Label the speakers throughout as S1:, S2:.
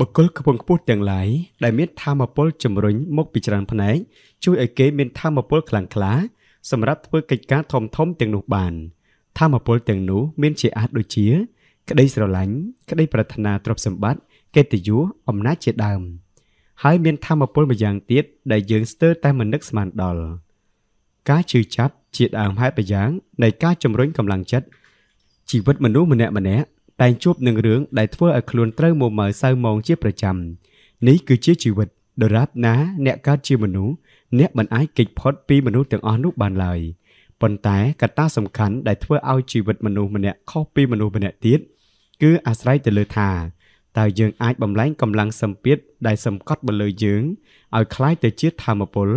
S1: បុគ្គលខ្ពង់ខ្ពស់ទាំងឡាយដែលមានធម៌ពលជំរុញមកពីច្រើនផ្នែកជួយឲ្យគេ មានធម៌ពលខ្លាំងក្លាសម្រាប់ធ្វើកិច្ចការធំធំទាំងនោះបានធម៌ពលទាំងនោះមានជាអាចដូចជា ក្តីស្រឡាញ់ក្តីប្រាថ្នាទ្រព្យសម្បត្តិកិត្តិយសអំណាចជាដើម ហើយមានធម៌ពលម្យ៉ាងទៀតដែលយើងស្ទើរតែមិននឹកស្មានដល់ការជឿចាប់ជាដើមហេតុប្រយ៉ាងនៃការជំរុញកម្លាំងចិត្តជីវិតមនុស្សម្នាក់ម្នាក់តែងជួបនឹងរឿងដែលធ្វើឲ្យខ្លួនត្រូវមួម៉ៅសៅមងជាប្រចាំនេះគឺជាជីវិតដរាបណាអ្នកកើតជាមនុស្សអ្នកមិនអាចគេចផុតពីមនុស្សទាំងអស់នោះបានឡើយប៉ុន្តែកត្តាសំខាន់ដែលធ្វើឲ្យជីវិតមនុស្សម្នាក់ខុសពីមនុស្សម្នាក់ទៀតគឺអាស្រ័យទៅលើថាតើយើងអាចបំលែងកម្លាំងសម្ពាធដែលសម្កត់បលើយើងឲ្យคล้ายទៅជាធម្មពល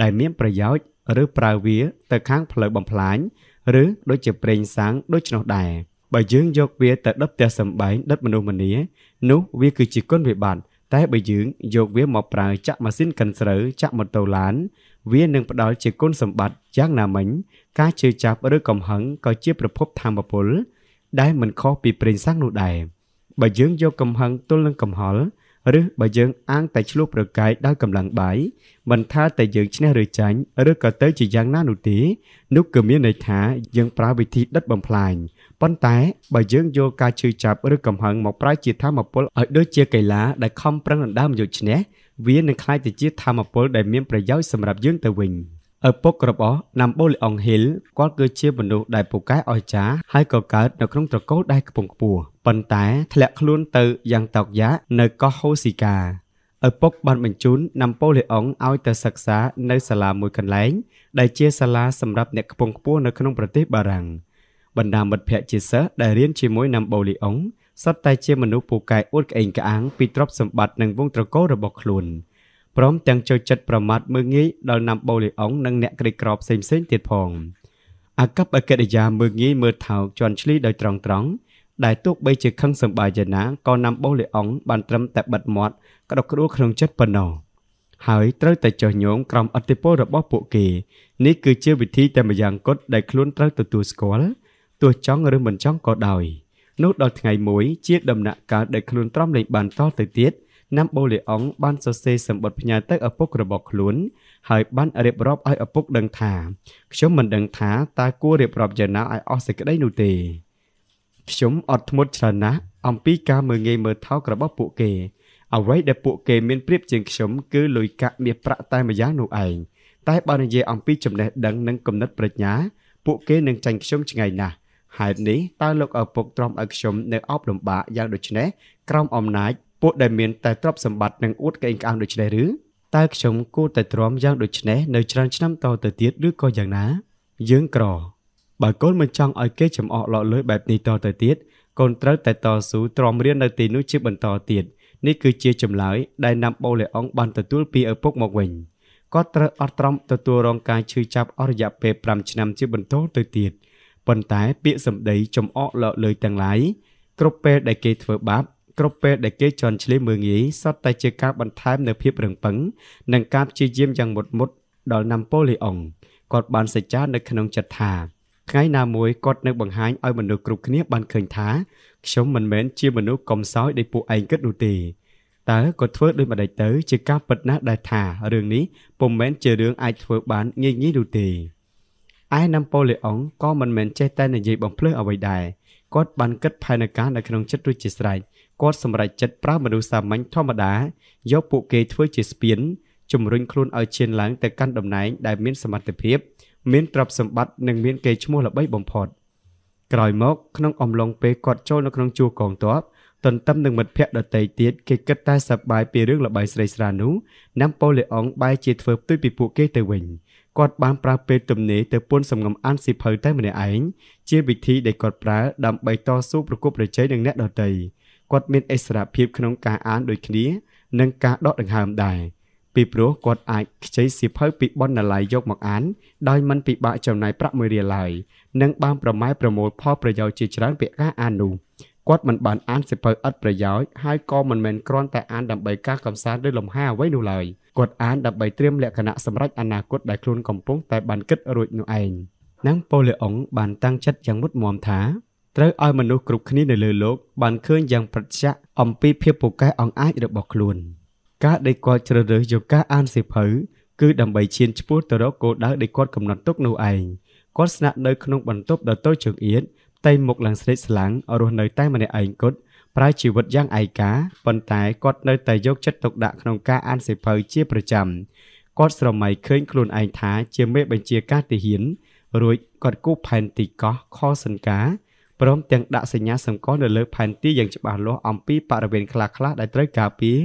S1: ដែលមានប្រយោជន៍ឬប្រើវាទៅខាងផ្លូវបំផ្លាញឬដូចជាប្រេងសាំងដូច្នោះដែរ។បើយើងយក វាទៅដុតផ្ទះសម្បែងដុតមនុស្សម្នានោះវាគឺជាគុណវិបត្តិតែបើយើង យកវាមកប្រើ ចាក់ម៉ាស៊ីនកិនស្រូវចាក់ម៉ូតូឡាន វានឹងផ្ដល់ជាគុណសម្បត្តិយ៉ាងណាមិញ ការជឿចាប់ឬកំហឹងក៏ជាប្រភពធម្មពល ដែលមិនខុសពីប្រេងសាំងនោះដែរបើយើងយកកំហឹងទល់នឹងកំហល់ឬបើយើងអាងតែឆ្លោះប្រកែកដោយកម្លាំងបាយមិនថាតែយើងឈ្នះឬចាញ់ឬក៏ទៅជាយ៉ាងណានោះទេនោះគឺមានន័យថាយើងប្រើវិធីដិតបំផ្លាញប៉ុន្តែបើយើងយកការឈឺចាប់ ឬកំហឹងមកប្រើជាធម្មពលឲ្យដូចជាកីឡាដែលខំប្រឹងដណ្ដើមយកឈ្នះ វានឹងក្លាយទៅជាធម្មពលដែលមានប្រយោជន៍សម្រាប់យើងទៅវិញ។ឪពុករបស់ណាំបូលីអុងហ៊ីលគាត់គឺជាមនុស្សដែលពូកែអស្ចារ្យហើយក៏កើតនៅក្នុងត្រកូលដែលខ្ពង់ខ្ពស់ប៉ុន្តែធ្លាក់ខ្លួនទៅយ៉ាងតោកយ៉ាកនៅកោះហូស៊ីកាឪពុកបានបញ្ជូនណាំប៉ូលេអុងឲ្យទៅសិក្សានៅសាលាមួយកន្លែង ដែលជាសាលាសម្រាប់អ្នកខ្ពង់ខ្ពស់នៅក្នុងប្រទេសបារាំងបណ្ដាមិត្តភ័ក្តិជាសិស្សដែលរៀនជាមួយណាំប៉ូលេអុងសុទ្ធតែជាមនុស្សពូកែអួតក្អេងក្អាងពីទ្រព្យសម្បត្តិនិងវង្សត្រកូលរបស់ខ្លួន។ព្រមទាំងចូលចិត្តប្រមាថមើងងាយដល់ណាំបូលីអុងនិងអ្នកក្រីក្រផ្សេងផ្សេងទៀតផងអាកប្បអកិរិយាមើងងាយមើលថោកជន់ឈ្លីដោយត្រង់ត្រង់ដែលទោះបីជាខឹងសម្បាយយ៉ាងណាក៏ណាំបូលីអុងបានត្រឹមតែបិទមាត់ក្តុកក្តួលក្នុងចិត្តប៉ុណ្ណោះហើយត្រូវតែចោះញោមក្រោមអធិបុលរបស់ពួកគេនេះគឺជាវិធីតែម្យ៉ាងគត់ដែលខ្លួនត្រូវទទួលស្គាល់ទោះចង់ឬមិនចង់ក៏ដោយនោះដល់ថ្ងៃមួយជាដំណាក់កាលដែលខ្លួនទ្រាំលែងបានតទៅទៀតណាំបូលីអុងបានសរសេរសម្បត្តិផ្ញើទៅឪពុករបស់ខ្លួន ហើយបានរៀបរាប់ឲ្យឪពុកដឹងថាខ្ញុំមិនដឹងថាតើគួររៀបរាប់យ៉ាងណាឲ្យអស់សេចក្តីនោះទេខ្ញុំអត់ធ្មត់ច្រើនណាស់អំពីការមើងងាយមើលថោករបស់ពួកគេអ្វីដែលពួកគេមានប្រៀបជាងខ្ញុំគឺលុយកាក់មាសប្រាក់តែម្យ៉ាងនោះឯងតែបើនិយាយអំពីចំណេះដឹងនិងគំនិតប្រាជ្ញាពួកគេនឹងចាញ់ខ្ញុំឆ្ងាយណាស់ហេតុនេះតើលោកឪពុកទ្រាំឲ្យខ្ញុំនៅអប់លំបាកយ៉ាងដូចនេះក្រោមអំណាចពួកដែលមានតែទ្រព្យសម្បត្តិនិងអួតក្អេងក្អាងដូច្នេះឬតើខ្ញុំគួរតែទ្រាំយ៉ាងដូច្នេះនៅច្រើនឆ្នាំតទៅទៀតឬក៏យ៉ាងណាយើងក្របើកូនមិនចង់ឲ្យគេចំអកលក់លុយបែបនេះតទៅទៀតកូនត្រូវតែតស៊ូទ្រាំរៀននៅទីនោះជាបន្តទៀតនេះគឺជាចម្លើយដែលណាំបូលេអុងបានទទួលពីឪពុកមកវិញគាត់ត្រូវអត់ទ្រាំទទួលរងការឈឺចាប់អស់រយៈពេល5ឆ្នាំជាបន្តទៅទៀតប៉ុន្តែពាក្យសម្ដីចំអកលក់លុយទាំងឡាយគ្រប់ពេលដែលគេធ្វើបាបគ្រប់ពេលដែលគេជន់ឈ្លីមើងងាយសុទ្ធតែជាការបន្ថែមនៅភាពរឹងប៉ឹង និងការព្យាយាមយ៉ាងមុតមុតដល់ណាំប៉ូលេអុងគាត់បានសេចក្តីនៅក្នុងចិត្តថាថ្ងៃណាមួយគាត់នឹងបង្ហាញឲ្យមនុស្សគ្រប់គ្នាបានឃើញថាខ្ញុំមិនមែនជាមនុស្សកំសោយដែលពួកឯងគិតនោះទេតើគាត់ធ្វើដូចម្តេចទៅជាការពិតណាស់ដែលថារឿងនេះពុំមែនជារឿងអាចធ្វើបានងាយងាយនោះទេឯណាំប៉ូលេអុងក៏មិនមែនចេះតែនិយាយបំភ្លឺអ្វីដែរគាត់បានគិតផែនការនៅក្នុងចិត្តរួចជាស្រេចគាត់សម្រេចចិត្តប្រើមនុស្សសាមញ្ញធម្មតាយកពួកគេធ្វើជាស្ពានជំរុញខ្លួនឲ្យឈានឡើងទៅកាន់តំណែងដែលមានសមត្ថភាព មានទ្រព្យសម្បត្តិនិងមានកេរ្តិ៍ឈ្មោះល្បីបំផុតក្រោយមកក្នុងអំឡុងពេលគាត់ចូលនៅក្នុងជួរកងទ័ពទន្ទឹមនឹងមិត្តភ័ក្តិដតីទៀតគេគិតតែសប្បាយពីរឿងលបាយស្រីស្រានោះណាំប៉ូលេអុងបែរជាធ្វើផ្ទុយពីពួកគេទៅវិញគាត់បានប្រើពេលទំនេរទៅពុនសំងំអានសិភៅតែម្នាក់ឯងជាវិធីដែលគាត់ប្រើ ដើម្បីតស៊ូប្រកួតប្រជែងនឹងអ្នកដតីគាត់មានអិសរភាពក្នុងការអានដូចគ្នានិងការដកដង្ហើមដែរពីព្រោះគាត់អាចខ្ចីសៀវភៅពីបណ្ណាល័យយកមកអានដោយមិនពិបាកចំណាយប្រាក់មួយរៀលឡើយនិងបានប្រម៉ែប្រមូលផលប្រយោជន៍ជាច្រើនពីការអាននោះគាត់មិនបានអានសៀវភៅឥតប្រយោជន៍ហើយក៏មិនមែនគ្រាន់តែអានដើម្បីការកំសាន្តឬលំហែអ្វីនោះឡើយគាត់អានដើម្បីត្រៀមលក្ខណៈសម្រាប់អនាគតដែលខ្លួនកំពុងតែបានគិតរួចនោះឯងនាងប៉ូលេអុងបានតាំងចិត្តយ៉ាងមុតមមថាត្រូវឲ្យមនុស្សគ្រប់គ្នានៅលើលោកបានឃើញយ៉ាងប្រឆាំងអំពីភាពពូកែអង្អាចរបស់ខ្លួន ការដែលគាត់ជ្រើសរើសយកការអានសៀវភៅគឺដើម្បីឈានឆ្ពោះទៅរកគោលដៅដែលគាត់កំណត់ទុកនោះឯងគាត់ស្នាក់នៅក្នុងបន្ទប់ដ៏តូចចង្អៀតផ្ទៃមុខឡើងស្រេកស្លាំងរស់នៅ តែម្នាក់ឯងគត់ប្រើជីវិតយ៉ាងឯកាប៉ុន្តែគាត់នៅតែយកចិត្តទុកដាក់ក្នុងការអានសៀវភៅជា ប្រចាំគាត់ស្រមៃឃើញខ្លួនឯងថា ជាមេបញ្ជាការទាហាន រួចគាត់គូផែនទីកោះខសិនកាព្រមទាំងដាក់សញ្ញាសម្គាល់នៅលើផែនទីយ៉ាងច្បាស់លាស់អំពីបរិវេណខ្លះៗដែលត្រូវការពារ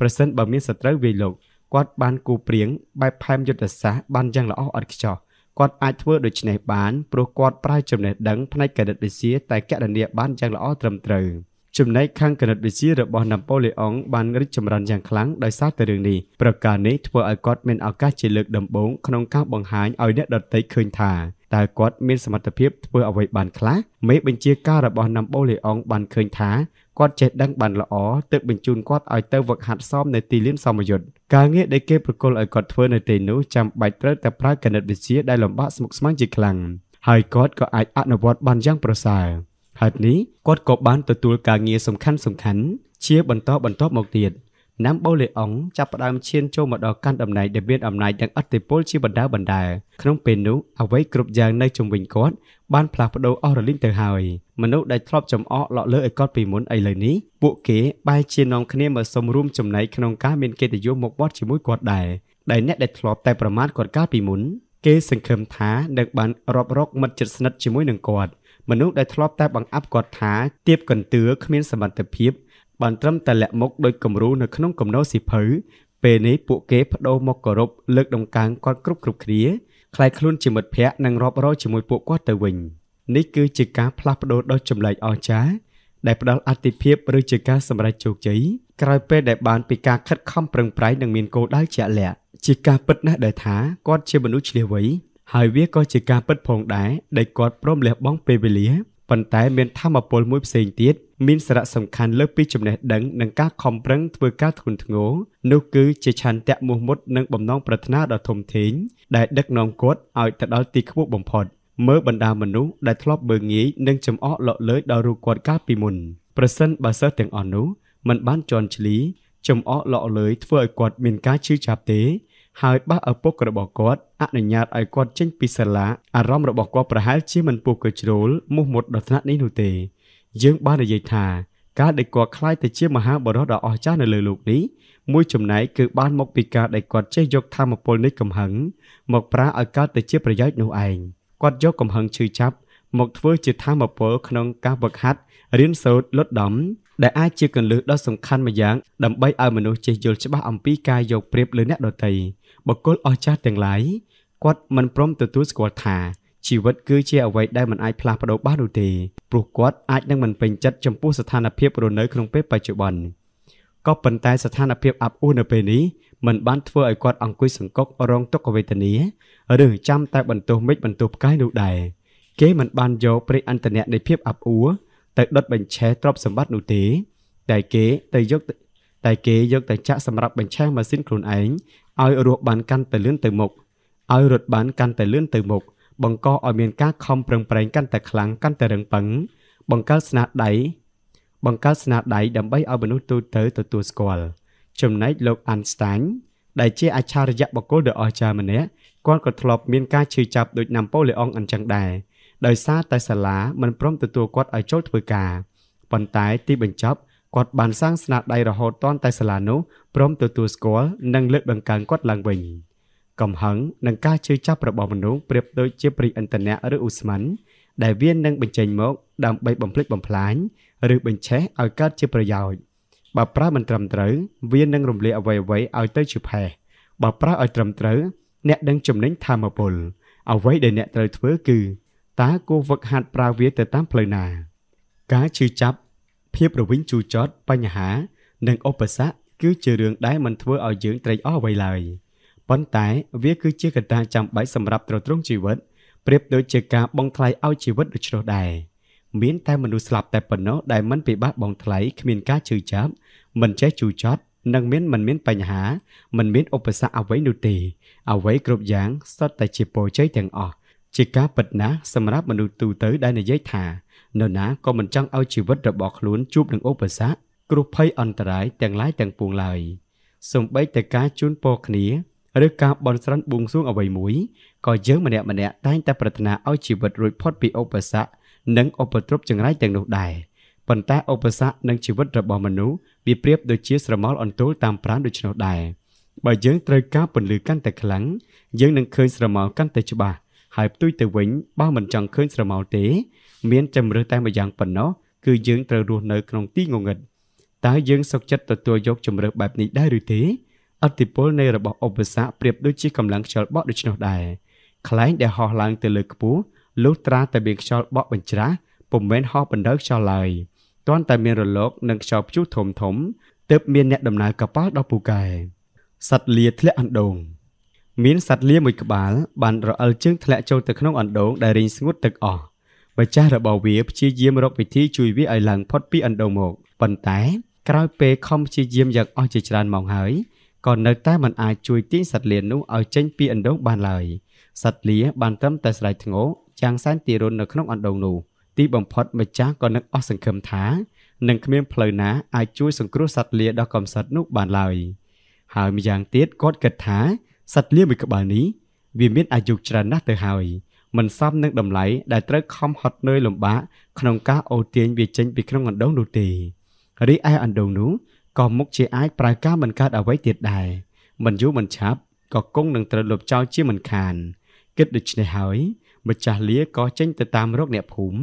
S1: ប្រសិនបើមានសត្រូវវាយលុកគាត់បានគូព្រៀងបែបផែនយុទ្ធសាស្ត្របានយ៉ាងល្អឥតខ្ចោះគាត់អាចធ្វើដូច្នេះបានព្រោះគាត់ប្រើចំណេះដឹងផ្នែកគណិតវិទ្យាតែកណនាបានយ៉ាងល្អត្រឹមត្រូវ។ចំណែកខាងគណិតវិទ្យារបស់ណាប៉ូឡេអុងបានរីកចម្រើនយ៉ាងខ្លាំងដោយសារតែរឿងនេះប្រការនេះធ្វើឲ្យគាត់មានឱកាសជាលើកដំបូងក្នុងការបង្ហាញឲ្យអ្នកដទៃឃើញថាតើគាត់មានសមត្ថភាពធ្វើអ្វីបានខ្លះមេបញ្ជាការរបស់ណាប៉ូឡេអុងបានឃើញថាគាត់ចេះដឹងបានល្អទើបបញ្ជូនគាត់ឲ្យទៅវឹកហាត់សមនៅទីលានសមយុទ្ធការងារដែលគេប្រគល់ឲ្យគាត់ធ្វើនៅទីនោះចាំបាច់ត្រូវតែប្រើគណិតវិទ្យាដែលលំបាកស្មុគស្មាញជាខ្លាំងហើយគាត់ក៏អាចអនុវត្តបានយ៉ាងប្រសើរហេតុនេះគាត់ក៏បានទទួលការងារសំខាន់សំខាន់ជាបន្តបន្តមកទៀតណាំបូលេអុងចាប់ផ្ដើមឈានចូលមកដល់កាន់តំណែងដែលមានអំណាចនិងអធិបុលជាបណ្ដាបណ្ដាក្នុងពេលនោះអ្វីគ្រប់យ៉ាងនៅជុំវិញគាត់បានផ្លាស់ប្ដូរអស់រលីងទៅហើយមនុស្សដែលធ្លាប់ចំអកលោកលើឲ្យគាត់ពីមុនឥឡូវនេះពួកគេបែរជានាំគ្នាមកសុំរួមចំណែកក្នុងការមានកិត្តិយសមកបត់ជាមួយគាត់ដែរដែលអ្នកដែលធ្លាប់តែប្រមាថគាត់កាលពីមុនគេសង្ឃឹមថានឹងបានរອບរកមិត្តជិតស្និទ្ធជាមួយនឹងគាត់មនុស្សដែលធ្លាប់តែបង្អាប់គាត់ថាទៀបកន្ទឿគ្មានសមត្ថភាពបានត្រឹមតែលាក់មុខដោយគំរូនៅក្នុងគំនោសៀភៅពេលនេះពួកគេបដូរមកគោរពលើកដំកើងគាត់គ្រប់គ្រប់គ្នាខ្លាយខ្លួនជាមិត្តភ័ក្តិនិងរាប់រយជាមួយពួកគាត់ទៅវិញនេះគឺជាការផ្លាស់ប្ដូរដ៏ចម្លែកអស្ចារ្យដែលផ្ដល់អតិភិបឬជាការសម្រេចជោគជ័យក្រោយពេលដែលបានពីការខិតខំប្រឹងប្រែងនិងមានគោលដៅជាក់លាក់ជាការពិតណាស់ដែលថាគាត់ជាមនុស្សឆ្លៀវវៃហើយវាក៏ជាការពិតផងដែរដែលគាត់ព្រមលះបង់ពេលវេលាប៉ុន្តែមានធម៌ពលមួយផ្សេងទៀតមានសារៈសំខាន់លើសពីចំណេះដឹងនិងការខំប្រឹងធ្វើការធ្ងន់ធ្ងរនោះគឺជាឆន្ទៈមោះមុត និងបំណងប្រាថ្នាដ៏ធំធេងដែលដឹកនាំគាត់ឲ្យទៅដល់ទីខ្ពស់បំផុតមើលបណ្ដាមនុស្សដែលធ្លាប់បើងាយនិងចំអកលក់លើដល់រូបគាត់កាលពីមុនប្រសិនបើសិស្សទាំងអស់នោះមិនបានជន់ឈ្លី ចំអកលក់លើធ្វើឲ្យគាត់មានការឈឺចាប់ទេហើយបះឪពុករបស់គាត់អនុញ្ញាតឲ្យគាត់ចេញពីសាលាអារម្មណ៍របស់គាត់ប្រហែលជាមិនពុះកជ្រូលមោះមុតដល់ថ្នាក់នេះនោះទេយើងបាននិយាយថាការដែលគាត់ខ្លាយទៅជាមហាបរិសុទ្ធដ៏អស្ចារ្យនៅលើโลกនេះមួយចំណែកគឺបានមកពីការដែលគាត់ចេះយកធម៌ពលនេះកំហឹងមកប្រាឲ្យកើតទៅជាប្រយោជន៍នោះឯងគាត់យកកំហឹងឈឺចាប់ មកធ្វើជាធម៌ពលក្នុងការវឹកហាត់រៀនសូត្រលត់ដំដែលអាចជាកន្លឹះដ៏សំខាន់មួយយ៉ាងដើម្បីឲ្យមនុស្សចេះយល់ច្បាស់អំពីការយកប្រៀបលើអ្នកដទៃបុគ្គលអស្ចារ្យទាំងឡាយគាត់មិនព្រមទទួលស្គាល់ថាជីវិតគឺជាអ្វីដែលមិនអាចផ្លាស់ប្ដូរបាននោះទេព្រោះគាត់អាចនឹងមិនពេញចិត្តចំពោះស្ថានភាពរស់នៅ ក្នុងពេលបច្ចុប្បន្នក៏ប៉ុន្តែស្ថានភាពអាប់អួរនៅពេលនេះមិនបានធ្វើឲ្យគាត់អង្គុយសង្កត់រងទុក្ខវេទនាឬចាំតែបន្ទោសមេឃបន្ទោសផ្កាយនោះដែរគេមិនបានយកព្រេកអន្តរៈនៃភាពអាប់អួរទៅដុតបញ្ឆេះទ្រព្យសម្បត្តិនោះទេតែគេទៅយកតែគេយកទៅចាក់សម្រាប់បញ្ឆេះម៉ាស៊ីនខ្លួនឯងឲ្យរស់បានកាន់តែលឿនទៅមុខឲ្យរត់បានកាន់តែលឿនទៅមុខបង្កឲ្យមានការខំប្រឹងប្រែងកាន់តែខ្លាំងកាន់តែរឹងប៉ឹងបង្កើតស្នាដៃបង្កើតស្នាដៃដើម្បីឲ្យមនុស្សទូទៅទទួលស្គាល់ចំណែកលោក អាន់ស្តាញដែលជាអច្ឆរិយៈបុគ្គលដ៏អស្ចារ្យម្នាក់គាត់ក៏ធ្លាប់មានការជឿចាប់ដូចណាប៉ូឡេអុងអញ្ចឹងដែរដោយសារតែសាលាមិនព្រមទទួលគាត់ឲ្យចូលធ្វើការប៉ុន្តែ ទីបញ្ចប់គាត់បានសាងស្នាដៃរហូតទាន់តែសាលានោះព្រមទទួលស្គាល់និងលើកដង្កើងគាត់ឡើងវិញកំហឹងនិងការជឿចាប់របស់មនុស្សប្រៀបដូចជាព្រីអ៊ីនធឺណិតឬអ៊ូស្មាន់ដែលវានឹងបញ្ចេញមកដើម្បីបំផ្លិចបំផ្លាញឬបញ្ឆេះឲ្យកើតជាប្រយោជន៍បើប្រើមិនត្រឹមត្រូវវានឹងរំលាយអ្វីអ្វីឲ្យទៅជាផេះបើប្រើឲ្យត្រឹមត្រូវអ្នកនឹងចំណេញធម៌ពលអ្វីដែលអ្នកត្រូវធ្វើគឺតើគួរវឹកហាត់ប្រើវាទៅតាមផ្លូវណាការឈឺចាប់ ភាពរវិញជូរចត់ បញ្ហា និងឧបសគ្គគឺជារឿងដែលមិនធ្វើឲ្យយើងត្រេកអរអ្វីឡើយប៉ុន្តែវាគឺជាកត្តាចាំបាច់សម្រាប់ទ្រទ្រង់ជីវិតប្រៀបដូចជាការបង់ថ្លៃឲ្យជីវិតដូច្នោះដែរមានតែមនុស្សស្លាប់តែប៉ុណ្ណោះដែលមិនពិបាកបង់ថ្លៃគ្មានការឈឺចាប់ មិនចេះជូរចត់និងមានមិនមានបញ្ហា មិនមានឧបសគ្គអ្វីនោះទេអ្វីគ្រប់យ៉ាងសុទ្ធតែជាពរជ័យទាំងអស់ជាការពិតណាស់សម្រាប់មនុស្សទូទៅដែលនិយាយថានរណាក៏មិនចង់ឲ្យជីវិតរបស់ខ្លួនជួបនឹងឧបសគ្គគ្រោះភ័យអន្តរាយទាំងឡាយទាំងពួងឡើយសំបីតែការជូនពរគ្នាឬការបន់ស្រន់បួងសួងអ្វីមួយក៏យើងម្នាក់ម្នាក់តែងតែប្រាថ្នាឲ្យជីវិតរួចផុតពីឧបសគ្គនិងឧបទ្រពចង្រៃទាំងនោះដែរប៉ុន្តែឧបសគ្គនិងជីវិតរបស់មនុស្សវាប្រៀបដូចជាស្រមោលអន្ទោលតាមប្រាណដូច្នោះដែរបើយើងត្រូវការពន្លឺកាន់តែខ្លាំងយើងនឹងឃើញស្រមោលកាន់តែច្បាស់ហើយផ្ទុយទៅវិញបើមិនចង់ឃើញស្រមោលទេ មានជំរឿតែម្យ៉ាងប៉ុណ្ណោះគឺយើងត្រូវរស់នៅក្នុងទីងងឹតតើយើងសុខចិត្តទទួលយកជំរឿបែបនេះដែរឬទេអតិពលនៃរបស់ឧបសគ្គប្រៀបដូចជាកម្លាំងខ្យល់បក់ដូច្នោះដែរខ្លែងដែលហោះឡើងទៅលើខ្ពស់លុះត្រាតែមានខ្យល់បក់បញ្ច្រាស់ពុំមែនហោះបណ្ដើខ្យល់ឡើយទាន់តែមានរលកនិងខ្យល់ព្យុះធំធំទើបមានអ្នកដំណើរកប៉ាល់ដល់ពូកែសត្វលាធ្លាក់អណ្ដូងមានសត្វលាមួយក្បាលបានរអិលជើងធ្លាក់ចូលទៅក្នុងអណ្ដូងដែលរីងស្ងួតទឹកអស់ម្ចាស់របស់វាព្យាយាមរកវិធីជួយវាឲ្យឡើងផុតពីអណ្ដូងមកប៉ុន្តែក្រោយពេលខំព្យាយាមយ៉ាងអស់ជាច្រើនម៉ោងហើយក៏នៅតែមិនអាចជួយទាញសត្វលានោះឲ្យចេញពីអណ្ដូងបានឡើយសត្វលាបានត្រឹមតែស្រែកធ្ងោចាំងសែនទីរុននៅក្នុងអណ្ដូងនោះទីបំផុតម្ចាស់ក៏នឹកអស់សង្ឃឹមថានឹងគ្មានផ្លូវណាអាចជួយសង្គ្រោះសត្វលាដ៏កំសត់នោះបានឡើយហើយម្យ៉ាងទៀតគាត់គិតថាសត្វលាមួយក្បាលនេះវាមានអាយុច្រើនណាស់ទៅហើយមិនសមនឹងតម្លៃដែលត្រូវខំហត់នឿយលំបាកក្នុងការអូសទាញវាចេញពីក្នុងអណ្ដូងនោះទេរីឯអណ្ដូងនោះក៏មុខជាអាចប្រើការមិនកើតអ្វីទៀតដែរមិនយូរមិនឆាប់ក៏គង់នឹងត្រូវលុបចោលជាមិនខានគិតដូច្នេះហើយម្ចាស់លាក៏ចេញទៅតាមរកអ្នកភូមិ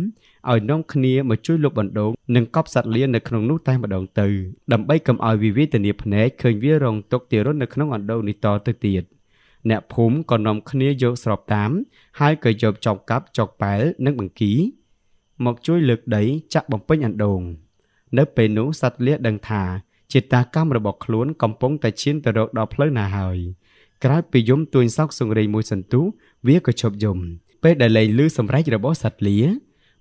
S1: ឲ្យនាំគ្នាមកជួយលុបបណ្ដូងនិងកប់សត្វលានៅក្នុងនោះតែម្ដងទៅ ដើម្បីកុំឲ្យវិវេទនាភ្នែកឃើញវារងទុកទារុណនៅក្នុងអណ្ដូងនេះតទៅទៀតអ្នកភូមិក៏នាំគ្នាយកស្របតាម ហើយក៏យកចង្កាប់ចុកប៉ែលនិងបង្គីមកជួយលើកដីចាក់បំពេញអណ្ដូង នៅពេលនោះសត្វលាដឹងថាចេតាកម្មរបស់ខ្លួន កំពុងតែឈានទៅរកដល់ផ្លូវណាហើយក្រោយពីយំទួញសោកសង្រេងមួយសន្ទុះវាក៏ឈប់យំពេលដែលលែងឮសម្រែករបស់សត្វលា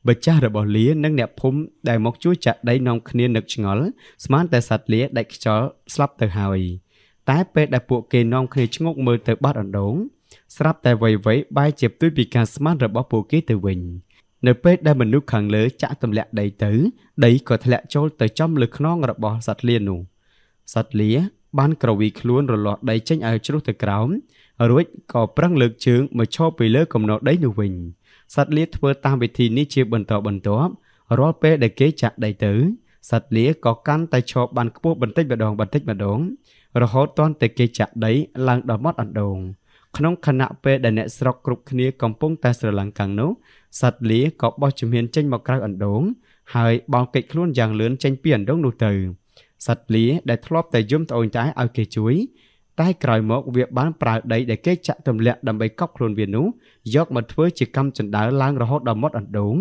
S1: ម្ចាស់របស់លានិងអ្នកភូមិដែលមកជួយចាក់ដីនាំគ្នានឹកឆ្ងល់ស្មានតែសត្វលាដាច់ខ្យល់ស្លាប់ទៅហើយតែពេលដែលពួកគេនាំគ្នាឈ្ងោកមើលទៅបាត់អណ្ដូងស្រាប់តែវៃវៃបែរជាផ្ទុយពីការស្មានរបស់ពួកគេទៅវិញនៅពេលដែលមនុស្សខាងលើចាក់ទម្លាក់ដីទៅ ដីក៏ធ្លាក់ចូលទៅចំលើខ្នងរបស់សត្វលានោះសត្វលាបានក្រវីខ្លួនរលាស់ដីចេញឲ្យជ្រុះទៅក្រោមរួចក៏ប្រឹងលើក ជើងមកឈប់ពីលើកំណត់ដីនោះវិញ សត្វលាធ្វើតាមវិធីនេះជាបន្តបន្ទាប់រាល់ពេលដែលគេចាក់ដីទៅ សត្វលាក៏កាន់តែឈប់បានខ្ពស់បន្តិចម្ដងបន្តិចម្ដងរហូតទាន់តែគេចាក់ដី ឡើងដល់មាត់អណ្ដូងក្នុងខណៈពេលដែលអ្នកស្រុកគ្រប់គ្នាកំពុង តែស្រឡាំងកាំងនោះសត្វលាក៏បោះជំហានចេញមកក្រៅអណ្ដូងហើយបោលកិច្ចខ្លួនយ៉ាងលឿនចេញពីអណ្ដូងនោះទៅ សត្វលាដែលធ្លាប់តែយំត្អូញត្អែឲ្យគេជួយតែក្រោយមកវាបានប្រើដីដែលគេចាក់ទម្លាក់ដើម្បីកប់ខ្លួនវានោះយកមកធ្វើជាកម្មចិន្តើឡើងរហូតដល់មាត់អណ្ដូង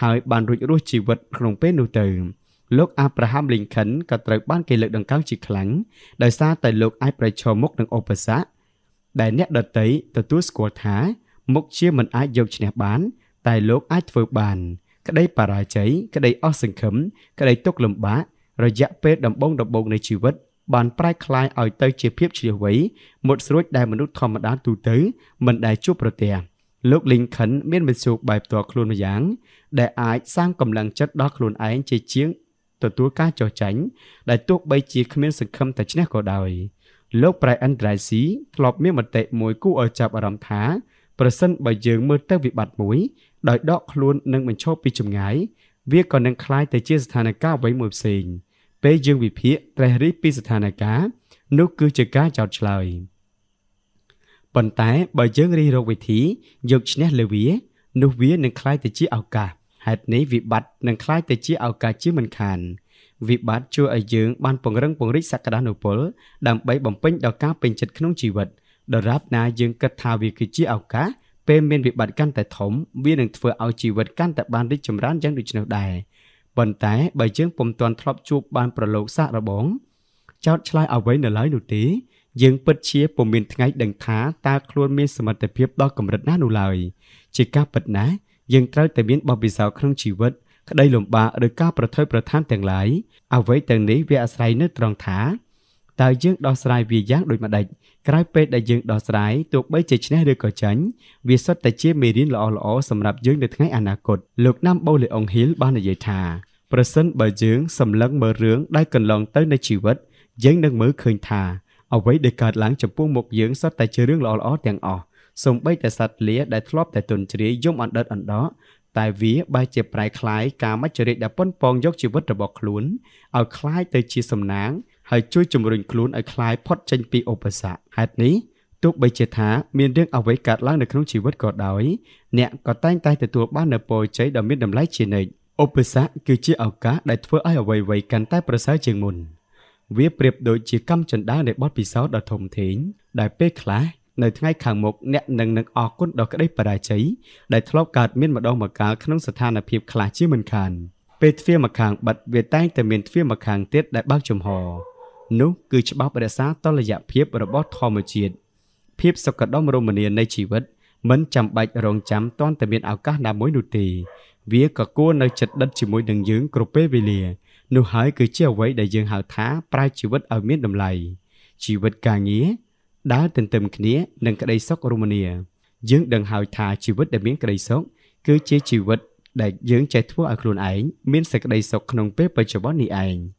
S1: ហើយបានរួចរស់ជីវិតក្នុងពេលនោះទៅលោកអាប់រ៉ាហាំលីនខិនក៏ត្រូវបានគេលើកដង្កើងជាខ្លាំងដោយសារតែលោកអាចប្រឈមមុខនឹងឧបសគ្គដែលអ្នកដតីទទួលស្គាល់ថាមុខជាមិនអាចយកឈ្នះបាន តែលោកអាចធ្វើបាន ក្តីបរាជ័យក្តី អស់សង្ឃឹមក្តីទុក្ខលំបាករយៈពេលដំបូងដំបូងនៃជីវិតបានប្រែក្លាយឲ្យទៅជាភាពជ្រាវៃមុតស្រួចដែលមនុស្សធម្មតាទូទៅ មិនដែលជួបប្រទះលោក Lincoln មានវិសុខបែបផ្ទាល់ខ្លួនម្យ៉ាង ដែលអាចសាងកម្លាំងចិត្តដល់ខ្លួនឯងជាជាងទទួលការចោះចាញ់ដែលទោះបីជាគ្មានសង្ឃឹមតែឈ្នះក៏ដោយលោក Brian Tracy ធ្លាប់មានមតិមួយគួរឲ្យចាប់អារម្មណ៍ថាប្រសិនបើយើងមើលទៅវិបត្តិមួយដោយដកខ្លួននិងបញ្ឈប់ពីចម្ងាយវាក៏នឹងคล้ายទៅជាស្ថានភាពអ្វីមួយផ្សេង។ពេលយើងវិភាគត្រេះរិះពីស្ថានភាពនោះគឺជាការចោទឆ្លើយប៉ុន្តែបើយើងរិះរកវិធី យកឈ្នះលើវានោះវានឹងคล้ายទៅជាឱកាសហេតុនេះវិបត្តិនឹងคล้ายទៅជាឱកាសជាមិនខាន វិបត្តិជួយឲ្យយើងបានពង្រឹងពង្រីកសក្តានុពល ដើម្បីបំពេញដល់ការពេញចិត្តក្នុងជីវិតដរាបណាយើងគិតថាវាគឺជាឱកាសពេលមានវិបត្តិកាន់តែធំវានឹងធ្វើឲ្យជីវិត កាន់តែបានរីកចម្រើនយ៉ាងដូចនោះដែរប៉ុន្តែបើយើងពុំទាន់ធ្លាប់ជួបបានប្រឡូកសាក់របងចោតឆ្លើយអ្វីនៅឡើយនោះទេយើងពិតជាពុំមានថ្ងៃដឹងថាតើខ្លួនមានសមត្ថភាពដល់កម្រិតណានោះឡើយជាការពិតណាស់យើងត្រូវតែមានបបិសោក្នុងជីវិតក្តីលំបាកឬការប្រថុយប្រឋានទាំងឡាយអ្វីទាំងនេះវាអាស្រ័យនៅត្រង់ថាតើយើងដោះស្រាយវាយ៉ាងដូចម្ដេចក្រោយពេលដែលយើងដោះស្រាយទោះបីជាឈ្នះឬក៏ចាញ់វាសុទ្ធតែជាមេរៀនល្អល្អសម្រាប់យើងនៅថ្ងៃអនាគតលោកណាំបូលេអុងហ៊ីលបាននិយាយថាប្រសិន បើយើង សម្លឹងមើលរឿងដែលកន្លងទៅនៃជីវិត យើងនឹងមើលឃើញថា អ្វីដែលកើតឡើងចំពោះមុខយើងសុទ្ធតែជារឿងល្អល្អទាំងអស់សូម្បីតែសត្វលាដែលធ្លាប់តែទន់ជ្រាយយំអណ្ដិតអណ្ដោតែវាបែរជាប្រែคล้ายការមច្ចរិតដែលប៉ុនប៉ងយកជីវិតរបស់ខ្លួនឲ្យคล้ายទៅជាសំណាងហើយជួយជំរុញខ្លួនឲ្យคลายផុតចេញពីឧបសគ្គហេតុនេះទោះបីជាថាមានរឿងអ្វីកើតឡើងនៅក្នុងជីវិតក៏ដោយអ្នកក៏តែងតែទទួលបាននូវពរជ័យដ៏មានតម្លៃជានិច្ចឧបសគ្គគឺជាឱកាសដែលធ្វើឲ្យអ្វីៗកាន់តែប្រសើរជាងមុន វាប្រៀបដូចជាកម្មចិន្តានៃបទពិសោធន៍ដ៏ធំធេងដែលពេលខ្លះនៅថ្ងៃខាងមុខអ្នកនឹងនឹងអរគុណដល់ក្តីបរាជ័យដែលធ្លាប់កើតមានម្ដងម្កាលក្នុងស្ថានភាពខ្លះជាមិនខាន ពេលទ្វារម្ខាងបិទវាតែងតែមានទ្វារម្ខាងទៀតដែលបើកចំហនោះគឺច្បាប់រក្សាតលយភាពរបស់ធម្មជាតិភាពសុខដុមរមនានៃជីវិតមិនចាំបាច់រងចាំតន្តែមានឱកាសណាមួយនោះទេ វាក៏គួរនៅចិត្តដិតជាមួយនឹងយើងគ្រប់ពេលវេលានោះហើយ គឺជាអ្វីដែលយើងហៅថាប្រើជីវិតឲ្យមានតម្លៃជីវិតការងារដើរទន្ទឹមគ្នានឹងក្តីសុខរមនាយើងដឹងហើយថាជីវិតដែលមានក្តីសុខគឺជាជីវិតដែលយើងចេះធ្វើឲ្យខ្លួនឯងមានសេចក្តីសុខក្នុងពេលបច្ចុប្បន្ននេះឯង។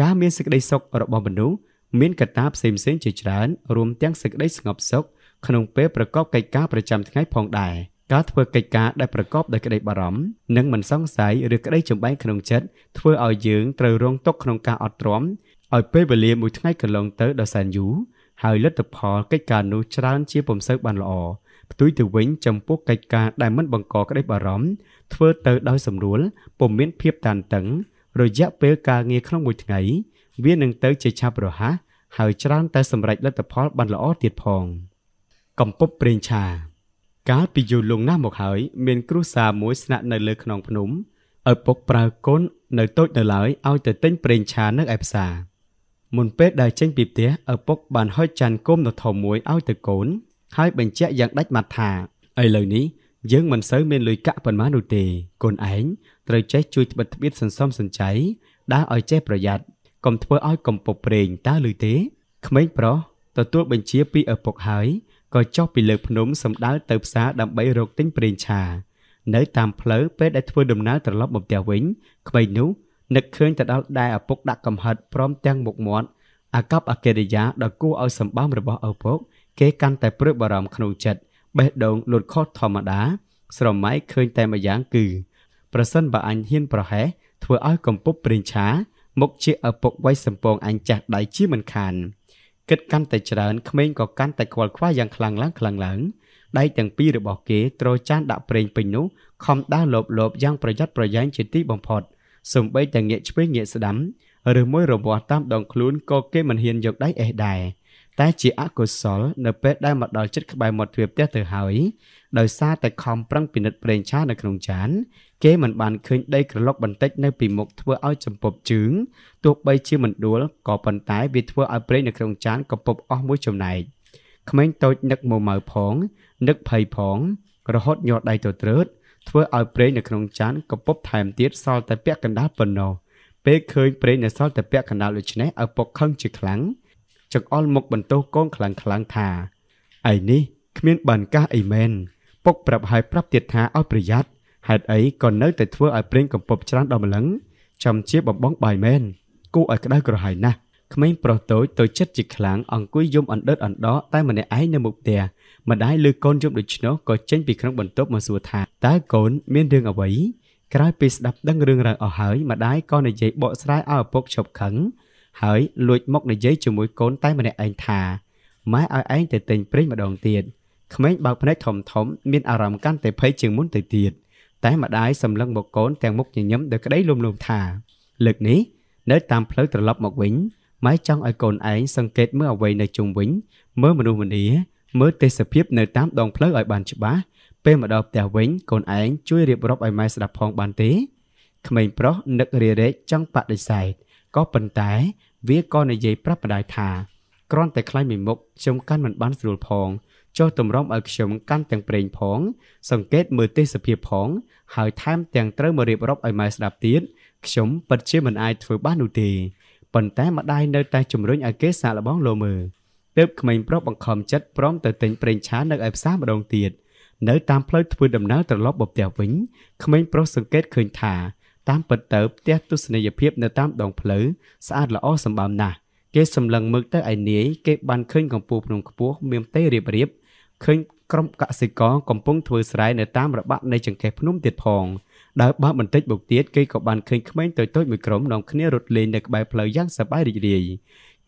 S1: ការមានសេចក្តីសុខរបស់មនុស្សមានកត្តាផ្សេងៗជាច្រើនរួមទាំងសេចក្តីស្ងប់សុខក្នុងពេលប្រកបកិច្ចការប្រចាំថ្ងៃផងដែរការធ្វើកិច្ចការដែលប្រកបដោយក្តីបារម្ភនិងមិនសង្ស័យឬក្តីចម្បែងក្នុងចិត្តធ្វើឲ្យយើងត្រូវរងទុក្ខក្នុងការអត់ទ្រាំឲ្យពេលវេលាមួយថ្ងៃកន្លងទៅដល់សែនយូរហើយលទ្ធផលកិច្ចការនោះច្រើនជាពុំសូវបានល្អផ្ទុយទៅវិញចំពោះកិច្ចការដែលមិនបង្កក្តីបារម្ភធ្វើទៅដោយសម្រួលពុំមានភាពតានតឹងរយៈពេលការងារក្នុងមួយថ្ងៃ វានឹងទៅជាឆាប់រហ័សហើយច្រើនតែសម្រេចលទ្ធផលបានល្អទៀតផងកំពប់ប្រេងឆាកាលពីយូរលង់ណាស់មកហើយមានគ្រួសារមួយស្នាក់នៅលើខ្នងភ្នំឪពុកប្រើកូននៅតូចនៅឡើយឲ្យទៅទិញប្រេងឆានៅឯផ្សារមុនពេលដែលចេញពីផ្ទះឪពុកបានហុចចានគុំដ៏ធំមួយឲ្យទៅកូនហើយបញ្ជាក់យ៉ាងដាច់មាត់ថាឥឡូវនេះយើងមិនសូវមានលុយកាក់ប៉ុន្មាននោះទេកូនឯងត្រូវចេះជួយត្បិតត្បៀតសន្សំសន្ចៃដើរឲ្យចេះប្រយ័ត្នកុំធ្វើឲ្យកំពប់ប្រេងតើឬទេក្មេងប្រុសទទួលបញ្ជាពីឪពុកហើយក៏ចុះពីលើភ្នំសំដៅទៅផ្សារដើម្បីរកទិញប្រេងឆានៅតាមផ្លូវពេលដែលធ្វើដំណើរត្រឡប់មកផ្ទះវិញក្មេងនោះនឹកឃើញទៅដល់ដែរឪពុកដាក់កំហិតព្រមទាំងមុខមាត់អាកប្បអកិរិយាដ៏គួរឲ្យសម្បំរបស់ឪពុកគេកាន់តែព្រួយបារម្ភក្នុងចិត្តបេះដូងលូតខុសធម្មតា ស្រមៃឃើញតែម្យ៉ាងគឺ ប្រសិនបើអញហ៊ានប្រហែសធ្វើឲ្យកំពប់ព្រិញឆាមុខជាឪពុកវាយសំពងអញចាស់ដៃជាមិនខានគិតកាន់តែច្រើនក្មេងក៏កាន់តែខ្វល់ខ្វាយយ៉ាងខ្លាំងឡើងខ្លាំងឡើងដៃទាំងពីររបស់គេត្រចានដាក់ប្រេងពេញនោះខំដើរលបលបយ៉ាងប្រយ័ត្នប្រយែងជាទីបំផុតសំបីតែងាកឆ្វេងងាកស្ដាំឬមួយរវាស់តាមដងខ្លួនក៏គេមិនហ៊ានយកដៃអេះដែរតែជាអកុសលនៅពេលដែលមកដល់ជិតក្បែរមាត់ទ្វារផ្ទះទៅហើយដោយសារតែខំប្រឹងពិនិត្យប្រេងឆានៅក្នុងចាន គេមិនបានឃើញដីក្រឡុកបន្តិចនៅពីមុខធ្វើឲ្យចំពប់ជើងទោះបីជាមិនដួលក៏ប៉ុន្តែវាធ្វើឲ្យប្រេងនៅក្នុងចានកំពប់អស់មួយចំណែកក្មេងតូចនឹកមម៉ៅផងនឹកភ័យផងរហូតញាត់ដៃទៅត្រើតធ្វើឲ្យប្រេងនៅក្នុងចានកំពប់ថែមទៀតសល់តែពាក់កណ្ដាលប៉ុណ្ណោះពេលឃើញប្រេងនៅសល់តែពាក់កណ្ដាលដូច្នេះឪពុកខឹងជាខ្លាំងចង្អុលមុខបន្ទោសកូនខ្លាំងៗថាឯនេះគ្មានបានកាសអីមែនពុកប្រាប់ហើយប្រាប់ទៀតថាឲ្យប្រយ័ត្នហេតុអីក៏នៅតែធ្វើឲ្យប្រេងកំពប់ច្រើនដល់ម្លឹងចំជាបំបងបាយមែនគូឲ្យក្តៅក្រហាយណាស់ក្មេងប្រុសតូចទៅចិត្តជាខ្លាំងអង្គុយយំអណ្ដិតអណ្ដោតែម្នាក់ឯងនៅមុខផ្ទះម្ដាយលើកូនយំដូច្នោះក៏ចេញពីក្នុងបន្ទប់មកសួរថាតើកូន មានរឿងអ្វីក្រោយពេលស្ដាប់ដឹងរឿងរ៉ាវអស់ហើយម្ដាយក៏និយាយបកស្រាយឲ្យឪពុកឈប់ខឹងហើយលួចមកនិយាយជាមួយកូនតែម្នាក់ឯងថាម៉ែឲ្យឯងទៅទិញប្រេងម្ដងទៀតក្មេងបើកភ្នែកធំធំមានអារម្មណ៍កាន់តែភ័យជាងមុនទៅទៀតតែម្ដាយសម្លឹងមកកូនទាំងមុខញញឹមដោយក្តីលំលំថាលើកនេះនៅ តាមផ្លូវត្រឡប់មកវិញម៉ែចង់ឲ្យកូនឯងសង្កេតមើលអ្វីនៅជុំវិញមើលមនុស្សម្នាមើលទេសភាពនៅតាមដងផ្លូវឲ្យបានច្បាស់ពេលមកដល់ផ្ទះវិញកូនឯងជួយរៀបរាប់ឲ្យម៉ែស្ដាប់ផងបានទេក្មេងប្រុសនឹករារែកចង់បដិសេធក៏ប៉ុន្តែវាក៏និយាយប្រាប់ម្ដាយថាគ្រាន់តែខ្លាញ់មួយមុខខ្ញុំកាន់មិនបានស្រួលផងចុះតម្រុំឲ្យខ្ញុំកាន់ទាំងប្រេងផង សង្កេតមើលទេសភាពផង ហើយថែមទាំងត្រូវមករៀបរាប់ឲ្យម៉ែស្ដាប់ទៀតខ្ញុំពិតជាមិនអាចធ្វើបាននោះទេប៉ុន្តែម្ដាយនៅតែជំរុញឲ្យគេសាកល្បងលោមើលទើបក្មេងប្រុសបង្ខំចិត្តព្រមទៅទិញប្រេងឆានៅឯផ្សារម្ដងទៀតនៅតាមផ្លូវធ្វើដំណើរត្រឡប់មកផ្ទះវិញក្មេងប្រុសសង្កេតឃើញថាតាមពិតទៅផ្ទះទស្សនីយភាព នៅតាមដង ផ្លូវស្អាតល្អសម្បើមណាស់គេសម្លឹងមើលទៅឯនាយគេបានឃើញកំពូលភ្នំខ្ពស់មានផ្ទៃរៀបរៀបឃើញក្រុមកសិករកំពុងធ្វើស្រែនៅតាមរបាក់នៃចង្កេះភ្នំទៀតផងដើរបើបន្តិចមកទៀតគេក៏បានឃើញក្មេងតូចៗមួយក្រុមនាំគ្នារត់លេងនៅក្បែរផ្លូវយ៉ាងសប្បាយរីករាយ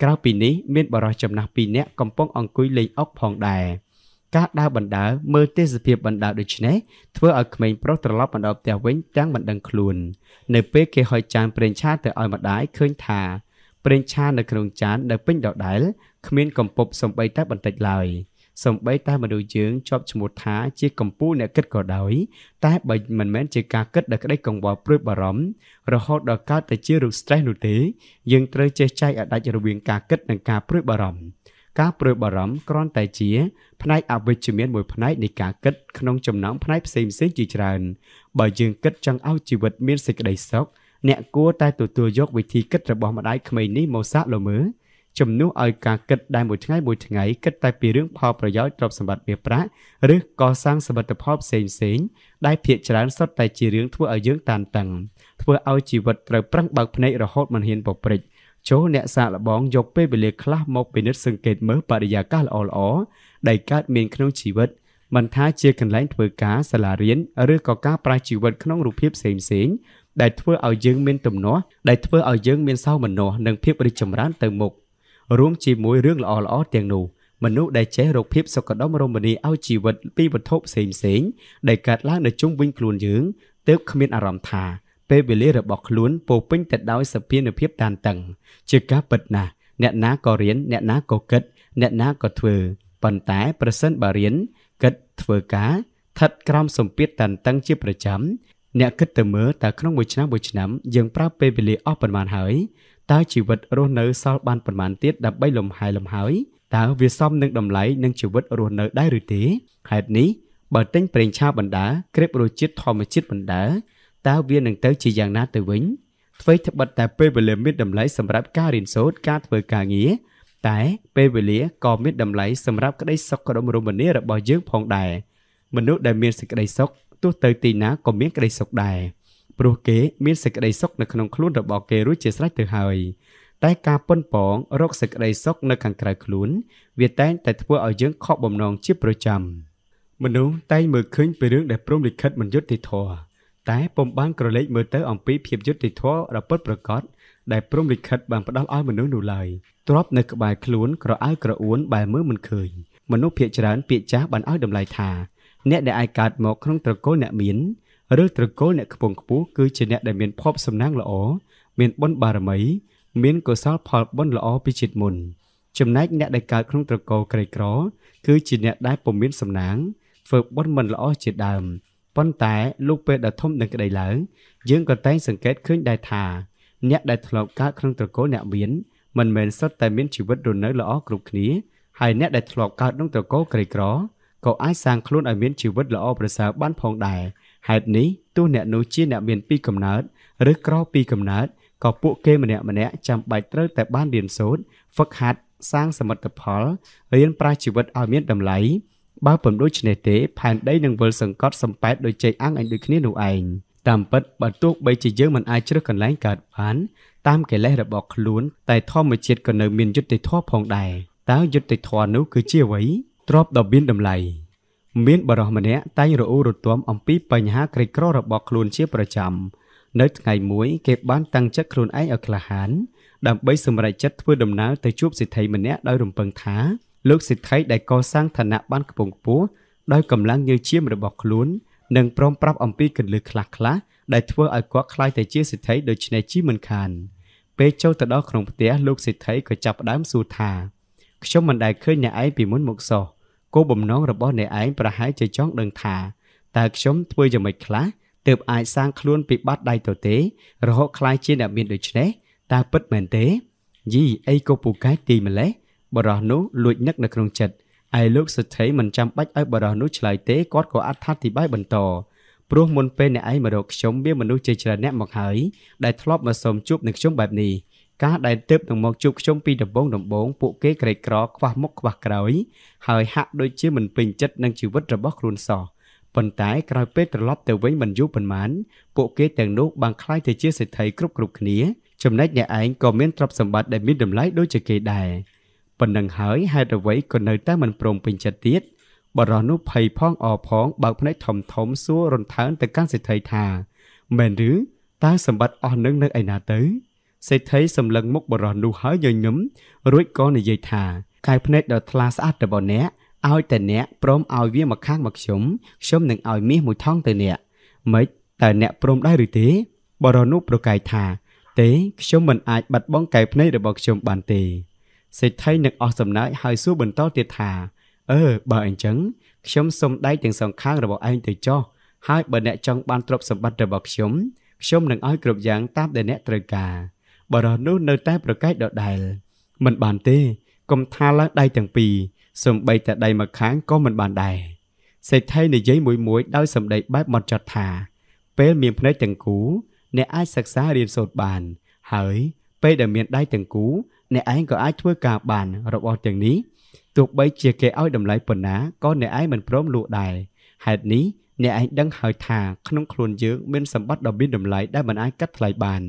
S1: ក្រៅពីនេះមានបរិសចំណាស់2នាក់កំពុងអង្គុយលេងអុកផងដែរការដើរបណ្ដើរមើលទេសភាពបណ្ដើរដូចនេះធ្វើឲ្យក្មេងប្រុសត្រឡប់មកដល់ផ្ទះវិញទាំងមិនដឹងខ្លួន នៅពេលគេហុចចានប្រេងឆាទៅឲ្យម្ដាយឃើញថាប្រេងឆានៅក្នុងចាននៅពេញដដែលគ្មានកំពប់សំបីតែបន្តិចឡើយសំបីតែមនុស្សយើងជាប់ឈ្មោះថាជាកម្ពុជាអ្នកគិតក៏ដោយ តែបើមិនមែនជាការគិតដល់ក្តីកង្វល់ព្រួយបារម្ភរហូតដល់កើតទៅជារូប stress នោះទេយើងត្រូវចេះចែកឲ្យដាច់រវាងការគិតនិងការព្រួយបារម្ភការព្រួយបារម្ភគ្រាន់តែជា ផ្នែកអវិជ្ជមានមួយផ្នែកនៃការគិតក្នុងចំណោមផ្នែកផ្សេងៗជាច្រើនបើយើងគិតចង់ឲ្យជីវិតមានសេចក្តីសុខអ្នកគួរតែទទួលយកវិធីគិតរបស់ម្ដាយក្មេងនេះមកសាកល្មើជំនួសឲ្យការគិតដែលមួយថ្ងៃមួយថ្ងៃគិតតែពីរឿងផលប្រយោជន៍ទ្រព្យសម្បត្តិមាសប្រាក់ឬកសាងសមិទ្ធផលផ្សេងផ្សេងដែលភាកច្រើនសុទ្ធតែជារឿងធ្វើឲ្យយើងតានតឹងធ្វើឲ្យជីវិតត្រូវប្រឹងបើកភ្នែករហូតមិនហ៊ានពព្រិចចូលអ្នកសាកល្បងយកពេលវេលាខ្លះមកពិនិត្យសង្កេតមើលបរិយាកាសល្អៗដែលកើតមានក្នុងជីវិតមិនថាជាកន្លែងធ្វើការសាលារៀនឬក៏ការប្រាជីវិតក្នុងរូបភាពផ្សេងៗដែលធ្វើឲ្យយើងមានទំនាស់ដែលធ្វើឲ្យយើងមានសោមនស្សនិងភាពរីកចម្រើនទៅមុខរួមជាមួយរឿងល្អល្អទាំងនោះមនុស្សដែលចេះរកភាពសុខដុមរមនាឲ្យជីវិតពីវត្ថុផ្សេងៗដែលកើតឡើងនៅជុំវិញខ្លួនយើងទើបគ្មានអារម្មណ៍ថាពេលវេលារបស់ខ្លួនពោពេញទៅដោយសភានុភាពតានតឹងជាការពិតណាស់អ្នកណាក៏រៀន អ្នកណាក៏គិតអ្នកណាក៏ធ្វើប៉ុន្តែប្រសិនបើរៀនគិតធ្វើការស្ថិតក្រោមសម្ពាធតានតឹងជាប្រចាំអ្នកគិតទៅមើលតើក្នុងមួយឆ្នាំមួយឆ្នាំ យើងប្រើពេលវេលាអស់ប៉ុន្មានហើយតើជីវិតរស់នៅសល់បានប៉ុន្មានទៀតដើម្បីលំហែលំហើយតើវាសមនឹងតម្លៃនឹងជីវិតរស់នៅដែរឬទេហេតុនេះបើទិញប្រេងឆាបណ្ដាក្រេបរសជាតិធម្មជាតិបណ្ដាតើវានឹងទៅជាយ៉ាងណាទៅវិញអ្វីត្បិតតែពេលវេលាមានតម្លៃសម្រាប់ការរៀនសូត្រការធ្វើការងារតែពេលវេលាក៏មានតម្លៃសម្រាប់ក្តីសុខក្តុំរមនារបស់យើងផងដែរមនុស្សដែលមានសេចក្តីសុខទោះទៅទីណាក៏មានក្តីសុខដែរព្រោះគេមានសេចក្តីសុខនៅក្នុងខ្លួនរបស់គេរួចជាស្រេចទៅហើយ តែការប៉ុនប៉ងរកសេចក្តីសុខនៅ ខាងក្រៅខ្លួនវាតែងតែធ្វើឲ្យយើងខកបំណងជាប្រចាំមនុស្សតែងមើលឃើញពីរឿងដែលព្រមលិខិតមិនយុត្តិធម៌តែពុំបានក្រឡេកមើលទៅអំពីភាពយុត្តិធម៌ដ៏ពិតប្រាកដដែលព្រមលិខិតបានផ្ដល់ឲ្យមនុស្សនោះឡើយទ្របនៅក្បែរខ្លួនក្រអៅក្រអួនបែរមើលមិនឃើញមនុស្សភាគច្រើនពាក្យចាស់បានឲ្យតម្លៃថាអ្នកដែលអាចកើតមកក្នុងត្រកូលអ្នកមាន ឬត្រកូលអ្នកខ្ពង់ខ្ពស់គឺជាអ្នកដែលមានភពសំណាងល្អមានបុណ្យបារមីមានកុសលផលបុណ្យល្អពីជាតិមុន ចំណែកអ្នកដែលកើតក្នុងត្រកូលក្រីក្រ គឺជាអ្នកដែលពុំមានសំណាងធ្វើបុណ្យមិនល្អជាដើមប៉ុន្តែលុះពេលដល់ធំនឹងក្តីឡើងយើងក៏តែងសង្កេតឃើញដែរថាអ្នកដែលធ្លាប់កើតក្នុងត្រកូលអ្នកមានមិនមែនសុទ្ធតែមានជីវិតរស់នៅល្អគ្រប់គ្នាហើយអ្នកដែលធ្លាប់កើតក្នុងត្រកូលក្រីក្រក៏អាចសាងខ្លួនឲ្យមានជីវិតល្អប្រសើរបានផងដែរហេតុនេះទោះអ្នកនោះជាអ្នកមានពីកំណើតឬក្រពីកំណើតក៏ពួកគេម្នាក់ម្នាក់ចាំបាច់ត្រូវតែបានរៀនសូត្រហ្វឹកហាត់សាងសមិទ្ធផលរៀនប្រាសជីវិតឲ្យមានតម្លៃបើពុំដូច្នេះទេផែនដីនឹងវិលសង្កត់សម្ប៉ែតដោយចេកអាំងឯងដូចគ្នានោះឯងតាមពិតបើទោះបីជាយើងមិនអាចជ្រើសកន្លែងកើតបាន តាមកិលេសរបស់ខ្លួនតែធម្មជាតិក៏នៅមានយុត្តិធម៌ផងដែរតើយុត្តិធម៌នោះគឺជាអ្វីទ្របដ៏មានតម្លៃមានបរិសម្នាក់តែងរអ៊ូរទាំអំពីបញ្ហាក្រីក្ររបស់ខ្លួនជាប្រចាំនៅថ្ងៃមួយគេបានតាំងចិត្តខ្លួនឯងឲ្យក្លាហានដើម្បីសម្រេចចិត្តធ្វើដំណើរទៅជួបសិទ្ធិម្នាក់ដោយរំពឹងថាលោកសិទ្ធិដែលកសាងឋានៈបានខ្ពង់ខ្ពស់ដោយកម្លាំងញើសឈាមរបស់ខ្លួននិងព្រមប្រាប់អំពីគន្លឹះខ្លះៗដែលធ្វើឲ្យគាត់ខ្លាយទៅជាសិទ្ធិដូច្នេះជីមិនខាន ពេលចូលទៅដល់ក្នុងផ្ទះលោកសិទ្ធិក៏ចាប់ផ្ដើមសួរថាខ្ញុំមិនដែលឃើញអ្នកឯងពីមុនមកសោះគោលបំណងរបស់អ្នកឯងប្រហែលជាចង់ដឹងថាតើខ្ញុំធ្វើយ៉ាងម៉េចខ្លះទើបអាចសាងខ្លួនពីបាត់ដៃទៅទេរហូតខ្លាយជាអ្នកមានដូចនេះតើពិតមែនទេយីអីក៏ពូកែទីម្លេះបរោះនោះលួចនឹកនៅក្នុងចិត្តឯលោកសេដ្ឋីមិនចាំបាច់ឲ្យបរោះនោះឆ្លើយទេគាត់ក៏អត្ថាធិប្បាយបន្តព្រោះមុនពេលអ្នកឯងមករកខ្ញុំមានមនុស្សជាច្រើនអ្នកមកហើយដែលធ្លាប់មកសុំជួបនឹងខ្ញុំបែបនេះការដែលទៅនឹងមកជួបខ្ញុំពីដំបងដំបងពួកគេក្រេកក្រខ្វះមុខខ្វះក្រោយហើយហាក់ដូចជាមិនពេញចិត្តនឹងជីវិតរបស់ខ្លួនសោះប៉ុន្តែក្រោយពេលត្រឡប់ទៅវិញមិនយូរប៉ុន្មានពួកគេទាំងនោះបានคล้ายទៅជាសេដ្ឋីគ្រប់គ្រប់គ្នាចំណែកអ្នកឯងក៏មានទ្រព្យសម្បត្តិដែលមានតម្លៃដូចជាគេដែរប៉ុណ្ណឹងហើយហេតុអ្វីក៏នៅតែមិនព្រមពេញចិត្តទៀតបរោះនោះភ័យផងអផង បើកភ្នែកធំធំសួររន្ថើនទៅកាន់សេដ្ឋីថាមែនឬតើសម្បត្តិអស់នឹងនៅឯណាទៅ សេដ្ឋីសម្លឹងមុខបរោះនោះហើយញញឹមរួចក៏និយាយថាកាយភ្នែកដ៏ថ្លាស្អាតរបស់អ្នកឲ្យតែអ្នកព្រមឲ្យវាមកខាងមកខ្ញុំខ្ញុំនឹងឲ្យមាសមួយថងទៅអ្នកម៉េចតើអ្នកព្រមដែរឬទេ បរោះនោះប្រកែកថាទេខ្ញុំមិនអាចបាត់បង់កាយភ្នែករបស់ខ្ញុំបានទេសេដ្ឋីនឹងអស់សំណើចហើយសួរបន្តទៀតថាអឺបើអញ្ចឹង ខ្ញុំសូមដែកទាំងសងខាងរបស់ឯងទៅចោះហើយបើអ្នកចង់បានទ្រព្យសម្បត្តិរបស់ខ្ញុំខ្ញុំនឹងឲ្យគ្រប់យ៉ាងតាមដែលអ្នកត្រូវការបរិះនោះនៅតែប្រកែកដដែល មិនបានទេកុំថាឡើងដៃទាំងពីរសំបីតែដៃមួយខាងក៏មិនបានដែរសេដ្ឋីនិយាយមួយមួយដោយសម្ដីបែបមិនចត់ថា ពេលមានភ្នែកទាំងគូអ្នកអាចសិក្សារៀនសូត្របាន ហើយពេលដែលមានដៃទាំងគូអ្នកឯងក៏អាចធ្វើការបានរបស់ទាំងនេះទោះបីជាគេឲ្យតម្លៃប៉ុណ្ណាក៏អ្នកឯងមិនព្រមលក់ដែរហេតុនេះអ្នកឯងដឹងហើយថាក្នុងខ្លួនយើងមានសម្បត្តិដ៏មានតម្លៃដែលមិនអាចកាត់ថ្លៃបាន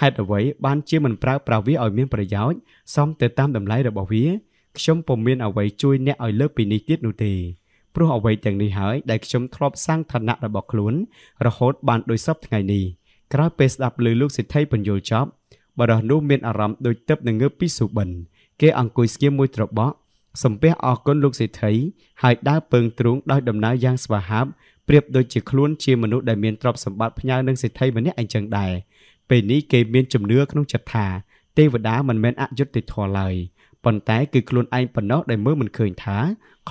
S1: ហេតុអ្វីបានជាមិនប្រើប្រាស់វាឲ្យមានប្រយោជន៍សមទៅតាមតម្លៃរបស់វាខ្ញុំពុំមានអ្វីជួយអ្នកឲ្យលើកពីនេះទៀតនោះទេព្រោះអ្វីទាំងនេះហើយដែលខ្ញុំធ្លាប់សាងឋានៈរបស់ខ្លួនរហូតបានដូចសពថ្ងៃនេះក្រោយពេលស្ដាប់ឮលោកសិទ្ធិបញ្យលចប់បរោះនោះមានអារម្មណ៍ដូចទឹកនឹងងើបពីសុបិនគេអង្គុយស្ងៀមមួយត្របក់សំពះអរគុណលោកសេដ្ឋីហើយដើរពើងទ្រូងដោយដំណើរយ៉ាងស្វាហាប់ប្រៀបដូចជាខ្លួនជាមនុស្សដែលមានទ្រព្យសម្បត្តិផ្ញើនឹងសេដ្ឋីម្នាក់អញ្ចឹងដែរពេលនេះគេមានជំនឿក្នុងចិត្តថាទេវតាមិនមែនអយុត្តិធម៌ឡើយប៉ុន្តែគឺខ្លួនឯងប៉ុណ្ណោះដែលមើលមិនឃើញថា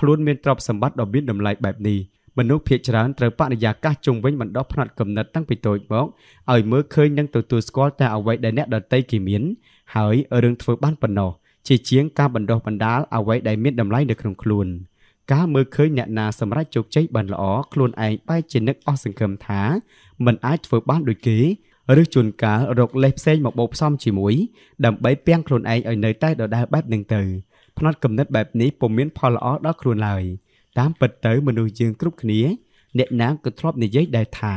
S1: ខ្លួនមានទ្រព្យសម្បត្តិដ៏មានតម្លៃបែបនេះមនុស្សភាគច្រើនត្រូវបរិយាកាសជុំវិញបណ្ដោះផ្នត់គំនិតតាំងពីតូចមកឲ្យមើលឃើញនិងទទួលស្គាល់តែអ្វីដែលអ្នកដតីគេមានហើយរឿងធ្វើបានប៉ុណ្ណោះជាជាងការបណ្ដោះបណ្ដាលអ្វីដែលមានតម្លៃនៅក្នុងខ្លួនការមើលឃើញអ្នកណាសម្រេចជោគជ័យបានល្អខ្លួនឯងបែរជានឹកអស់សង្ឃឹមថាមិនអាចធ្វើបានដូចគេឬជួនកាលរកលេសផ្សេងមកបោកផ្សំជាមួយដើម្បីពាំងខ្លួនឯងឲ្យនៅតែដដែលបែបនឹងទៅផ្នត់គំនិតបែបនេះពុំមានផលល្អដល់ខ្លួនឡើយ។តាមពិតទៅមនុស្សយើងគ្រប់គ្នា អ្នកណាក៏ធ្លាប់និយាយដែរថា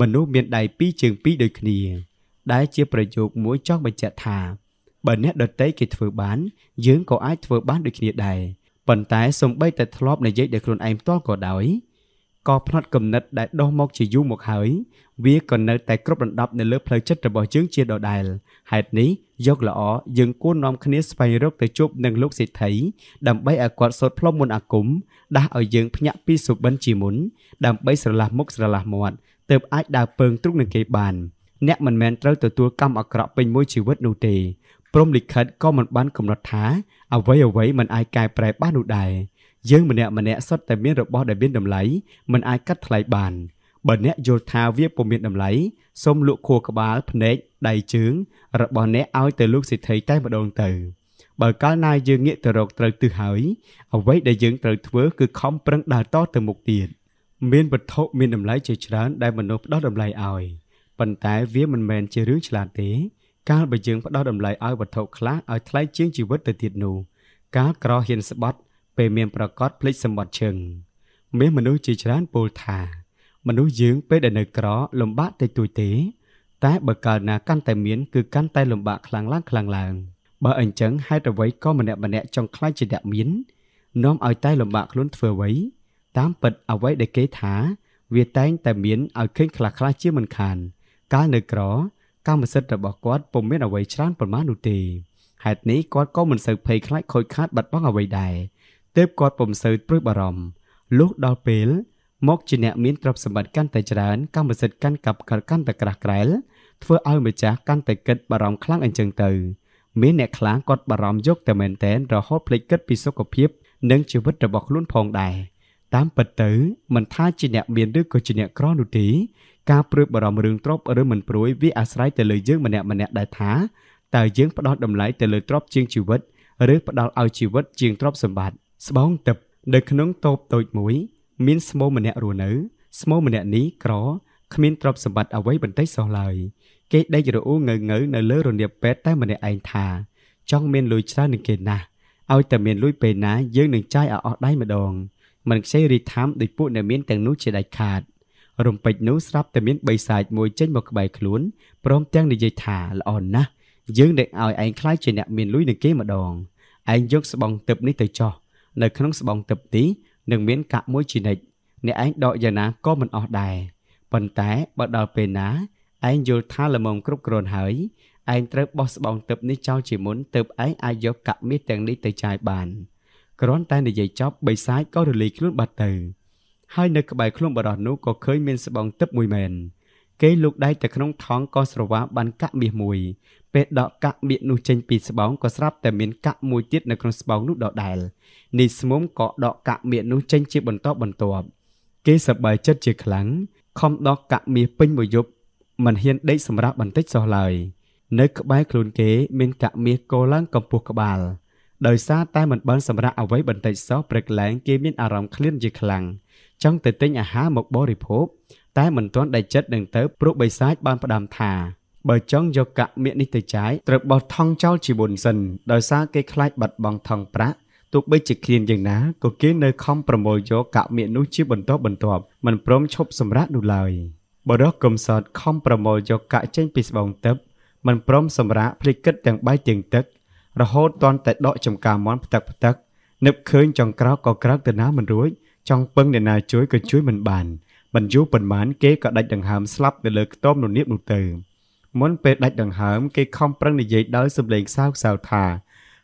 S1: មនុស្សមានដៃពីរជើងពីរដូចគ្នាដែលជាប្រយោគមួយចង់បញ្ជាក់ថាបើអ្នកដតីគេធ្វើបានយើងក៏អាចធ្វើបានដូចគ្នាដែរប៉ុន្តែសំបីតែធ្លាប់និយាយដល់ខ្លួនឯងផ្ទាល់ក៏ដោយក៏ផ្នត់គំនិតដែលដុះមកជាយូរមកហើយ វាក៏នៅតែគ្របដណ្ដប់ នៅលើផ្លូវចិត្តរបស់យើងជាដដែលហេតុនេះយកល្អយើងគួរនាំគ្នាស្វែងរកទៅជួបនឹងលោកសេដ្ឋីដើម្បីឲ្យគាត់សូត្រផ្លុំមុនអាគមដាស់ឲ្យយើងភ្ញាក់ពីសុបិនជាមុនដើម្បីស្រឡះមុខស្រឡះមាត់ទើបអាចដើរពើងទ្រុកនឹងគេបាន អ្នកមិនមែនត្រូវទទួលកម្មអាក្រក់ពេញមួយជីវិតនោះទេព្រមលិខិតក៏មិនបានកំណត់ថាអ្វីអ្វីមិនអាចកែប្រែបាននោះដែរយើងម្នាក់ម្នាក់សុទ្ធតែមានរបស់ដែលមានតម្លៃមិនអាចកាត់ថ្លៃបានបើអ្នកយល់ថាវាពុំមានតម្លៃសូមលក់ខួរក្បាលភ្នែកដៃជើងរបស់អ្នកឲ្យទៅលោកសិទ្ធិតែម្ដងទៅបើកាលណាយើងងាកទៅរកត្រូវទិសហើយ អ្វីដែលយើងត្រូវធ្វើគឺខំប្រឹងដើរតទៅមុខទៀតមានវត្ថុមានតម្លៃជាច្រើនដែលមនុស្សផ្ដោតតម្លៃឲ្យប៉ុន្តែវាមិនមែនជារឿងឆ្លាតទេកាលបើយើងផ្ដោតតម្លៃឲ្យវត្ថុខ្លះឲ្យថ្លៃជាងជីវិតទៅទៀតនោះកាលក្រហ៊ានស្បត់ពេលមានប្រកាសភ្លេចសម្បត្តិឈឹងមានមនុស្សជាច្រើនពោលថា មនុស្សយើងពេលដែលនៅក្រលំបាកតិចតួចទេតែបើកាលណាកាន់តែមានគឺកាន់តែលំបាកខ្លាំងឡើងខ្លាំងឡើងបើអញ្ចឹងហេតុអ្វីក៏ម្នាក់ម្នាក់ចង់ខ្លាចជាអ្នកមាននាំឲ្យតែលំបាកខ្លួនធ្វើអ្វីតាមពិតអ្វីដែលគេថា វាតែងតែមានឲ្យឃើញខ្លះខ្លះជាមិនខាន កាលនៅក្រ កម្មសិទ្ធិរបស់គាត់ពុំមានអ្វីច្រើនប៉ុន្មាននោះទេហេតុនេះគាត់ក៏មិនសូវភ័យខ្លាចខូចខាតបាត់បង់អ្វីដែរទើបគាត់ពុំសូវព្រួយបារម្ភលុះដល់ពេលមកជាអ្នកមានទ្រព្យសម្បត្តិកាន់តែច្រើន កម្មសិទ្ធិកាន់កាប់កាន់តែក្រាស់ក្រែលធ្វើឲ្យម្ចាស់កាន់តែគិតបារម្ភខ្លាំងអញ្ចឹងទៅមានអ្នកខ្លះគាត់បារម្ភយកតែមែនតែនរហូតភ្លេចគិតពីសុខភាពនិងជីវិតរបស់ខ្លួនផងដែរតាមពិតទៅមិនថាជាអ្នកមានឬក៏ជាអ្នកក្រនោះទេការព្រួយបារម្ភរឿងទ្រព្យឬមិនព្រួយវាអាស្រ័យទៅលើយើងម្នាក់ម្នាក់ដែរថាតើយើងផ្ដោតតម្លៃទៅលើទ្រព្យជាងជីវិតឬផ្ដោតឲ្យជីវិត ជាងទ្រព្យសម្បត្តិស្បោងទឹកនៅក្នុងតូបតូចមួយមានស្មោម្នាក់រស់នៅស្មោម្នាក់នេះក្រគ្មានទ្រព្យសម្បត្តិអ្វីបន្តិចសោះឡើយគេដេករអ៊ូងើងើនៅលើរនាបពេទ្យតែម្នាក់ឯងថាចង់មានលុយច្រើននឹងគេណាស់ឲ្យតែមានលុយពេលណា យើងនឹងចាយឲ្យអស់ដៃម្ដងមិនខ្ចីរីថាមដោយពួកអ្នកមានទាំងនោះជាដាច់ខាត រំពេចនោះស្រាប់តែមានបីសាចមួយចេញមកក្បែរខ្លួនព្រមទាំងនិយាយថាល្អណាស់យើងនឹងឲ្យឯងខ្លាចជាអ្នកមានលុយនឹងគេម្ដងឯងយកស្បង់ទឹកនេះទៅចោះនៅក្នុងស្បង់ទឹកនេះនឹងមានកាក់មួយជានិច្ចអ្នកឯងដកយ៉ាងណាក៏មិនអស់ដែរប៉ុន្តែបើដល់ពេលណាឯងយល់ថាល្មមគ្រប់គ្រាន់ហើយឯងត្រូវបោះស្បង់ទឹកនេះចោលជាមុនទើបឯងអាចយកកាក់មាសទាំងនេះទៅចាយបានគ្រាន់តែនិយាយចប់បិសាចក៏រលីខ្លួនបាត់ទៅហើយនៅក្បែរខ្លួនបរោះនោះក៏ឃើញមានស្បង់ទឹកមួយមែន។គេលូកដៃទៅក្នុងថង់ក៏ស្រវាបានកាក់មាសមួយពេលដកកាក់មាសនោះចេញពីស្បោងក៏ស្រាប់តែមានកាក់មួយទៀតនៅក្នុងស្បោងនោះដដែលនេះស្មុំក៏ដកកាក់មាសនោះចេញជាបន្តបន្ទាប់ គេសប្បាយចិត្តជាខ្លាំងខំដកកាក់មាសពេញមួយយប់មិនហ៊ានដេកសម្រាប់បន្តិចសោះឡើយនៅក្បែរខ្លួនគេមានកាក់មាសកោឡើងកំពស់ក្បាលដោយសារតែមិនបានសម្រាប់អ្វីបន្តិចសោះព្រឹកឡើងគេមានអារម្មណ៍ឃ្លានជាខ្លាំងចង់ទៅទិញអាហារមកបរិភោគតែមិនទាន់ដេកចិត្តនឹងទៅព្រោះបិសាចបានផ្ដាំថាបើចង់យកកាក់មៀកនេះទៅចាយត្រូវបោះថង់ចោលជាមុនសិនដោយសារគេខ្លាចបាត់បង់ថង់ប្រាក់ទោះបីជាឃ្លានយ៉ាងណាក៏គេនៅខំប្រមូលយកកាក់មៀកនោះជាបន្តបន្ទាប់មិនព្រមឈប់សម្រាកនោះឡើយបរោះកំសត់ខំប្រមូលយកកាក់ចេញពីស្បោងទឹកមិនព្រមសម្រាកភ្លេចគិតទាំងបាយទាំងទឹក រហូតតាន់តែដកចំការមន់ផ្ទឹកផ្ទឹកនឹកឃើញចង្ក្រោកក៏ក្រោកទៅណាមិនរួចចង់ពឹងអ្នកណាជួយក៏ជួយមិនបាន។មិនយូរប៉ុន្មានគេក៏ដាច់ដង្ហើមស្លាប់នៅលើខ្ទមននាបនោះទៅមុនពេលដាច់ដង្ហើមគេខំប្រឹងនិយាយដោយសម្លេងខ្សោខ្សៅថា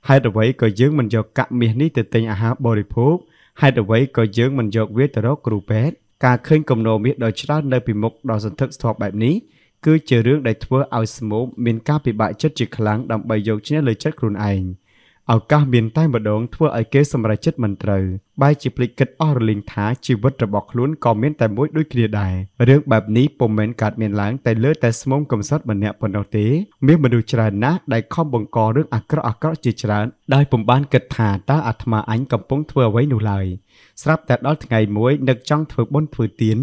S1: ហេតុអ្វីក៏យើងមិនយកកាក់មាសនេះទៅទិញអាហារបរិភោគហេតុអ្វីក៏យើងមិនយកវាទៅរកគ្រូពេទ្យការឃើញគំនរមាសដ៏ច្រើននៅពីមុខដ៏សន្ធឹកស្ធាប់បែបនេះគឺជារឿងដែលធ្វើឲ្យស្មូបមានការពិបាកចិត្តជាខ្លាំងដើម្បីយកឈ្នះលើចិត្តខ្លួនឯង។ឱកាសមានតែម្ដងធ្វើឲ្យគេសម្រេចចិត្តមិនត្រូវបែរជាភ្លេចគិតអស់រលីងថាជីវិតរបស់ខ្លួនក៏មានតែមួយដូចគ្នាដែររឿងបែបនេះពុំមែនកើតមានឡើងតែលើតែស្មុំកំសត់ម្នាក់ប៉ុណ្ណោះទេ មានមនុស្សច្រើនណាស់ដែលខំបង្ករឿងអាក្រក់អាក្រក់ជាច្រើនដោយពុំបានគិតថាតើអាត្មាអញកំពុងធ្វើអ្វីនោះឡើយស្រាប់តែដល់ថ្ងៃមួយនឹកចង់ធ្វើបុណ្យធ្វើទាន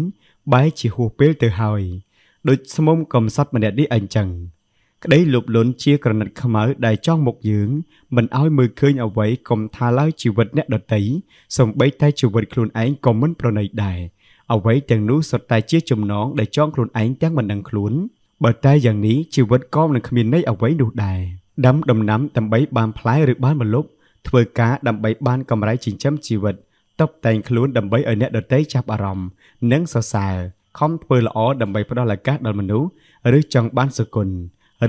S1: បែរជាហួសពេលទៅហើយដូចស្មុំកំសត់ម្នាក់នេះអញ្ចឹងក្តីលោភលន់ជាក្រណិតខ្មៅដែលចង់មកយើងមិនឲ្យមើលឃើញអ្វីកុំថាឡើយជីវិតអ្នកដតីសំបីតែជីវិតខ្លួនឯងក៏មិនប្រណីដែរអ្វីទាំងនោះសុទ្ធតែជាចំណងដែលចងខ្លួនឯងទាំងមិនដឹងខ្លួនបើតែយ៉ាងនេះជីវិតក៏នឹងគ្មានន័យអ្វីនោះដែរដាំដំណាំដើម្បីបានផ្លែឬបានម្លប់ធ្វើការដើម្បីបានកម្រៃចិញ្ចឹមជីវិតតុបតែងខ្លួនដើម្បីឲ្យអ្នកដតីចាប់អារម្មណ៍និងសរសើរខំធ្វើល្អដើម្បីផ្ដល់ឱកាសដល់មនុស្សឬចង់បានសុគន្ធ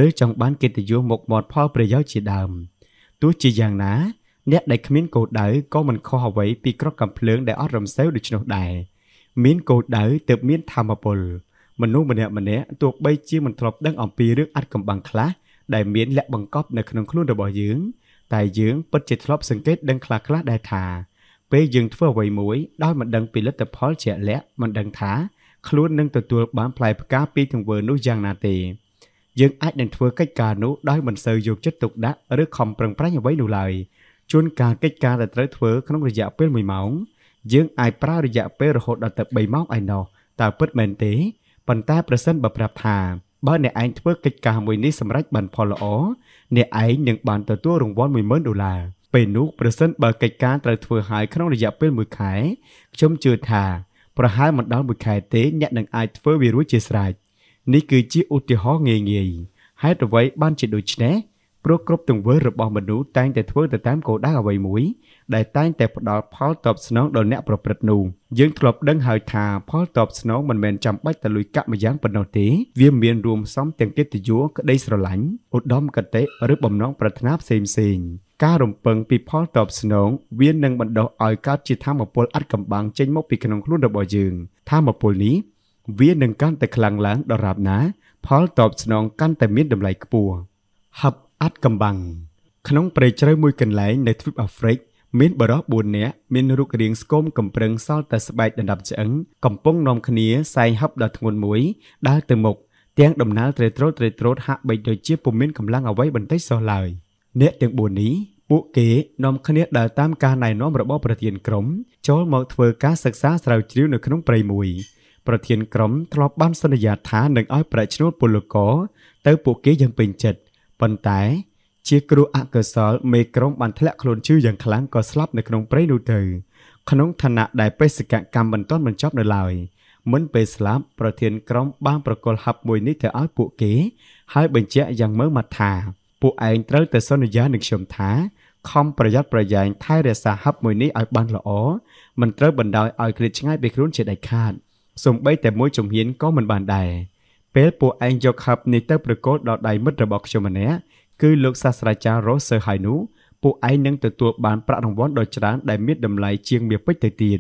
S1: ឬចង់បានកិត្តិយសមកមាត់ផលប្រយោជន៍ជាដើមទោះជាយ៉ាងណា អ្នកដែលគ្មានគោលដៅក៏មិនខុសអ្វីពីក្រកកំភ្លើងដែលអត់រំសេវដូច្នោះដែរមានគោលដៅទើបមានធម៌ពលមនុស្សម្នាក់ម្នាក់ទោះបីជាមិនធ្លាប់ដឹងអំពីរឿងអាត់កំបាំងខ្លះដែលមានលក្ខបង្កប់នៅក្នុងខ្លួនរបស់យើងតែយើងពិតជាធ្លាប់សង្កេតដឹងខ្លះខ្លះដែរថា ពេលយើងធ្វើអ្វីមួយដោយមិនដឹងពីលទ្ធផល ជាក់លាក់មិនដឹងថាខ្លួននឹងទទួលបានផ្លែផ្កាពីទង្វើនោះយ៉ាងណាទេយើងអាចនឹងធ្វើកិច្ចការនោះដោយមិនសូវយកចិត្តទុកដាក់ឬខំប្រឹងប្រែងអ្វីនោះឡើយជួនកាលកិច្ចការដែលត្រូវធ្វើក្នុងរយៈពេល1ម៉ោងយើងអាចប្រើរយៈពេលរហូតដល់ទៅ3ម៉ោងឯណោះតើពិតមែនទេប៉ុន្តែប្រសិនបើប្រាប់ថាបើអ្នកឯងធ្វើកិច្ចការមួយនេះសម្រេចបានផលល្អអ្នកឯងនឹងបានទទួលរង្វាន់10000ដុល្លារពេលនោះប្រសិនបើកិច្ចការត្រូវធ្វើហើយក្នុងរយៈពេល1ខែខ្ញុំជឿថា ប្រហែលមិនដល់1ខែទេអ្នកនឹងអាចធ្វើវារួចជាស្រេចនេះគឺជាឧទាហរណ៍ងាយងាយហេតុអ្វីបានជាដូច្នេះព្រោះគ្រប់ទង្វើរបស់មនុស្សតែងតែធ្វើទៅតាមគោលដៅអ្វីមួយ ដែលតែងតែផ្ដល់ផលតបស្នងដល់អ្នកប្រព្រឹត្តនោះយើងធ្លាប់ដឹងហើយថាផលតបស្នងមិនមែនចាំបាច់តែលុយកាក់ម្យ៉ាងប៉ុណ្ណោះទេវាមានរួមផ្សំទាំងកិត្តិយសក្តីស្រឡាញ់ឧត្តមគតិឬបំណងប្រាថ្នាផ្សេងផ្សេងការរំពឹងពីផលតបស្នងវានឹងបណ្ដុះឲ្យកើតជាធម៌ពលអត់កំបាំងចេញមកពីក្នុងខ្លួនរបស់យើងធម៌ពលនេះវានឹងកាន់តែខ្លាំងឡើងដរាបណា ផលតបស្នងកាន់តែមានតម្លៃខ្ពស់ហັບអាត់កំបាំងក្នុងព្រៃជ្រៅមួយកន្លែងនៅទ្វីបអាហ្វ្រិកមានបរិស4នាក់មានរូបរាងស្គមកំប្រឹងសល់តែស្បែកដណ្ដប់ឆ្អឹងកំពុងនាំគ្នាសែងហັບដល់ធ្ងន់មួយដើរទៅមុខទាំងដំណើរត្រេត្រោតត្រេត្រោតហាក់បីដូចជាពុំមានកម្លាំងអ្វីបន្តិចសោះឡើយអ្នកទាំង4នេះពួកគេនាំគ្នាដើរតាមការណែនាំរបស់ប្រធានក្រុមចូលមកធ្វើការសិក្សាស្រាវជ្រាវនៅក្នុងព្រៃមួយប្រធានក្រុមធ្លាប់បានសន្យាថានឹងឲ្យ ប្រាក់ឈ្នួលពលករទៅពួកគេយ៉ាងពេញចិត្តប៉ុន្តែជាគ្រូអកុសលមេក្រុមបានធ្លាក់ខ្លួនឈឺយ៉ាងខ្លាំងក៏ស្លាប់នៅក្នុងព្រៃនោះទៅក្នុងឋានៈដែលបេសកកម្មមិនទាន់បញ្ចប់នៅឡើយមុនពេលស្លាប់ប្រធានក្រុមបានប្រកល់ហັບមួយនេះទៅឲ្យពួកគេហើយបញ្ជាក់យ៉ាងម៉ឺងម៉ាត់ថាពួកឯងត្រូវតែសន្យានឹងខ្ញុំថាខំប្រយ័ត្នប្រយែងថែរក្សាហັບមួយនេះឲ្យបានល្អមិនត្រូវបណ្ដោយឲ្យឃ្លាតឆ្ងាយពីខ្លួនជាដាច់ខាត។សូម្បីតែមួយជំហានក៏មិនបានដែរពេលពួកឯងយកហឹបនេះទៅប្រកល់ដល់ដៃមិត្តរបស់ខ្ញុំម្នាក់គឺលោកសាស្ត្រាចារ្យ Rose Hainu ពួកឯងនឹងទទួលបានប្រាក់រង្វាន់ដ៏ច្រើនដែលមានតម្លៃជាងមាសពេជ្រទៅទៀត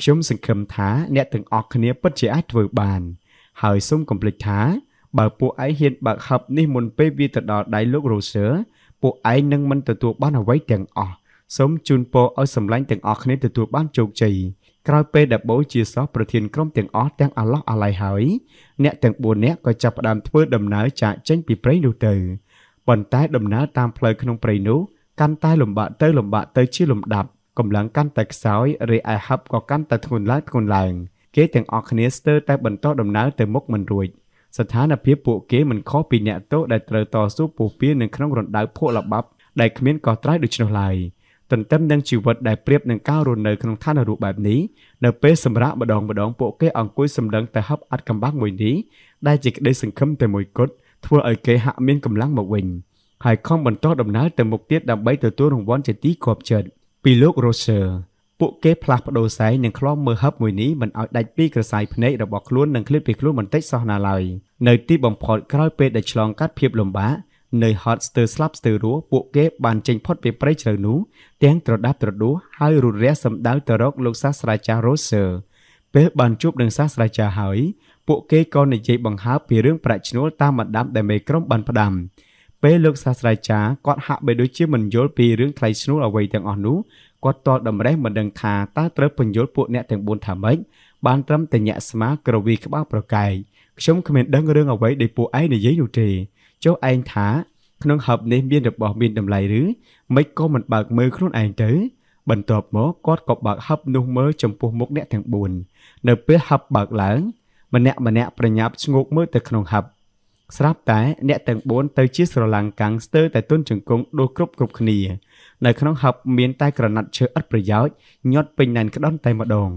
S1: ខ្ញុំសង្ឃឹមថាអ្នកទាំងអស់គ្នាពិតជាអាចធ្វើបាន ហើយសូមកុំភ្លេចថា បើពួកឯងហ៊ានបើកហឹបនេះមុនពេលវាទៅដល់ដៃលោក Rose ពួកឯងនឹងមិនទទួលបានអ្វីទាំងអស់សូមជូនពរឲ្យសម្លាញ់ទាំងអស់គ្នាទទួលបានជោគជ័យក្រោយពេលដែលបូជាសពប្រធានក្រុមទាំងអស់ទាំងអាឡោះអាឡៃហើយអ្នកទាំង4នាក់ក៏ចាប់ផ្ដើមធ្វើដំណើរចាកចេញពីព្រៃនោះទៅប៉ុន្តែដំណើរតាមផ្លូវក្នុងព្រៃនោះកាន់តែលំបាកទៅលំបាកទៅជាលំដាប់កម្លាំងកាន់តែខ្សោយរីឯហឹបក៏កាន់តែធ្ងន់ឡើងធ្ងន់ឡើងគេទាំងអស់គ្នាស្ទើរតែបន្តដំណើរទៅមុខមិនរួចស្ថានភាពពួកគេមិនខុសពីអ្នកទោសដែលត្រូវតស៊ូពុះពៀននៅក្នុងរណ្ដៅភក់លបាប់ដែលគ្មានកោះត្រៃដូច្នោះឡើយ។ទន្ទឹមនឹងជីវិតដែលប្រៀបនឹងការរស់នៅក្នុងឋានរូបបែបនេះនៅពេលសម្រាប់ម្ដងម្ដងពួកគេអង្គុយសម្លឹងទៅហឹបអត់កំបាំងមួយនេះដែលជាក្តីសង្ឃឹមតែមួយគត់ធ្វើឲ្យគេហាក់មានកម្លាំងមកវិញហើយខំបន្តដំណើរទៅមុខទៀតដើម្បីទទួលរង្វាន់ជាទីគាប់ចិត្តពីលោក Roser ពួកគេផ្លាស់ប្ដូរសែងនិងខ្លំមើលហឹបមួយនេះមិនឲ្យដាច់ពីក្រសែភ្នែករបស់ខ្លួននិងឃ្លាតពីខ្លួនបន្តិចសោះណាឡើយនៅទីបំផុតក្រោយពេលដែលឆ្លងកាត់ភាពលំបាកនៅហត់ស្ទើរស្លាប់ស្ទើររស់ពួកគេបានចេញផុតពីព្រៃជ្រៅនោះទាំងត្រដាប់ត្រដួសហើយរុរះសម្ដៅទៅរកលោកសាស្ត្រាចារ្យ Roser ពេលបានជួបនឹងសាស្ត្រាចារ្យហើយពួកគេក៏និយាយបង្ហើបពីរឿងប្រាក់ឈ្នួលតាមបណ្ដាំដែលមេក្រុមបានផ្ដាំពេលលោកសាស្ត្រាចារ្យគាត់ហាក់បីដូចជាមិនយល់ពីរឿងថ្លៃឈ្នួលអ្វីទាំងអស់នោះគាត់តល់តម្រេះមិនដឹងថាតើត្រូវពន្យល់ពួកអ្នកទាំង4ថាម៉េចបានត្រឹមតែញាក់ស្មាក្រវីក្បាលប្រកែកខ្ញុំគ្មានដឹងរឿងអ្វីដែលពួកឯងនិយាយនោះទេចុះឯងថាក្នុងហបនេះមានរបស់មានតម្លៃឬមិនក៏មិនបើកមើលខ្លួនឯងទៅ បន្ទាប់មកគាត់ក៏បើកហបនោះមើលចំពោះមុខអ្នកទាំង4នៅពេលហបបើកឡើងម្នាក់ម្នាក់ប្រញាប់ឈ្ងោកមើលទៅក្នុងហបស្រាប់តែអ្នកទាំង4ទៅជាស្រឡាំងកាំងស្ទើរតែទុនជង្គង់ដូចគ្រប់គ្រប់គ្នានៅក្នុងហបមានតែក្រណាត់ឈើឥតប្រយោជន៍ញាត់ពេញណែនក្តន់តែម្ដង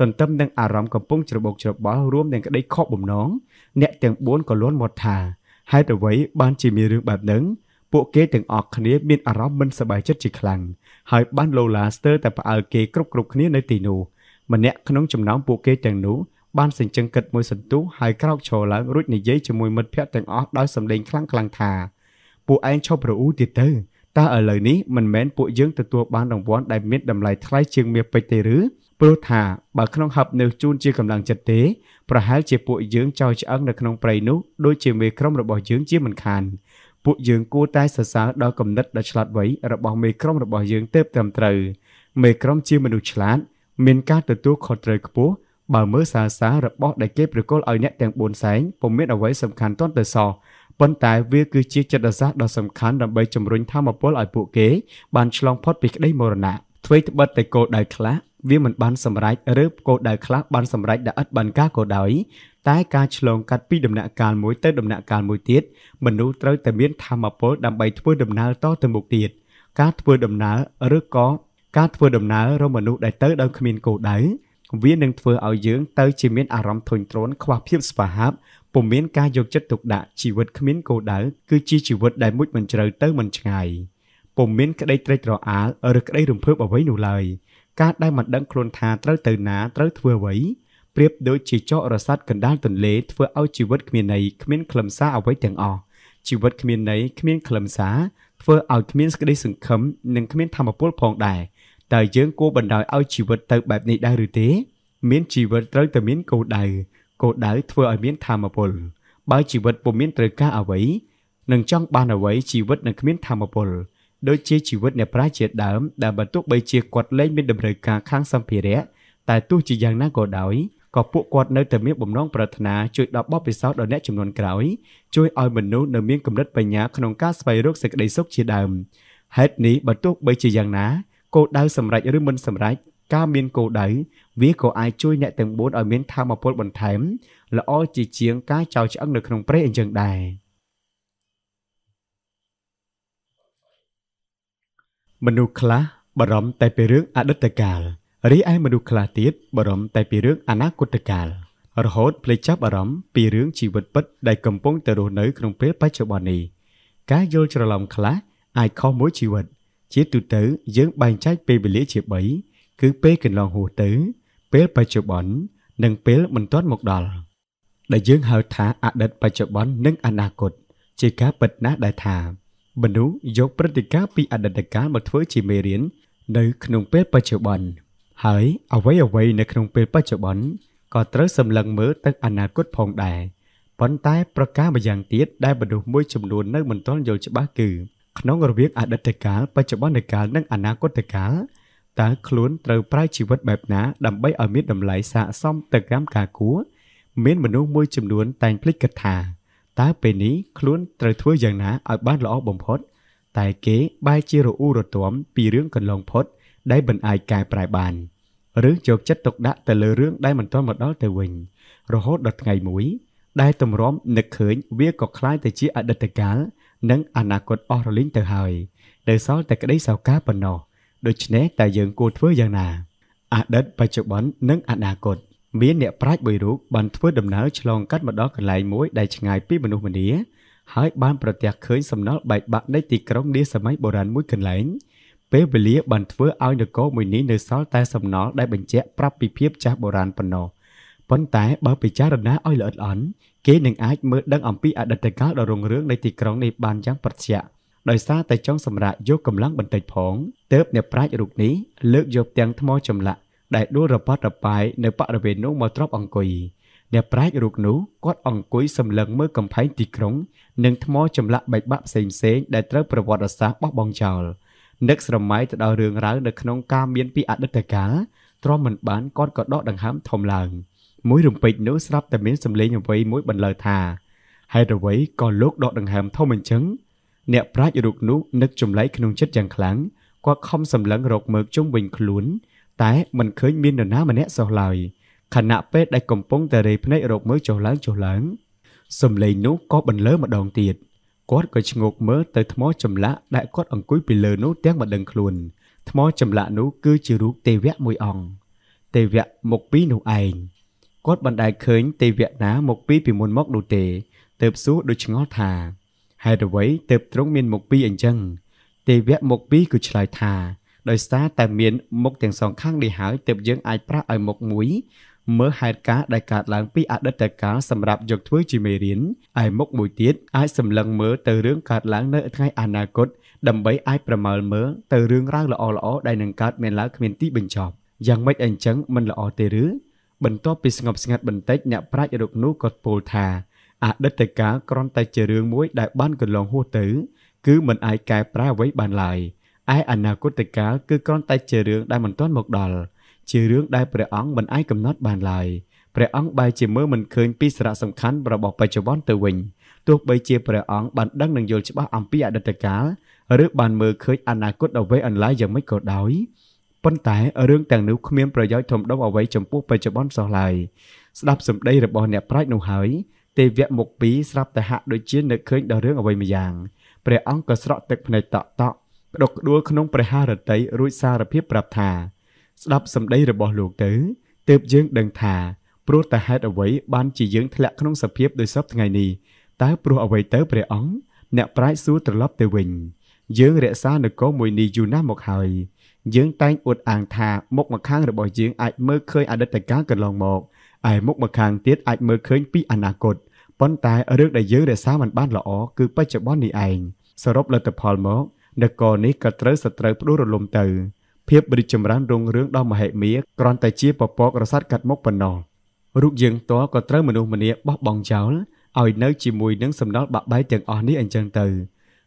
S1: ទន្ទឹមនឹងអារម្មណ៍កំពុងច្របូកច្របល់រួមនឹងក្តីខកបំណងអ្នកទាំង4ក៏លួនមាត់ថាហេតុអ្វីបានជាមានរឿងបែបហ្នឹងពួកគេទាំងអស់គ្នាមានអារម្មណ៍មិនសប្បាយចិត្តជាខ្លាំងហើយបានឡូឡាស្ទើរតែផ្អើលគេគ្រប់គ្រប់គ្នានៅទីនោះម្នាក់ក្នុងចំណោមពួកគេទាំងនោះបានសេចក្ដីគិតមួយសន្ទុះហើយក្រោកឈរឡើងរួចនិយាយជាមួយមិត្តភ័ក្តិទាំងអស់ដោយសម្លេងខ្លាំងៗថា ពួកឯងឈប់រអ៊ូទៀតទៅតើឥឡូវនេះមិនមែនពួកយើងទទួលបានរង្វាន់ដែលមានតម្លៃថ្លៃជាងមាសពេជ្រទេឬព្រោះថាបើក្នុងហឹបនេះជូនជាកម្លាំងចិត្តទេប្រហែលជាពួកយើងចោលឆ្អឹងនៅក្នុងព្រៃនោះដូចជាមេក្រុមរបស់យើងជាមិនខាន ពួកយើងគួរតែសរសើរដល់គំនិតដ៏ឆ្លាតវៃរបស់មេក្រុមរបស់យើងទៅត្រឹមត្រូវមេក្រុមជាមនុស្សឆ្លាតមានការទទួលខុសត្រូវខ្ពស់បើមើលសារសាររបស់ដែលគេប្រកល់ឲ្យអ្នកទាំង4សែងពុំមានអ្វីសំខាន់ទាន់ទៅសោះប៉ុន្តែវាគឺជាចិត្តសាស្ត្រដ៏សំខាន់ដើម្បីជំរុញធម៌ពលឲ្យពួកគេបានឆ្លងផុតពីក្តីមរណៈអ្វីត្បិតតែគោលដៅខ្លះវាមិនបានសម្រេចឬគោលដៅខ្លះបានសម្រេចដែលឥតបានការក៏ដោយតែការឆ្លងកាត់ពីដំណាក់កាលមួយទៅដំណាក់កាលមួយទៀតមនុស្សត្រូវតែមានធម៌ពលដើម្បីធ្វើដំណើរតទៅមុខទៀតការធ្វើដំណើរឬក៏ការធ្វើដំណើររមនុស្សដែលទៅដោយគ្មានគោលដៅវានឹងធ្វើឲ្យយើងទៅជាមានអារម្មណ៍ធុញទ្រាន់ខ្វះភាពស្វាហាប់ពុំមានការយកចិត្តទុកដាក់ជីវិតគ្មានគោលដៅគឺជាជីវិតដែលមុជមិនជ្រៅទៅមិនឆ្ងាយពុំមានក្តីត្រេកត្រអាលឬក្តីរំភើបអ្វីនោះឡើយ។ការដែលមិនដឹងខ្លួនថាត្រូវទៅណាត្រូវធ្វើអ្វីប្រៀបដូចជាចករសាត់កណ្ដាលទន្លេធ្វើឲ្យជីវិតគ្មានន័យគ្មានខ្លឹមសារអ្វីទាំងអស់ជីវិតគ្មានន័យគ្មានខ្លឹមសារធ្វើឲ្យគ្មានសេចក្តីសង្ឃឹមនិងគ្មានធម៌ពលផងដែរតើយើងគួរបណ្ដោយឲ្យជីវិតទៅបែបនេះដែរឬទេ មានជីវិតត្រូវតែមានគោលដៅគោលដៅធ្វើឲ្យមានធម៌ពលបើជីវិតពុំមានត្រូវការអ្វីនឹងចង់បានអ្វីជីវិតនឹងគ្មានធម៌ពលដូចជាជីវិតអ្នកប្រាជ្ញជាដើមដែលបើទោះបីជាគាត់លែងមានតម្រូវការខាងសម្ភារៈតែទោះជាយ៉ាងណាក៏ដោយក៏ពួកគាត់នៅតែមានបំណងប្រាថ្នាជួយដល់បបពិសោធន៍ដល់អ្នកចំនួនក្រោយជួយឲ្យមនុស្សនៅមានកម្រិតបញ្ញាក្នុងការស្វែងរកសេចក្តីសុខជាដើមហេតុនេះបើទោះបីជាយ៉ាងណាគោលដៅសម្រេចឬមិនសម្រេចការមានគោលដៅវាក៏អាចជួយអ្នកទាំង4ឲ្យមានធម៌ពលបន្ថែមល្អជាជាងការចោលឆ្អឹងនៅក្នុងព្រៃអញ្ចឹងដែរ។មនុស្សខ្លះបារម្ភតែពីរឿងអតីតកាលរីឯមនុស្សខ្លះទៀតបារម្ភតែពីរឿងអនាគតកាល រហូតភ្លេចចាប់អារម្មណ៍ពីរឿងជីវិតពិតដែលកំពុងតែរស់នៅក្នុងពេលបច្ចុប្បន្ននេះការយល់ច្រឡំខ្លះអាចខុសមួយជីវិត ជាទូទៅយើងបែងចែកពេលវេលាជា3គឺពេលកន្លងហួសទៅ ពេលបច្ចុប្បន្ននិងពេលមិនទាន់មកដល់ដែលយើងហៅថាអតីតបច្ចុប្បន្ននិងអនាគតជាការពិតណាស់ដែលថាមនុស្សយកព្រឹត្តិការណ៍ពីអតីតកាលមកធ្វើជាមេរៀននៅក្នុងពេលបច្ចុប្បន្នហើយអ្វីអ្វីនៅក្នុងពេលបច្ចុប្បន្នក៏ត្រូវសម្លឹងមើលទៅអនាគតផងដែរប៉ុន្តែប្រការម្យ៉ាងទៀតដែលមនុស្សមួយចំនួននៅមិនទាន់យល់ច្បាស់គឺក្នុងរវាងអតីតកាលបច្ចុប្បន្នកាលនិងអនាគតកាលតើខ្លួនត្រូវប្រើជីវិតបែបណាដើម្បីឲ្យមានតម្លៃស័ក្តិសមទៅតាមការគួរមានមនុស្សមួយចំនួនតែងភ្លេចគិតថាតើពេលនេះខ្លួនត្រូវធ្វើយ៉ាងណាឲ្យបានល្អបំផុត តែគេបែរជារអ៊ូរទាំពីរឿងកន្លងផុត ដែលមិនអាចកែប្រែបានឬយកចិត្តទុកដាក់ទៅលើរឿងដែលមិនទាន់មកដល់ទៅវិញរហូតដល់ថ្ងៃមួយដែលទម្រាំនឹកឃើញវាក៏คล้ายទៅជាអតីតកាល និងអនាគតអស់រលីងទៅហើយដែលសល់តែក្តីសោកប៉ុណ្ណោះដូច្នេះតែយើងគួរធ្វើយ៉ាងណាអតីតបច្ចុប្បន្ននិងអនាគតមានអ្នកប្រាជ្ញមួយរូបបានធ្វើដំណើរឆ្លងកាត់មកដល់កន្លែងមួយដែលឆ្ងាយពីមនុស្សម្នាហើយបានប្រទះឃើញសំណល់បែកបាក់នៃទីក្រុងនាសម័យបុរាណមួយកន្លែងពេលវេលាបានធ្វើឲ្យនគរមួយនេះនៅសល់តែសំណល់ដែលបញ្ជាក់ប្រាប់ពីភាពចាស់បុរាណប៉ុណ្ណោះប៉ុន្តែបើពិចារណាឲ្យល្អិតល្អន់គេនឹងអាចមើលដឹងអំពីអតីតកាលដ៏រុងរឿងនៃទីក្រុងនេះបានយ៉ាងប្រជាក់ដោយសារតែចង់សម្រាកយកកម្លាំងបន្តិចផងទើបអ្នកប្រាជ្ញរូបនេះលើកយកទាំងថ្មចម្លាក់ដែលដួលរបាត់របាយនៅបរិវេណនោះមកទ្រាប់អង្គុយអ្នកប្រាជ្ញរូបនោះគាត់អង្គុយសម្លឹងមើលកំផែងទីក្រុងនិងថ្មចម្លាក់បែកបាក់ផ្សេងៗដែលត្រូវប្រវត្តិសាស្ត្របោះបង់ចោលនឹកស្រមៃទៅដល់រឿងរ៉ាវនៅក្នុងការមានពីអតីតកាលទ្រាំមិនបានគាត់ក៏ដកដង្ហើមធំឡើង មួយរំពេចនោះស្រាប់តែមានសម្លេងអ្វីមួយបន្លឺថាហេតុអ្វីក៏លោកដកដង្ហើមធំអញ្ចឹងអ្នកប្រាជ្ញរូបនោះនឹកចម្លែកក្នុងចិត្តយ៉ាងខ្លាំងគាត់ខំសម្លឹងរក មើលជុំវិញខ្លួនតែមិនឃើញមាននរណាម្នាក់សោះឡើយខណៈពេលដែលកំពុងតែរេភ្នែករកមើលចុះឡើងចុះឡើង សំឡេងនោះក៏បន្លឺម្ដងទៀតគាត់ក៏ឈ្ងោក មើលទៅថ្មចម្លាក់ដែលគាត់អង្គុយពីលើនោះទាំងម្ដងខ្លួនថ្មចម្លាក់នោះគឺជារូបទេវៈមួយអង្គទេវៈមកពីនោះឯងគាត់បណ្ដែលឃើញ ទេវៈណាមកពីពីមុនមកនោះទេទើបសួរដូចឆ្ងល់ថាហេតុអ្វីទើបទ្រង់មានមកពីអញ្ចឹងទេវៈមកពីគឺឆ្លើយថាដោយសារតែមានមុខទាំងសងខាងនេះហើយទើបយើងអាចប្រាស់ឲ្យមុខមួយមើលហេតុការណ៍ដែលកើតឡើងពីអតីតកាលសម្រាប់យកធ្វើជាមេរៀនឯមុខមួយទៀតអាចសម្លឹងមើលទៅរឿងកើតឡើងនៅថ្ងៃអនាគតដើម្បីអាចប្រមើលមើលទៅរឿងរ៉ាវល្អល្អដែលនឹងកើតមានឡើងគ្មានទីបញ្ចប់យ៉ាងម៉េចអញ្ចឹងមិនល្អទេឬបន្ទាប់ពីស្ងប់ស្ងាត់បន្តិចអ្នកប្រាជ្ញរូបនោះក៏ពោលថាអតីតកាលគ្រាន់តែជារឿងមួយដែលបានកន្លងហួសទៅ គឺមិនអាចកែប្រែអ្វីបានឡើយ។ឯអនាគតកាលគឺគ្រាន់តែជារឿងដែលមិនទាន់មកដល់ជារឿងដែលព្រះអង្គមិនអាចកំណត់បានឡើយព្រះអង្គបែរជាមើលមិនឃើញពីសារៈសំខាន់របស់បច្ចុប្បន្នទៅវិញ ទោះបីជាព្រះអង្គបានដឹងនិងយល់ច្បាស់អំពីអតីតកាលឬបានមើលឃើញអនាគតអ្វីអន្លាយយ៉ាងម៉េចក៏ដោយប៉ុន្តែរឿងទាំងនោះគ្មានប្រយោជន៍ធំដុំអ្វីចំពោះបច្ចុប្បន្នសោះឡើយស្ដាប់សម្ដីរបស់អ្នកប្រាជ្ញនោះហើយទេវៈមុខពីរស្រាប់តែហាក់ដូចជានឹកឃើញដល់រឿងអ្វីម្យ៉ាងព្រះអង្គក៏ស្រក់ទឹកភ្នែកតក់តក់ក្តុកក្តួលក្នុងព្រះハរតីរួចសារភាពប្រាប់ថាស្ដាប់សម្ដីរបស់លោកទៅទើបយើងដឹងថាព្រោះតែហេតុអ្វីបានជាយើងធ្លាក់ក្នុងសភាពដោយសពថ្ងៃនេះតើព្រោះអ្វីទៅព្រះអង្គអ្នកប្រាជ្ញសួរត្រឡប់ទៅវិញយើងរក្សានគរមួយនេះយូរណាស់មកហើយយើងតែងអួតអាងថាមុខម្ខាងរបស់យើងអាចមើលឃើញអតីតកាលកន្លងមកឯមុខម្ខាងទៀតអាចមើលឃើញពីអនាគតប៉ុន្តែរឿងដែលយើងរក្សាមិនបានល្អគឺបច្ចុប្បន្ននេះឯងសរុបលទ្ធផលមកនគរនេះក៏ត្រូវសត្រូវផ្ដួលរលំទៅភាពរីកចម្រើនរុងរឿងដ៏មហិមាគ្រាន់តែជាពពករសាត់កាត់មុខប៉ុណ្ណោះរូបយើងតក៏ត្រូវមនុស្សម្នាបោះបង់ចោលឲ្យនៅជាមួយនឹងសំណល់បាក់បែកទាំងអស់នេះអញ្ចឹងទៅ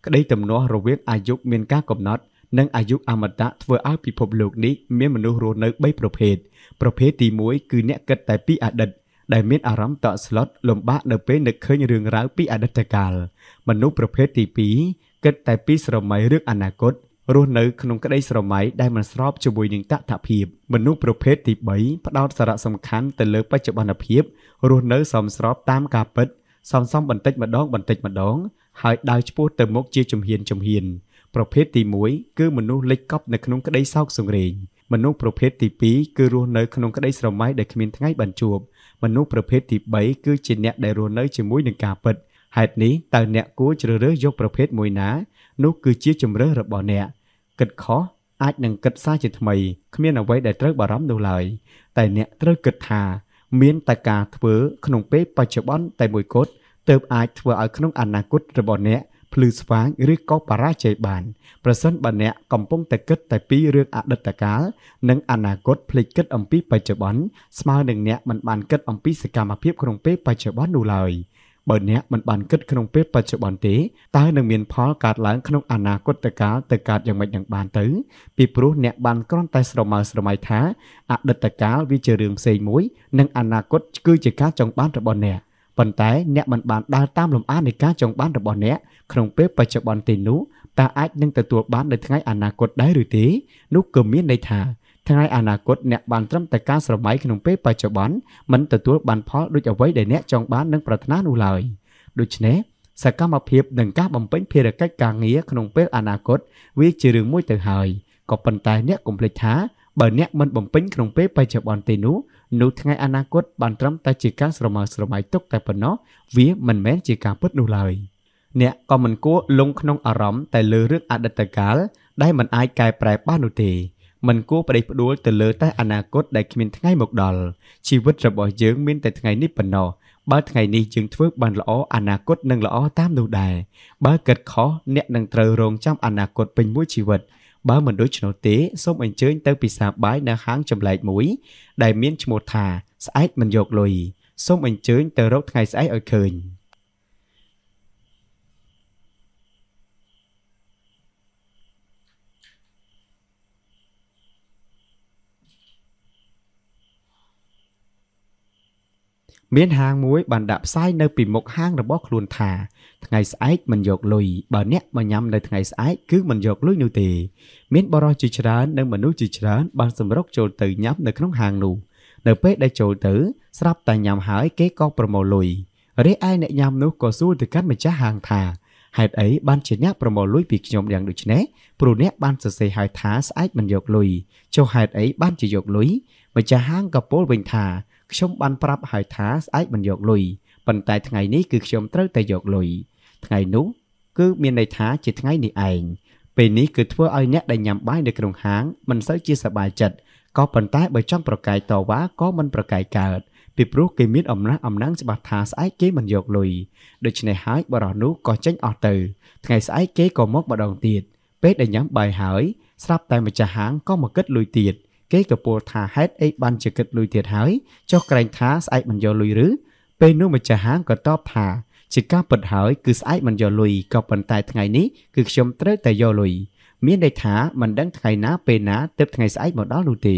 S1: ក្តីទំនាស់រវាងអាយុមានការកំណត់ និងអាយុអមតៈធ្វើឲ្យពិភពលោកនេះមានមនុស្សរស់នៅ3ប្រភេទប្រភេទទី1គឺអ្នកគិតតែពីអតីតដែលមានអារម្មណ៍តក់ស្លុតលំបាកនៅពេលនឹកឃើញរឿងរ៉ាវពីអតីតកាលមនុស្សប្រភេទទី2គិតតែពីស្រមៃរឿងអនាគតរស់នៅក្នុងក្តីស្រមៃដែលមិនស្របជាមួយនឹងតថភាពមនុស្សប្រភេទទី3ផ្ដោតសារៈសំខាន់ទៅលើបច្ចុប្បន្នភាពរស់នៅសមស្របតាមការពិត សំសំបន្តិចម្ដងបន្តិចម្ដងហើយដើរឆ្ពោះទៅមុខជាជំហានជំហាន ប្រភេទទី1គឺមនុស្សលិចកប់នៅក្នុងក្តីសោកសង្រេងមនុស្សប្រភេទទី2គឺរស់នៅក្នុងក្តីស្រមៃដែលគ្មានថ្ងៃបានជួបមនុស្សប្រភេទទី3គឺជាអ្នកដែលរស់នៅជាមួយនឹងការពិតហេតុនេះតើអ្នកគួរជ្រើសរើសយកប្រភេទមួយណានោះគឺជាជំរើសរបស់អ្នកគិតខុសអាចនឹងគិតសាជាថ្មីគ្មានអ្វី ដែលត្រូវបារម្ភនោះឡើយតែអ្នកត្រូវគិតថាមានតែការធ្វើក្នុងពេលបច្ចុប្បន្នតែមួយគត់ទើបអាចធ្វើឲ្យក្នុងអនាគតរបស់អ្នកភ្លឺស្វាងឬក៏បរាជ័យបានប្រសិនបើអ្នកកំពុងតែគិតតែពីរឿងអតីតកាលនិងអនាគតភ្លេចគិតអំពីបច្ចុប្បន្នស្មើនឹងអ្នកមិនបានគិតអំពីសកម្មភាពក្នុងពេលបច្ចុប្បន្ននោះឡើយ។បើអ្នកមិនបានគិតក្នុងពេលបច្ចុប្បន្នទេតើនឹងមានផលកើតឡើងក្នុងអនាគតកាលទៅកើតយ៉ាងម៉េចនឹងបានទៅពីព្រោះអ្នកបានគ្រាន់តែស្រមើស្រមៃថាអតីតកាលវាជារឿងផ្សេងមួយ និងអនាគតគឺជាការចង់បានរបស់អ្នកប៉ុន្តែអ្នកមិនបានដើរតាមលំអាននៃការចង់បានរបស់អ្នកក្នុងពេលបច្ចុប្បន្នទេនោះតើអាចនឹងទទួលបាននៅថ្ងៃអនាគតដែរឬទេនោះក៏មានន័យថាថ្ងៃអនាគតអ្នកបានត្រឹមតែការស្រមៃក្នុងពេលបច្ចុប្បន្នមិនទទួលបានផលដូចអ្វីដែលអ្នកចង់បាននិងប្រាថ្នានោះឡើយដូច្នេះសកម្មភាពនិងការបំពេញភារកិច្ចការងារក្នុងពេលអនាគតវាជារឿងមួយទៅហើយក៏ប៉ុន្តែអ្នកកុំភ្លេចថាបើអ្នកមិនបំពេញក្នុងពេលបច្ចុប្បន្នទេនោះនោះថ្ងៃអនាគតបានត្រឹមតែជាការស្រមើស្រមៃទុកតែប៉ុណ្ណោះវាមិនមែនជាការពិតនោះឡើយអ្នកក៏មិនគួរលងក្នុងអារម្មណ៍តែលើរឿងអតីតកាល ដែលមិនអាចកែប្រែបាននោះទេមិនគួរបដិផ្ដួលទៅលើតែអនាគតដែលគ្មានថ្ងៃមកដល់ជីវិតរបស់យើងមានតែថ្ងៃនេះប៉ុណ្ណោះបើថ្ងៃនេះយើងធ្វើបានល្អអនាគតនឹងល្អតាមនោះដែរបើគិតខុសអ្នកនឹងត្រូវរងចាំអនាគតពេញមួយជីវិត បើមិនដូច្នោះទេសូមអញ្ជើញ ទៅពិសាបាយនៅហាងចម្លែកមួយដែលមានឈ្មោះថា ស្អែកមិនយកលុយសូមអញ្ជើញទៅរកថ្ងៃស្អែកឲ្យឃើញ។មានហាងមួយបានដាក់ផ្សាយនៅពីមុខហាងរបស់ខ្លួនថាថ្ងៃស្អែកមិនយកលុយបើអ្នកមកញ៉ាំនៅថ្ងៃស្អែកគឺមិនយកលុយនោះទេមានបរិសុទ្ធជាច្រើននិងមនុស្សជាច្រើនបានសម្រុកចូលទៅញ៉ាំនៅក្នុងហាងនោះនៅពេលដែលចូលទៅ ស្រាប់តែញ៉ាំហើយគេក៏ប្រមូលលុយរីឯអ្នកញ៉ាំនោះក៏សួរទៅកាន់ម្ចាស់ហាងថាហេតុអីបានជាអ្នកប្រមូលលុយពីខ្ញុំយ៉ាងដូចនេះព្រោះអ្នកបានសរសេរហៅថាស្អែកមិនយកលុយចុះហេតុអីបានជាយកលុយម្ចាស់ហាងក៏ពោលវិញថាខ្ញុំបានប្រាប់ហើយថាស្អែកមិនយកលុយប៉ុន្តែថ្ងៃនេះគឺខ្ញុំត្រូវតែយកលុយថ្ងៃនោះគឺមានន័យថាជាថ្ងៃនេះឯងពេលនេះគឺធ្វើឲ្យអ្នកដែលញ៉ាំបាយនៅក្នុងហាងមិនសូវជាសប្បាយចិត្តក៏ប៉ុន្តែបើចង់ប្រកែកតវ៉ាក៏មិនប្រកែកកើតពីព្រោះគេមានអំណះអំណាងច្បាស់ថាស្អែកគេមិនយកលុយដូច្នេះហើយបរិះនោះក៏ចេញអស់ទៅថ្ងៃស្អែកគេក៏មកម្ដងទៀតពេលដែលញ៉ាំបាយហើយស្រាប់តែម្ចាស់ហាងក៏មកគិតលុយទៀតគេក៏ពោលថាហេតុអីបានជាគិតលុយទៀតហើយចុះក្រែងថាស្អែកមិនយកលុយឬពេលនោះម្ចាស់ហាងក៏តបថាជាការពិតហើយគឺស្អែកមិនយកលុយក៏ប៉ុន្តែថ្ងៃនេះគឺខ្ញុំត្រូវតែយកលុយមានន័យថាមិនដឹងថ្ងៃណាពេលណាទើបថ្ងៃស្អែកមកដល់នោះទេ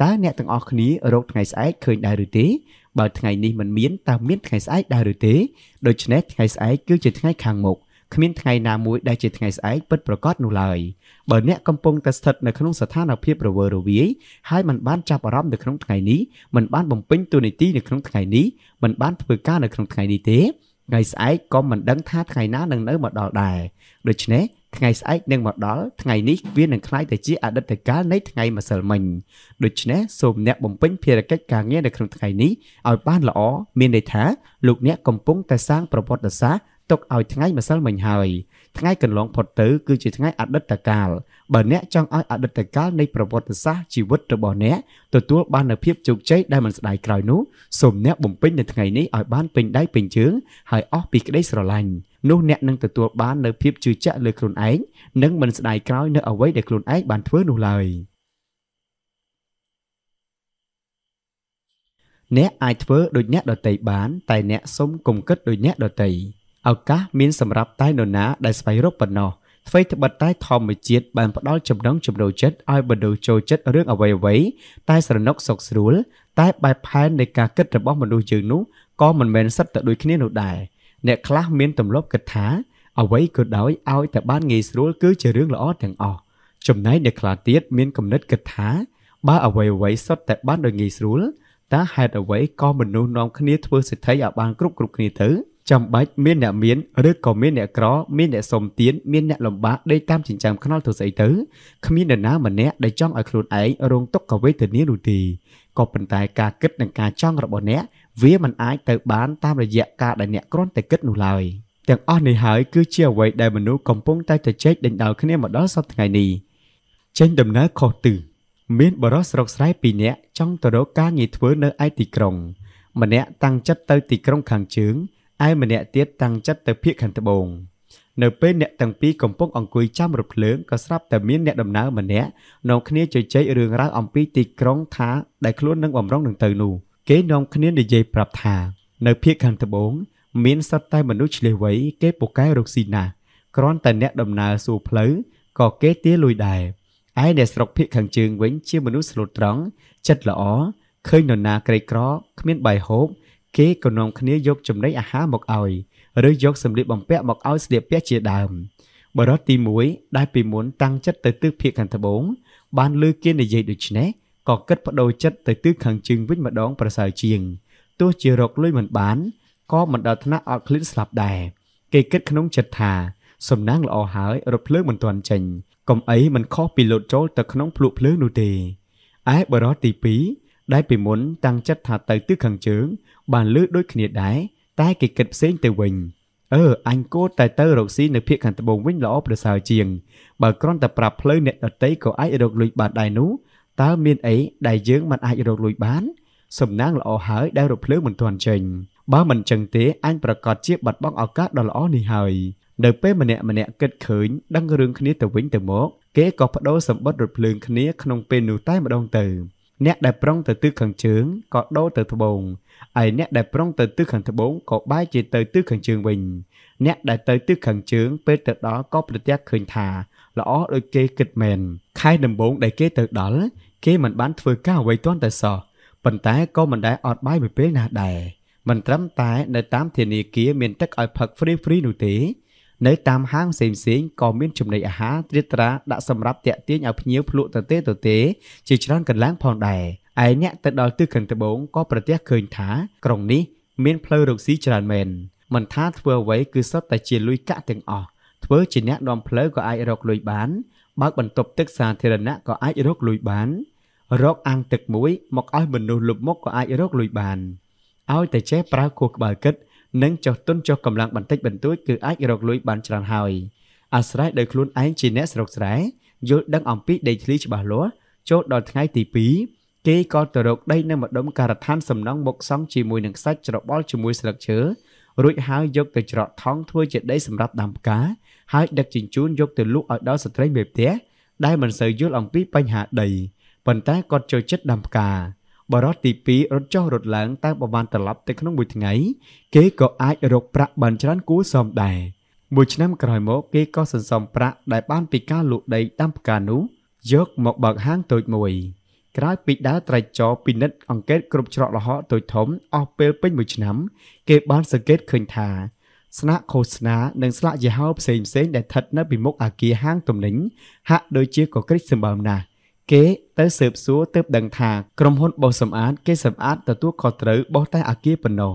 S1: តើអ្នកទាំងអស់គ្នារកថ្ងៃស្អែកឃើញដែរឬទេបើថ្ងៃនេះមិនមានតើមានថ្ងៃស្អែកដែរឬទេដូច្នេះថ្ងៃស្អែកគឺជាថ្ងៃខាងមុខគ្មានថ្ងៃណាមួយដែលជាថ្ងៃស្អែកពិតប្រាកដនោះឡើយបើអ្នកកំពុងតែស្ថិតនៅក្នុងស្ថានភាពរវើរវាយហើយមិនបានចាប់អារម្មណ៍នៅក្នុងថ្ងៃនេះមិនបានបំពេញតួនាទីនៅក្នុងថ្ងៃនេះមិនបានធ្វើការនៅក្នុងថ្ងៃនេះទេថ្ងៃស្អែកក៏មិនដឹងថាថ្ងៃណានឹងនៅមកដល់ដែរដូច្នេះថ្ងៃស្អែកនឹងមកដល់ថ្ងៃនេះវានឹងคล้ายទៅជាអតីតកាលនៃថ្ងៃម្សិលមិញដូច្នេះសូមអ្នកបំពេញភារកិច្ចការងារនៅក្នុងថ្ងៃនេះឲ្យបានល្អមានន័យថាលោកអ្នកកំពុងតែសាងប្រវត្តិសាស្ត្រទុកឲ្យថ្ងៃម្សិលមិញហើយ ថ្ងៃកន្លងផុតទៅគឺជាថ្ងៃអតីតកាលបើអ្នកចង់ឲ្យអតីតកាលនៃប្រវត្តិសាស្ត្រជីវិតរបស់អ្នកទទួលបាននូវភាពជោគជ័យដែលមិនស្ដាយក្រោយនោះសូមអ្នកបំពេញនៅថ្ងៃនេះឲ្យបានពេញដៃពេញជើងហើយអស់ពីក្តីស្រឡាញ់នោះអ្នកនឹងទទួលបាននូវភាពជឿជាក់លើខ្លួនឯងនិងមិនស្ដាយក្រោយនៅអ្វីដែលខ្លួនឯងបានធ្វើនោះឡើយ។អ្នកអាចធ្វើដូចអ្នកដតីបាន តែអ្នកសុំកុំគិតដូចអ្នកដតីឱកាសមានសម្រាប់តែនរណាដែលស្វែងរកប៉ុណ្ណោះអ្វីត្បិតតែធម្មជាតិបានផ្ដល់ចំណងចំណូលចិត្តឲ្យមនុស្សចូលចិត្តរឿងអ្វីៗតែស្រណុកសុកស្រួល តែបែបផែននៃការគិតរបស់មនុស្សយើងនោះក៏មិនមែនសិតទៅដូចគ្នានោះដែរអ្នកខ្លះមានទម្លាប់គិតថា អ្វីក៏ដោយឲ្យតែបានងាយស្រួលគឺជារឿងល្អទាំងអស់ចំណែកអ្នកខ្លះទៀតមានគំនិតគិតថាបើអ្វីៗសុទ្ធតែបានដោយងាយស្រួលតើហេតុអ្វីក៏មនុស្សនាំគ្នាធ្វើសិទ្ធិឲ្យបានគ្រប់គ្រប់គ្នាទៅចាំបាច់មានអ្នក មានឬក៏មានអ្នកក្រមានអ្នកសុំទានមានអ្នកលំបាកដេកតាមចិញ្ចើមខ្នល់ទៅស្អីទៅគ្មាននរណា ម្នាក់ដែលចង់ឲ្យខ្លួនឯងរងទុក្ខវេទនានោះទេក៏ប៉ុន្តែការគិតនិងការចង់របស់អ្នកវាមិនអាចទៅបានតាមរយៈការដែលអ្នកគ្រាន់តែគិតនោះឡើយទាំងអស់នេះហើយគឺជាអ្វីដែលមនុស្សកំពុងតែជជែកដេញដោលគ្នាមកដល់សប្តាហ៍ថ្ងៃនេះចេញដំណើរខុសទិសមានបរិសស្រុកស្រែពីរនាក់ចង់ទៅរកការងារធ្វើនៅឯទីក្រុង ម្នាក់តាំងចិត្តទៅទីក្រុងខាងជើងឯម្នាក់ទៀតតាំងចិត្តទៅភៀកខាងត្បូងនៅពេលអ្នកទាំងពីរកំពុងអង្គុយចាំរថភ្លើងក៏ស្រាប់តែមានអ្នកដំណើរម្នាក់នាំគ្នាជជែករឿងរ៉ាវអំពីទីក្រុងថាដែលខ្លួននឹងបំរុងនឹងទៅនោះគេនាំគ្នានិយាយប្រាប់ថានៅភៀកខាងត្បូងមានសត្វតែមនុស្សឆ្លៀសវៃគេពូកែរកស៊ីណាស់គ្រាន់តែអ្នកដំណើរសួរផ្លូវក៏គេទាលួយដែរឯអ្នកស្រុកភៀកខាងជើងវិញ ជាមនុស្សស្លូតត្រង់ចិត្តល្អឃើញនរណាក្រីក្រគ្មានបាយហូបគេក៏នាំគ្នាយកចំណីអាហារមកឲ្យឬយក សម្លៀកបំពាក់មកឲ្យស្លៀកពាក់ជាដើមបរិយទី1ដែលពីមុនតាំងចិត្តទៅទិសភាគខាងត្បូង បានលើគេនិយាយដូចនេះក៏គិតបដូរចិត្តទៅទិសខាងជើងវិញម្ដង ប្រសើរជាងទោះជារកលុយមិនបានក៏មិនដល់ថ្នាក់អត់ឃ្លានស្លាប់ដែរគេគិត ក្នុងចិត្តថា សំណាងល្អហើយរថភ្លើងមិនទាន់ចេញកុំអីមិនខុសពីលោតចូលទៅក្នុងភ្លុកភ្លើងនោះទេឯបរិយទី2ដែលពីមុនតាំងចិត្តថាទៅទិសខាងជើង បានលឺដូចគ្នាដែរតែគេគិតផ្សេងទៅវិញអឺអញគួរតែទៅរកស៊ីនៅភូមិខាងត្បូងវិញល្អប្រសើរជាងបើគ្រាន់តែប្រាប់ផ្លូវអ្នកដតីក៏អាចរកលុយបានដែរនោះតើមានអីដែលយើងមិនអាចរកលុយបាន សំណាងល្អហើយដែលរកភ្លើងមិនទាន់ចេញបើមិនចឹងទេអញប្រកាសជាបាត់បង់ឱកាសដ៏ល្អនេះហើយនៅពេលម្នាក់ម្នាក់គិតឃើញដឹងរឿងគ្នាទៅវិញទៅមកគេក៏បដូរសម្បត្តិរត់ភ្លើងគ្នាក្នុងពេលនោះតែម្ដងទៅអ្នកដែលប្រុងទៅទិសខាងជើងក៏ដូរទៅត្បូងហើយអ្នកដែលប្រុងទៅទិសខាងត្បូងក៏បែរជាទៅទិសខាងជើងវិញអ្នកដែលទៅទិសខាងជើងពេលទៅដល់ក៏ប្រទះឃើញថាល្អដូចគេគិតមែនខែដំបូងដែលគេទៅដល់គេមិនបានធ្វើការអ្វីទាន់តែសោះប៉ុន្តែក៏មិនដែលអត់បាយមួយពេលណាស់ដែរមិនត្រឹមតែនៅតាមធានាគារមានទឹកឲ្យផឹកហ្វ្រីហ្វ្រីនោះទេនៅតាមហាងផ្សេងៗក៏មានចំណីអាហារត្រៀបត្រាដាក់សម្រាប់ទាក់ទាញឲ្យភ្ញៀវភ្លក់ទទេទទេ ជាច្រើនកន្លែងផងដែរឯអ្នកទៅដល់ទិសខាងត្បូងក៏ប្រទះឃើញថាក្រុងនេះមានផ្លូវរកស៊ីច្រើនមែនមិនថាធ្វើអ្វីគឺសុទ្ធតែជាលុយកាក់ទាំងអស់ធ្វើជាអ្នកនាំផ្លូវក៏អាចរកលុយបានបើកបន្ទប់ទឹកសាធារណៈក៏អាចរកលុយបាន រកអាងទឹកមួយមកឲ្យមនុស្សលុបមុខក៏អាចរកលុយបានឲ្យតែចេះប្រើខួរក្បាលគិតនិងចុះទុនចុះកម្លាំងបន្តិចបន្តួចគឺអាចរកលុយបានច្រើនហើយអាស្រ័យដោយខ្លួនឯងជាអ្នកស្រុកស្រែយល់ដឹងអំពីដីធ្លីច្បាស់លាស់ចូលដល់ថ្ងៃទី2គេក៏ទៅរកដីនៅម្ដុំការដ្ឋានសំណង់មកសង់ជាមួយនឹងខ្សាច់ច្របល់ជាមួយស្លឹកឈើរួចហើយយកទៅច្រកថង់ធ្វើជាដីសម្រាប់ដាំផ្កាហើយដឹកជញ្ជូនយកទៅលក់ឲ្យដល់ស្ត្រីមេផ្ទះដែលមិនសូវយល់អំពីបញ្ហាដីប៉ុន្តែគាត់ចូលចិត្តដាំផ្កាបរិទ្ធទី2រត់ចុះរត់ឡើងតាមបបានត្រឡប់ទៅក្នុងមួយថ្ងៃគេក៏អាចរកប្រាក់បានច្រើនគួរសមដែរមួយឆ្នាំក្រោយមកគេក៏សន្សំប្រាក់ដែលបានពីការលក់ដីតាមផ្កានោះយកមកបើកហាងតូចមួយ ក្រោយពីដើរត្រៃចោពិនិត្យអង្កេត គ្រប់ច្រកល្ហកតូចធំអស់ពេលពេញមួយឆ្នាំ គេបានសង្កេតឃើញថា ស្នាកឃោសនានិងស្លាកយីហោផ្សេងៗដែលស្ថិតនៅពីមុខអគារហាងទំនិញហាក់ដូចជាកក្រិចសម្បើមណាស់គេទៅស៊ើបសួរទើបដឹងថាក្រុមហ៊ុនបោសសម្អាតគេសម្អាតទទួលខុសត្រូវបោសតែអាគារប៉ុណ្ណោះ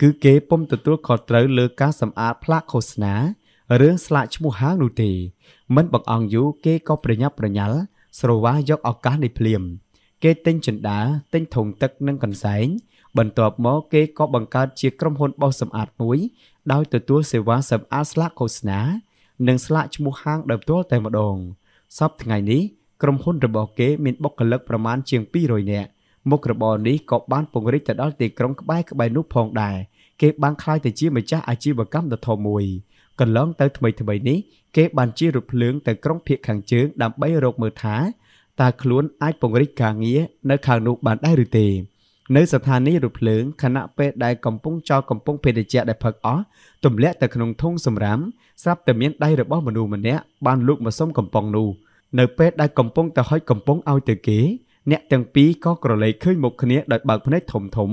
S1: គឺគេពុំទទួលខុសត្រូវលើការសម្អាតផ្លាកឃោសនារឿងស្លាកឈ្មោះហាងនោះទេ មិនបង្អង់យូរគេក៏ប្រញាប់ប្រញាល់ ស្រវាយកឱកាសនេះភ្លាម គេទិញចិន្តាទិញធុងទឹកនិងកន្សែងបន្ទាប់មកគេក៏បង្កើតជាក្រុមហ៊ុនបោសសម្អាតមួយដោយទទួលសេវាសម្អាតស្លាកឃោសនានិងស្លាកឈ្មោះហាងដោយផ្ទាល់តែម្ដងសពថ្ងៃនេះក្រុមហ៊ុនរបស់គេមានបុគ្គលិកប្រមាណជាង200នាក់មុខរបរនេះក៏បានពង្រីកទៅដល់ទីក្រុងក្បែរក្បែរនោះផងដែរគេបានក្លាយទៅជាម្ចាស់អាជីវកម្មដ៏ធំមួយកន្លងទៅថ្មីថ្មីនេះគេបានជិះរថភ្លើងទៅក្រុងភៀកខាងជើងដើម្បីរកមើលថាតើខ្លួនអាចពង្រីកការងារនៅខាងនោះបានដែរឬទេ នៅស្ថានីយ៍រថភ្លើងខណៈពេលដែលកំពុងចោលកំពុងភេទជ្ជៈដែលផឹកអស់ទម្លាក់ទៅក្នុងធុងសំរាមស្រាប់តែមានដៃរបស់មនុស្សម្នាក់បានលូកមកសុំកំប៉ុងនោះនៅពេលដែលកំពុងតែហុចកំពុងឲ្យទៅគេ អ្នកទាំងពីរក៏ក្រឡេកឃើញមុខគ្នាដោយបើកភ្នែកធំធំ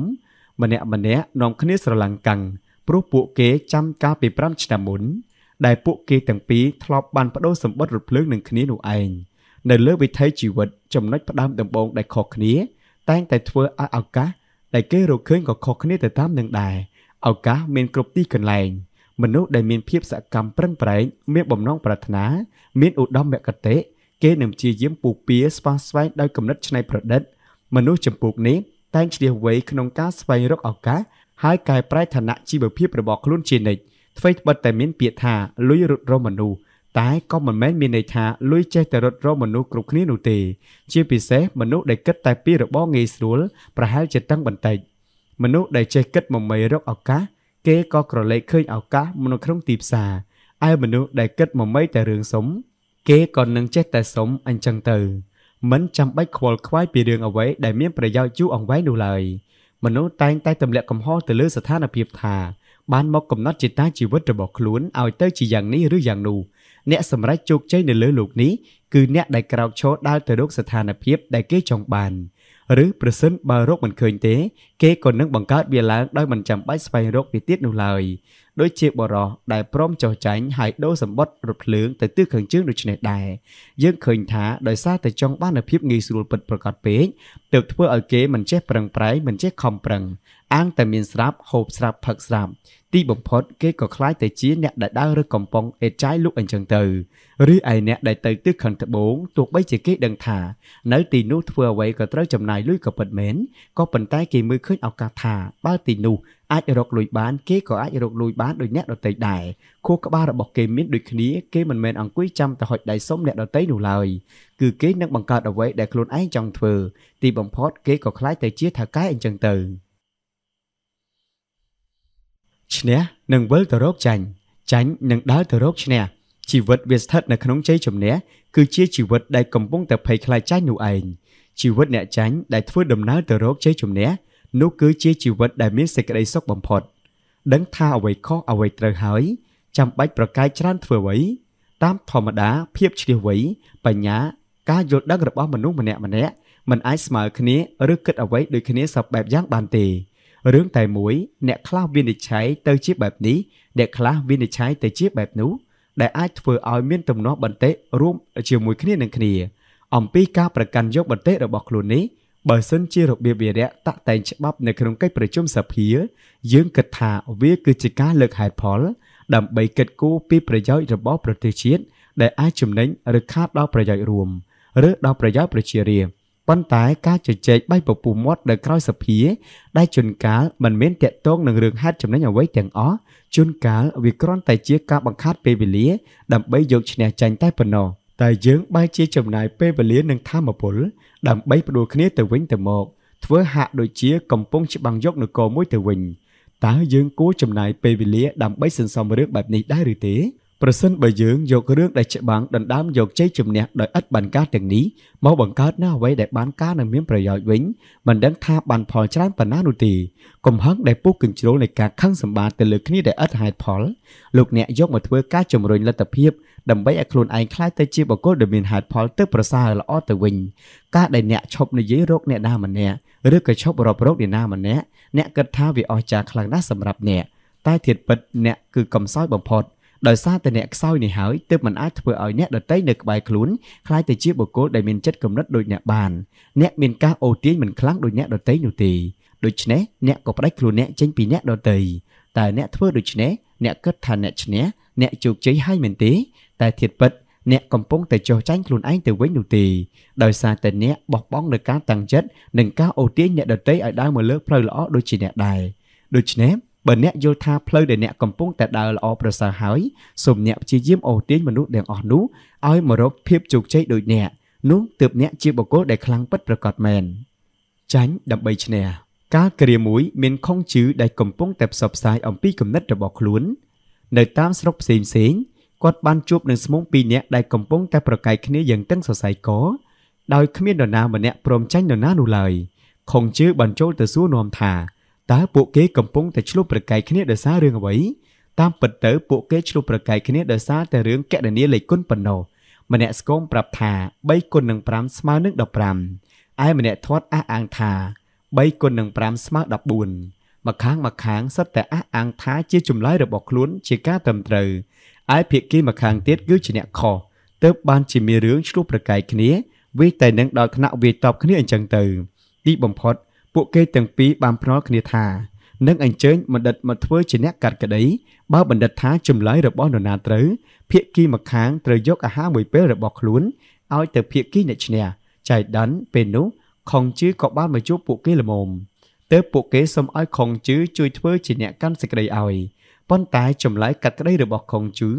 S1: ម្នាក់ម្នាក់នាំគ្នាស្រឡាំងកាំងព្រោះពួកគេចាំការពី5ឆ្នាំមុនដែលពួកគេទាំងពីរធ្លាប់បានបដូរសម្បត្តិរភ្លើងនឹងគ្នានោះឯងនៅលើវិថីជីវិតចំណុចផ្ដើមដំបូងដែលខុសគ្នា តែងតែធ្វើឲ្យឱកាសដែលគេរកឃើញក៏ខុសគ្នាទៅតាមនឹងដែរឱកាសមានគ្រប់ទីកន្លែង មនុស្សដែលមានភាពសកម្មប្រឹងប្រែងមានបំណងប្រាថ្នា មានឧត្តមគតិគេនឹងព្យាយាមពុះពៀស្វះស្វែងដោយគំនិតច្នៃប្រឌិតមនុស្សចម្ពោះនេះតែងឆ្លៀសវៃក្នុងការស្វែងរកឱកាសហើយកែប្រែឋានៈជីវភាពរបស់ខ្លួនជានិច្ចអ្វីត្បិតតែមានពាក្យថាលុយរត់រមមនុស្សតែក៏មិនមែនមានន័យថាលុយចេះតែរត់រមមនុស្សគ្រប់គ្នានោះទេ ជាពិសេសមនុស្សដែលគិតតែពីរបរងាយស្រួលប្រហែលជាតឹងបន្តិចមនុស្សដែលចេះគិតមមៃរកឱកាសគេក៏ក្រឡេកឃើញឱកាសនៅក្នុងទីផ្សារឯមនុស្សដែលគិតមមៃតែរឿងសុំគេក៏នឹងចេះតែសុំអញ្ចឹងទៅមិនចាំបាច់ខ្វល់ខ្វាយពីរឿងអ្វីដែលមានប្រយោជន៍យូរអង្វែងនោះឡើយមនុស្សតែងតែទម្លាក់កំហុសទៅលើស្ថានភាព ថា បានមកកំណត់ចេតាជីវិតរបស់ខ្លួនឲ្យទៅជាយ៉ាងនេះឬយ៉ាងនោះអ្នកសម្រេចជោគជ័យនៅលើលោកនេះគឺអ្នកដែលក្រោកឈរដើរទៅរកស្ថានភាព ដែលគេចង់បាន។ឬប្រសិនបើរកមិនឃើញទេគេក៏នឹងបង្កើតវាឡើងដោយមិនចាំបាច់ស្វែងរកវាទៀតនោះឡើយដូចជាបរោះដែលព្រមចោះចាញ់ហើយដូរសម្បត្តិរថភ្លើងទៅទិសខាងជើងដូចនេះដែរយើងឃើញថាដោយសារតែចង់បាននូវភាពងាយស្រួលពិតប្រាកដពេកទើបធ្វើឲ្យគេមិនចេះប្រឹងប្រែងមិនចេះខំប្រឹងអាងតែមានស្រាប់ហូបស្រាប់ផឹកស្រាប់ទីបំផុតគេក៏ខ្លាចតែជាអ្នកដែលដើររើកំប៉ុងអេតចាយលុកអញ្ចឹងទៅឬឯអ្នកដែលទៅទិសខាងត្បូងទោះបីជាគេដឹងថានៅទីនោះធ្វើអ្វីក៏ត្រូវចំណាយលុយក៏ពិតមែនក៏ប៉ុន្តែគេមើលឃើញឱកាសថាបើទីនោះអាចរកលុយបានគេក៏អាចរកលុយបានដោយអ្នកដតីដែរខួរក្បាលរបស់គេមានដូចគ្នាគេមិនមែនអង្គុយចាំតែហុចដៃសុំអ្នកដតីនោះឡើយគឺគេនឹងបង្កើតអ្វីដែលខ្លួនឯងចង់ធ្វើទីបំផុតគេក៏ខ្លាចតែជាថាកែអញ្ចឹងទៅ។ឈ្នះនិងវិលទៅរកចាញ់ចាញ់និងដើរទៅរកឈ្នះជីវិតវាស្ថិតនៅក្នុងជ័យជំនះគឺជាជីវិតដែលកំពុងតែភ័យខ្លាចចាញ់នោះឯងជីវិតអ្នកចាញ់ដែលធ្វើដំណើរទៅរកជ័យជំនះនោះគឺជាជីវិតដែលមានសេចក្តីសុខបំផុតដឹងថាអ្វីខុសអ្វីត្រូវហើយចាំបាច់ប្រកែកច្រើនធ្វើអ្វីតាមធម្មតាភាពឆ្លៀសវៃបញ្ញាការយល់ដឹងរបស់មនុស្សម្នាក់ៗមិនអាចស្មើគ្នាឬគិតអ្វីដូចគ្នាសពបែបយ៉ាងបានទេ។រឿងតែមួយ អ្នកខ្លះវិនិច្ឆ័យទៅជាបែបនេះអ្នកខ្លះវិនិច្ឆ័យទៅជាបែបនោះដែលអាចធ្វើឲ្យមានទំនាស់បន្តិរួមជាមួយគ្នានឹងគ្នាអំពីការប្រកាន់យកបន្តិរបស់ខ្លួននេះបើសិនជារបៀបវិរៈតាក់តែងច្បាប់នៅក្នុងកិច្ចប្រជុំសភា យើងគិតថាវាគឺជាការលើកហេតុផល ដើម្បីកិត្តគូពី ប្រយោជន៍របស់ប្រទេសជាតិដែលអាចចំណេញឬខាតដល់ប្រយោជន៍រួមឬដល់ប្រយោជន៍ប្រជារាស្ត្រប៉ុន្តែការជជែកបៃពពុះមាត់នៅក្រៅសភាដែលជួនកាលមិនមានតាក់ទងនឹងរឿងហេតុចំណេញអ្វីទាំងអស់ជួនកាលវាគ្រាន់តែជាការបង្ខាត់ពេលវេលាដើម្បីយកឈ្នះចាញ់តែប៉ុណ្ណោះតែយើងបែរជាចំណាយពេលវេលានិងធម៌ពលដើម្បីផ្ដួលគ្នាទៅវិញទៅមកធ្វើហាក់ដូចជាកំពុងច្បាំងយកនគរមួយទៅវិញតើយើងគួរចំណាយពេលវេលាដើម្បីសន្សំរឿងបែបនេះដែរឬទេប្រសិនបើយើងយករឿងដែលច្បាំងដណ្ដើមយកជ័យជំនះដោយឥតបានការទាំងនេះមកបង្កើតនៅអ្វីដែលបានការនិងមានប្រយោជន៍វិញមិនដឹងថាបាន ផលច្រើនប៉ុណ្ណានោះទេកំហឹងដែលពុះកញ្ជ្រោលនៃការខឹងសម្បាតទៅលើគ្នាដែលឥតហេតុផលលោកអ្នកយកមកធ្វើការជំរុញលទ្ធភាពដើម្បីឲ្យខ្លួនឯងខ្លាចទៅជាបុគ្គលដែលមានហេតុផលទៅប្រសើរល្អទៅវិញ ការដែលអ្នកឈប់និយាយរកអ្នកណាម្នាក់ឬក៏ឈប់រាប់រកអ្នកណាម្នាក់អ្នកគិតថាវាអស្ចារ្យខ្លាំងណាស់សម្រាប់អ្នកតែធៀបពិតអ្នកគឺកំសោយបំផុត។ដោយសារតែអ្នកខ្សោយនេះហើយទើបមិនអាចធ្វើឲ្យអ្នកដតីនៅក្បែរខ្លួនខ្លាយទៅជាបុគ្គលដែលមានចិត្តគំនិតដូចអ្នកបាន អ្នកមានការអូទាញមិនខ្លាំងដូចអ្នកដតីនោះទេដូច្នេះអ្នកក៏ផ្ដាច់ខ្លួនអ្នកចេញពីអ្នកដតីតែអ្នកធ្វើដូច្នេះអ្នកគិតថាអ្នកឈ្នះអ្នកជោគជ័យហើយមែនទេតែធៀបពិតអ្នកកំពុងតែចោះចាញ់ខ្លួនឯងទៅវិញនោះទេដោយសារតែអ្នកបោះបង់លើការតាំងចិត្តនិងការអូទាញអ្នកដតីឲ្យដើរមកលើផ្លូវល្អដូចជាអ្នកដែរដូច្នេះបើអ្នកយល់ថាផ្លូវដែលអ្នកកំពុងតែដើរល្អប្រសើរហើយសូមអ្នកព្យាយាមអូសទាញមនុស្សទាំងអស់នោះឲ្យមករកភាពជោគជ័យដូចអ្នកនោះទើបអ្នកជាបុគ្គលដែលខ្លាំងពិតប្រាកដមែនចាញ់ដើម្បីឈ្នះកាលគ្រាមួយមានខុងជឺដែលកំពុងតែផ្សព្វផ្សាយអំពីគំនិតរបស់ខ្លួន នៅតាមស្រុកផ្សេងផ្សេងគាត់បានជួបនឹងស្មុំពីរនាក់ដែលកំពុងតែប្រកែកគ្នាយ៉ាងតឹងសរសៃកដោយគ្មាននរណាម្នាក់ព្រមចាញ់នរណានោះឡើយខុងជឺបានចូលទៅសួរនាំថាតើពួកគេកំពុងតែឆ្លុះប្រកែកគ្នាដោយសាររឿងអ្វីតាមពិតទៅពួកគេឆ្លុះប្រកែកគ្នាដោយសារតែរឿងកណនីលេខគុណប៉ុណ្ណោះម្នាក់ស្គមប្រាប់ថា3គុណនឹង5ស្មើនឹង15ឯម្នាក់ធាត់អះអាងថា3គុណនឹង5ស្មើ14ម្ខាងម្ខាងសិតតែអះអាងថាជាចម្លើយរបស់ខ្លួន ជាការត្រឹមត្រូវឯភាគីម្ខាងទៀតគឺជាអ្នកខុសទើបបាន ជាមានរឿងឆ្លុះប្រកែកគ្នាវាតែនឹងដល់ថ្នាក់វាតប គ្នាអញ្ចឹងទៅទីបំផុតពួកគេទាំងពីរបានប្រល់គ្នាថានឹងអញ្ជើញបណ្ឌិតមកធ្វើជាអ្នកកាត់ក្តីបើបណ្ឌិតថាចម្លើយរបស់នរណាត្រូវភាគីម្ខាងត្រូវយកអាហារមួយពេលរបស់ខ្លួនឲ្យទៅភាគីអ្នកឈ្នះចៃដិនពេលនោះខុងជឺក៏បានមកជួបពួកគេល្មមទើបពួកគេសុំឲ្យ ខុងជឺជួយធ្វើជាអ្នកកាន់សេចក្តីឲ្យប៉ុន្តែចម្លើយកាត់ក្តីរបស់ខុងជឺ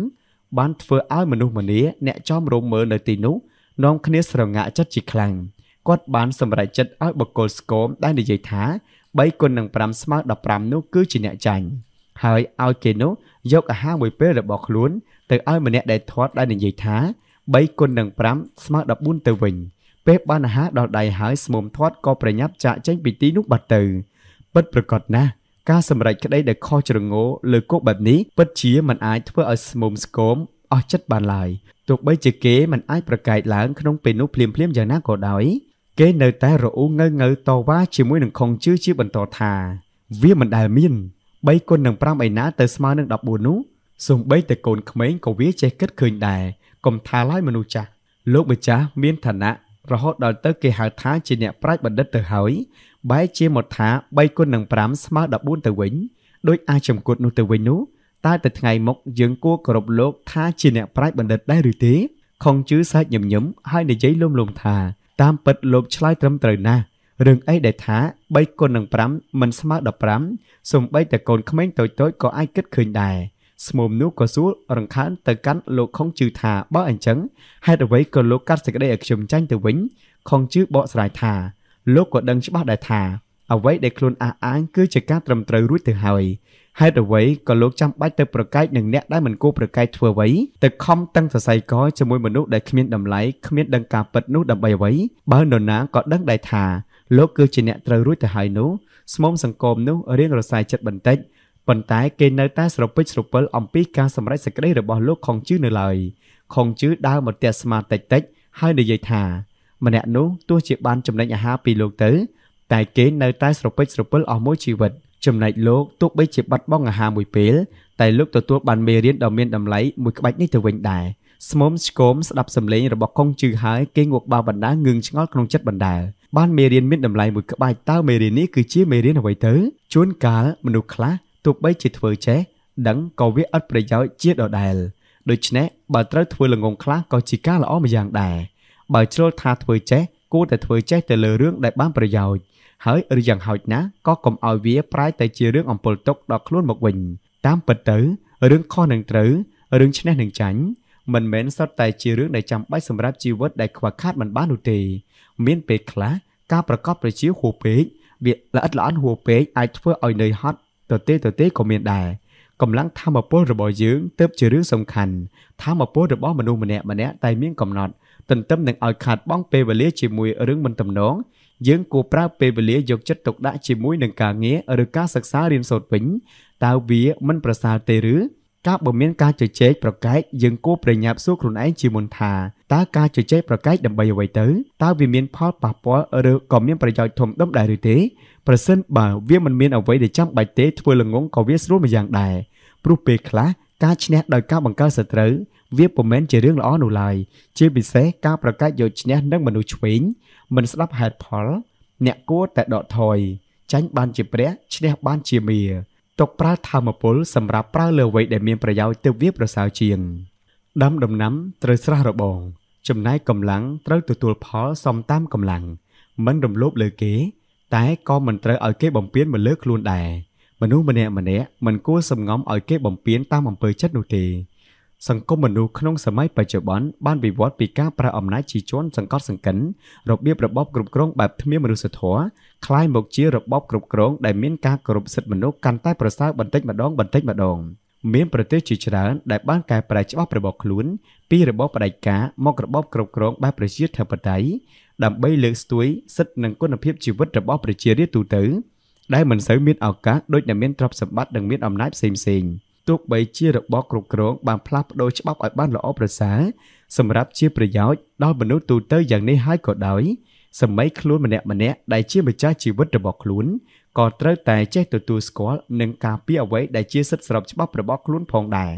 S1: បានធ្វើឲ្យមនុស្សម្នា អ្នកចំរោមមើលនៅទីនោះនាំគ្នាស្រងាក់ចិត្តជាខ្លាំង។គាត់បានសម្រេចចិត្តឲ្យបកគលស្គមដែលនិយាយថា3គុណនឹង5ស្មើ15នោះគឺជាអ្នកចាញ់ហើយឲ្យគេនោះយកអាហារមួយពេលរបស់ខ្លួនទៅឲ្យម្នាក់ដែលធាត់ដែលនិយាយថា3គុណនឹង5ស្មើ14ទៅវិញពេលបានអាហារដល់ដៃហើយស្មុំធាត់ក៏ប្រញាប់ចាក់ចេញពីទីនោះបាត់ទៅពិតប្រកបណាស់ការសម្រេចក្តីដែលខុសជ្រងោលើគោបែបនេះពិតជាមិនអាចធ្វើឲ្យស្មុំស្គមអស់ចិត្តបានឡើយទោះបីជាគេមិនអាចប្រកែកឡើងក្នុងពេលនោះភ្លាមៗយ៉ាងណាក៏ដោយគេនៅតែរអ៊ូងើងើតវ៉ាជាមួយនឹងខុងជឺជាបន្តថាវាមិនដែលមាន3គុណនឹង5ឯណាទៅស្មើនឹង14នោះសំបីតែកូនក្មេងក៏វាចេះគិតឃើញដែរកុំថាឡើយមនុស្សចាស់លោកម្ចាស់មានឋានៈរហូតដល់ទៅគេហៅថាជាអ្នកប្រាជ្ញបណ្ឌិតទៅហើយបែរជាមកថា3គុណនឹង5ស្មើ14ទៅវិញដោយអាចចំគត់នោះទៅវិញនោះតើទៅថ្ងៃមុខយើងគួរគោរពលោកថាជាអ្នកប្រាជ្ញបណ្ឌិតដែរឬទេ ខុងជឺសាច់ញញឹមហើយនិយាយលំលំថាតាមពិតលោកឆ្លើយត្រឹមត្រូវណាស់រឿងអីដែលថា3គុណនឹង5មិនស្មើ15សំបីតែកូនក្មេងតូចៗក៏អាចគិតឃើញដែរស្មុំនោះក៏សួររង្ខានទៅកាន់លោកខុងជឺថាបើអញ្ចឹងហេតុអ្វីក៏លោកកាត់សេចក្តីឲ្យខ្ញុំចាញ់ទៅវិញខុងជឺបកស្រាយថាលោកក៏ដឹងច្បាស់ដែរថាអ្វីដែលខ្លួនអះអាងគឺជាការត្រឹមត្រូវរួចទៅហើយហេតុអ្វីក៏លោកចាំបាច់ទៅប្រកែកនឹងអ្នកដែលមិនគួរប្រកែកធ្វើអ្វីទៅខំតឹងសរសៃកជាមួយមនុស្សដែលគ្មានតម្លៃគ្មានដឹងការពិតនោះដើម្បីអ្វីបើនរណាក៏ដឹងដែរថាលោកគឺជាអ្នកត្រូវរួចទៅហើយនោះស្មុំសង្គមនោះរៀងរសាយចិត្តបន្តិចប៉ុន្តែគេនៅតែស្រពេចស្រពិលអំពីការសម្រេចសេចក្តីរបស់លោកខុងជឺនៅឡើយខុងជឺដើរមកទះស្មាតិចតិចហើយនិយាយថាម្នាក់នោះទោះជា បានចំណេញអាហារពីលោកទៅ តែគេនៅតែស្រពេចស្រពិលអស់មួយជីវិត។ចំណែកលោកទោះបីជាបាត់បង់អាហារមួយពេលតែលោកទទួលបានមេរៀនដ៏មានតម្លៃមួយក្បាច់នេះទៅវិញដែរស្មុំស្គមស្ដាប់សម្លេងរបស់កុងជឺហើយគេងក់បាវបណ្ដាងើងឆ្ងល់ក្នុងចិត្តបណ្ដាលបានមេរៀនមានតម្លៃមួយក្បាច់តើមេរៀននេះគឺជាមេរៀនអ្វីទៅជួនកាលមនុស្សខ្លះទោះបីជាធ្វើចេះដឹងក៏វាអត់ប្រយោជន៍ជាដដែលដូច្នេះបើត្រូវធ្វើល្ងងខ្លះក៏ជាការល្អម្យ៉ាងដែរបើជ្រុលថាធ្វើចេះគួរតែធ្វើចេះទៅលើរឿងដែលបានប្រយោជន៍ហើយឬយ៉ាងហោចណាស់ក៏កុំឲ្យវាប្រែទៅជារឿងអំពើទុកដល់ខ្លួនមកវិញតាមពិតទៅរឿងខុសនឹងត្រូវរឿងឈ្នះនឹងចាញ់មិនមែនសុទ្ធតែជារឿងដែលចាំបាច់សម្រាប់ជីវិតដែលខ្វះខាតមិនបាននោះទេមានពេលខ្លះការប្រកបប្រជាហួពេកវាល្អិតល្អន់ហួពេកអាចធ្វើឲ្យនឿយហត់ទទេទទេក៏មានដែរកម្លាំងធម៌ពលរបស់យើងទៅជារឿងសំខាន់ធម៌ពលរបស់មនុស្សម្នាក់ម្នាក់តែមានកំណត់ ទន្ទឹមនឹងឲ្យខាត់បងពេលវេលាជាមួយរឿងមិនទំនងយើងគួរប្រើពេលវេលាយកចិត្តទុកដាក់ជាមួយនឹងការងារឬការសិក្សារៀនសូត្រវិញតើវាមិនប្រសើរទេឬកាលបើមានការជជែកប្រកែកយើងគួរប្រញាប់សួរខ្លួនឯងជាមុនថាតើការជជែកប្រកែកដើម្បីអ្វីទៅតើវាមានផលប៉ះពាល់ឬក៏មានប្រយោជន៍ធំដុំដែរឬទេប្រសិនបើវាមិនមានអ្វីដែលចាំបាច់ទេ ធ្វើល្ងងក៏វាស្រួលម្យ៉ាងដែរព្រោះពេលខ្លះការឈ្នះដោយការបង្កើតសត្រូវវាពុំមែនជារឿងល្អនោះឡើយជាពិសេសការប្រកែកយកឈ្នះនឹងមនុស្សឆ្វេងមិនស្ដាប់ហេតុផលអ្នកគួរតែដកថយចាញ់បានជាព្រះឈ្នះបានជាមាទុកប្រើធម្មពលសម្រាប់ប្រើលើអ្វីដែលមានប្រយោជន៍ទៅវាប្រសើរជាងដាំដំណាំត្រូវស្រស់របង ចំណាយកម្លាំងត្រូវទទួលផលសមតាមកម្លាំងមិនរំលោភលើគេ តែក៏មិនត្រូវឲ្យគេបំពានមកលើខ្លួនដែរមនុស្សម្នាក់ម្នាក់មិនគួរសំងំឲ្យគេបំពានតាមអំពើចិត្តនោះទេសង្គមមនុស្សក្នុងសម័យបច្ចុប្បន្នបានវិវត្តពីការប្រើអំណាចជាជាន់សង្កត់សង្កិនរបៀបរបបគ្រប់គ្រងបែបគ្មានមនុស្សធម៌คล้ายមកជារបបគ្រប់គ្រងដែលមានការគោរពសិទ្ធិមនុស្សកាន់តែប្រសើរបន្តិចម្ដងបន្តិចម្ដងមានប្រទេសជាច្រើនដែលបានកែប្រែច្បាប់របស់ខ្លួនពីរបបផ្ដាច់ការមករបបគ្រប់គ្រងបែបប្រជាធិបតេយ្យដើម្បីលើកស្ទួយសិទ្ធិនិងគុណភាពជីវិតរបស់ប្រជារាស្ត្រទូទៅ ដែលមិនសូវមានឱកាសដូចអ្នកមានទ្រព្យសម្បត្តិនិងមានអំណាចផ្សេងៗ។ទោះបីជារបបគ្រប់គ្រងបានផ្លាស់ប្ដូរច្បាប់ឲ្យបានល្អប្រសើរសម្រាប់ជាប្រយោជន៍ដល់មនុស្សទូទៅយ៉ាងនេះហើយក៏ដោយសម័យខ្លួនម្នាក់ម្នាក់ដែលជាម្ចាស់ជីវិតរបស់ខ្លួនក៏ត្រូវតែចេះទទួលស្គាល់និងការពារអ្វីដែលជាសិទ្ធិស្របច្បាប់របស់ខ្លួនផងដែរ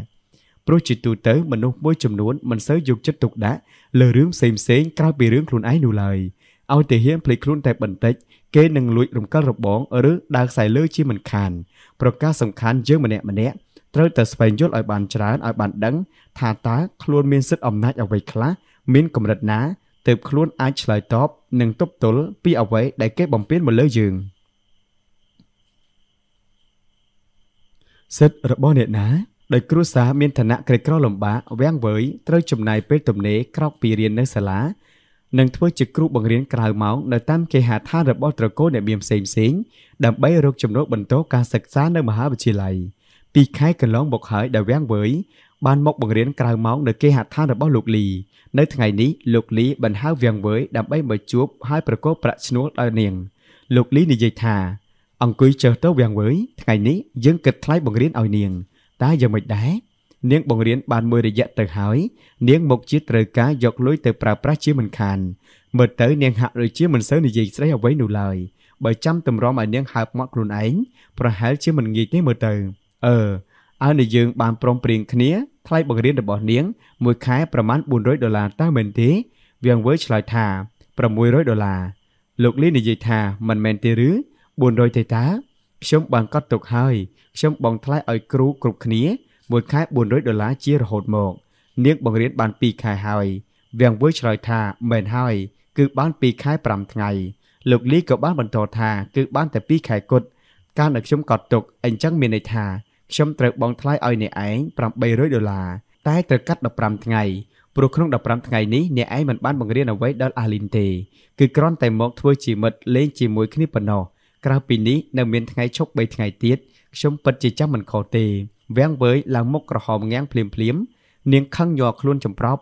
S1: ព្រោះជាទូទៅមនុស្សមួយចំនួនមិនសូវយកចិត្តទុកដាក់លើរឿងផ្សេងៗក្រៅពីរឿងខ្លួនឯងនោះឡើយឲ្យតែហ៊ានភ្លេចខ្លួនតែបន្តិច គេនឹងលួចរំកិលរបងឬដើរខ្សែលើជាមិនខានប្រការសំខាន់យើងម្នាក់ម្នាក់ត្រូវតែស្វែងយល់ឲ្យបានច្រើនឲ្យបានដឹងថាតើខ្លួនមានសិទ្ធិអំណាចអ្វីខ្លះមានកម្រិតណាទើបខ្លួនអាចឆ្លើយតបនិងទប់ទល់ពីអ្វីដែលគេបំពានមកលើយើងសិទ្ធិរបស់អ្នកណាដោយគ្រួសារមានឋានៈក្រីក្រលំបាកវាំងវើយត្រូវចំណាយពេលទំនេរក្រោកពីរៀននៅសាលានិងធ្វើជាគ្រូបង្រៀនក្រៅម៉ោងនៅតាមគេហដ្ឋានរបស់ត្រកូលអ្នកមានផ្សេងផ្សេងដើម្បីរកចំណូលបន្តការសិក្សានៅមហាវិទ្យាល័យ។ពីខែកន្លងមកហើយដែលវាំងវើយបានមកបង្រៀនក្រៅម៉ោងនៅគេហដ្ឋានរបស់លោកលីនៅថ្ងៃនេះលោកលីបានហៅវាំងវើយដើម្បីមកជួបហើយប្រកបប្រាក់ឈ្នួលដល់នាង លោកលីនិយាយថា អង្គុយចើទៅវាំងវើយថ្ងៃនេះយើងគិតថ្លៃបង្រៀនឲ្យនាង តែយ៉ាងមិនដែរនាងបង្រៀនបានមួយរយៈទៅហើយ នាងមកជាត្រូវការយកលុយទៅប្រើប្រាស់ជាមិនខានមើលទៅនាងហាក់ដូចជាមិនសូវនិយាយស្រីអ្វីនោះឡើយបើចាំតម្រាំឲ្យនាងហើបមាត់ខ្លួនឯងប្រហែលជាមិនងាយទេមើលទៅអឺឲ្យនាងយើងបានព្រមព្រៀងគ្នាថ្លៃបង្រៀនរបស់នាងមួយខែប្រមាណ400ដុល្លារតើមែនទេវាងវើឆ្លើយថា600ដុល្លារលោកលីនិយាយថាមិនមែនទេឬ400ទេតាខ្ញុំបានកត់ទុកហើយខ្ញុំបងថ្លៃឲ្យគ្រូគ្រប់គ្នាមួយខែ400ដុល្លារជារហូតមកនាងបង្រៀនបាន2ខែហើយវាងវើឆ្លើយថាមែនហើយ គឺបាន2ខែ5ថ្ងៃលោកលីក៏បានបន្តថាគឺបានតែ2ខែគត់ការដែលខ្ញុំកត់ទុកអញ្ចឹងមានន័យថាខ្ញុំត្រូវបង់ថ្លៃឲ្យអ្នកឯង800ដុល្លារតែត្រូវកាត់15ថ្ងៃព្រោះក្នុង15ថ្ងៃនេះអ្នកឯងមិនបានបង្រៀនអ្វីដល់អាលីនទេគឺគ្រាន់តែមកធ្វើជាមិត្តលេងជាមួយគ្នាប៉ុណ្ណោះក្រៅពីនេះនៅមានថ្ងៃឈប់3ថ្ងៃទៀតខ្ញុំពិតជាចាំមិនខុសទេវាំងវើយឡើងមុខក្រហមងាំងភ្លាមភ្លាមនាងខឹងយកខ្លួនចំប្រប់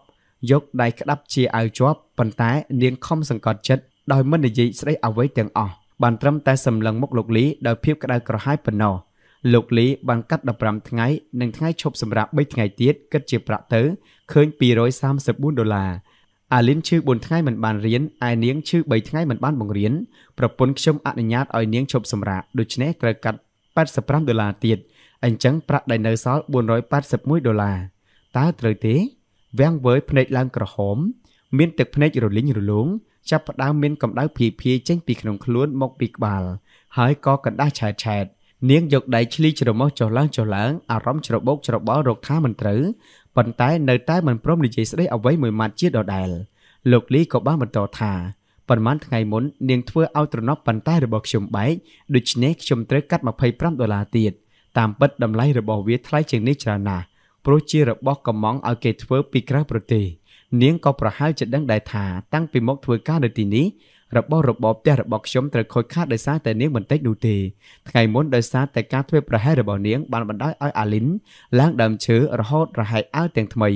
S1: យកដៃក្តាប់ជាអាវជាប់ប៉ុន្តែនាងខំសង្កត់ចិត្តដោយមិននិយាយស្ដីអ្វីទាំងអស់បានត្រឹមតែសម្លឹងមុខលោកលីដោយភាពក្តៅក្រហាយប៉ុណ្ណោះលោកលីបានកាត់15ថ្ងៃនិងថ្ងៃឈប់សម្រាក3ថ្ងៃទៀតគិតជា ប្រាក់ទៅឃើញ234ដុល្លារអាលីនឈឺ4ថ្ងៃមិនបានរៀនឯនាងឈឺ3ថ្ងៃមិនបានបង្រៀនប្រពន្ធខ្ញុំអនុញ្ញាតឲ្យនាងឈប់សម្រាកដូច្នេះត្រូវកាត់85ដុល្លារទៀតអញ្ចឹងប្រាក់ដែលនៅសល់481ដុល្លារតើត្រូវទេវាំងវើភ្នែកឡើងក្រហមមានទឹកភ្នែករលីងរលោងចាប់ផ្ដើមមានកម្ដៅភាយភាយចេញពីក្នុងខ្លួនមក ពីក្បាល ហើយក៏កណ្ដាស់ឆែតឆែតនាងយកដៃឆ្លីច្រមុះចុះឡើងចុះឡើង អារម្មណ៍ច្របោកច្របល់រកថាមិនត្រូវប៉ុន្តែ នៅតែមិនព្រមនិយាយស្ដីអ្វីមួយម៉ាត់ជាដដែលលោកលីក៏បានបន្តថាប៉ុន្មានថ្ងៃមុននាងធ្វើឲ្យត្រណប់ប៉ុន្តែរបស់ខ្ញុំបែកដូច្នេះខ្ញុំត្រូវកាត់25ដុល្លារទៀតតាមពិតតម្លៃរបស់វា ថ្លៃជាងនេះច្រើនណាស់ព្រោះជារបស់កំងឲ្យគេធ្វើពីក្រៅប្រទេស។នាងក៏ប្រហែលជាដឹងដែរថាតាំងពីមកធ្វើការនៅទីនេះរបស់របបផ្ទះរបស់ខ្ញុំត្រូវខូចខាតដោយសារតែនាងបន្តិចនោះទេថ្ងៃមុនដោយសារតែការធ្វើប្រហែសរបស់នាងបានបណ្ដោយឲ្យអាលីនឡើងដើមឈើរហូតរហែកអាវទាំងថ្មី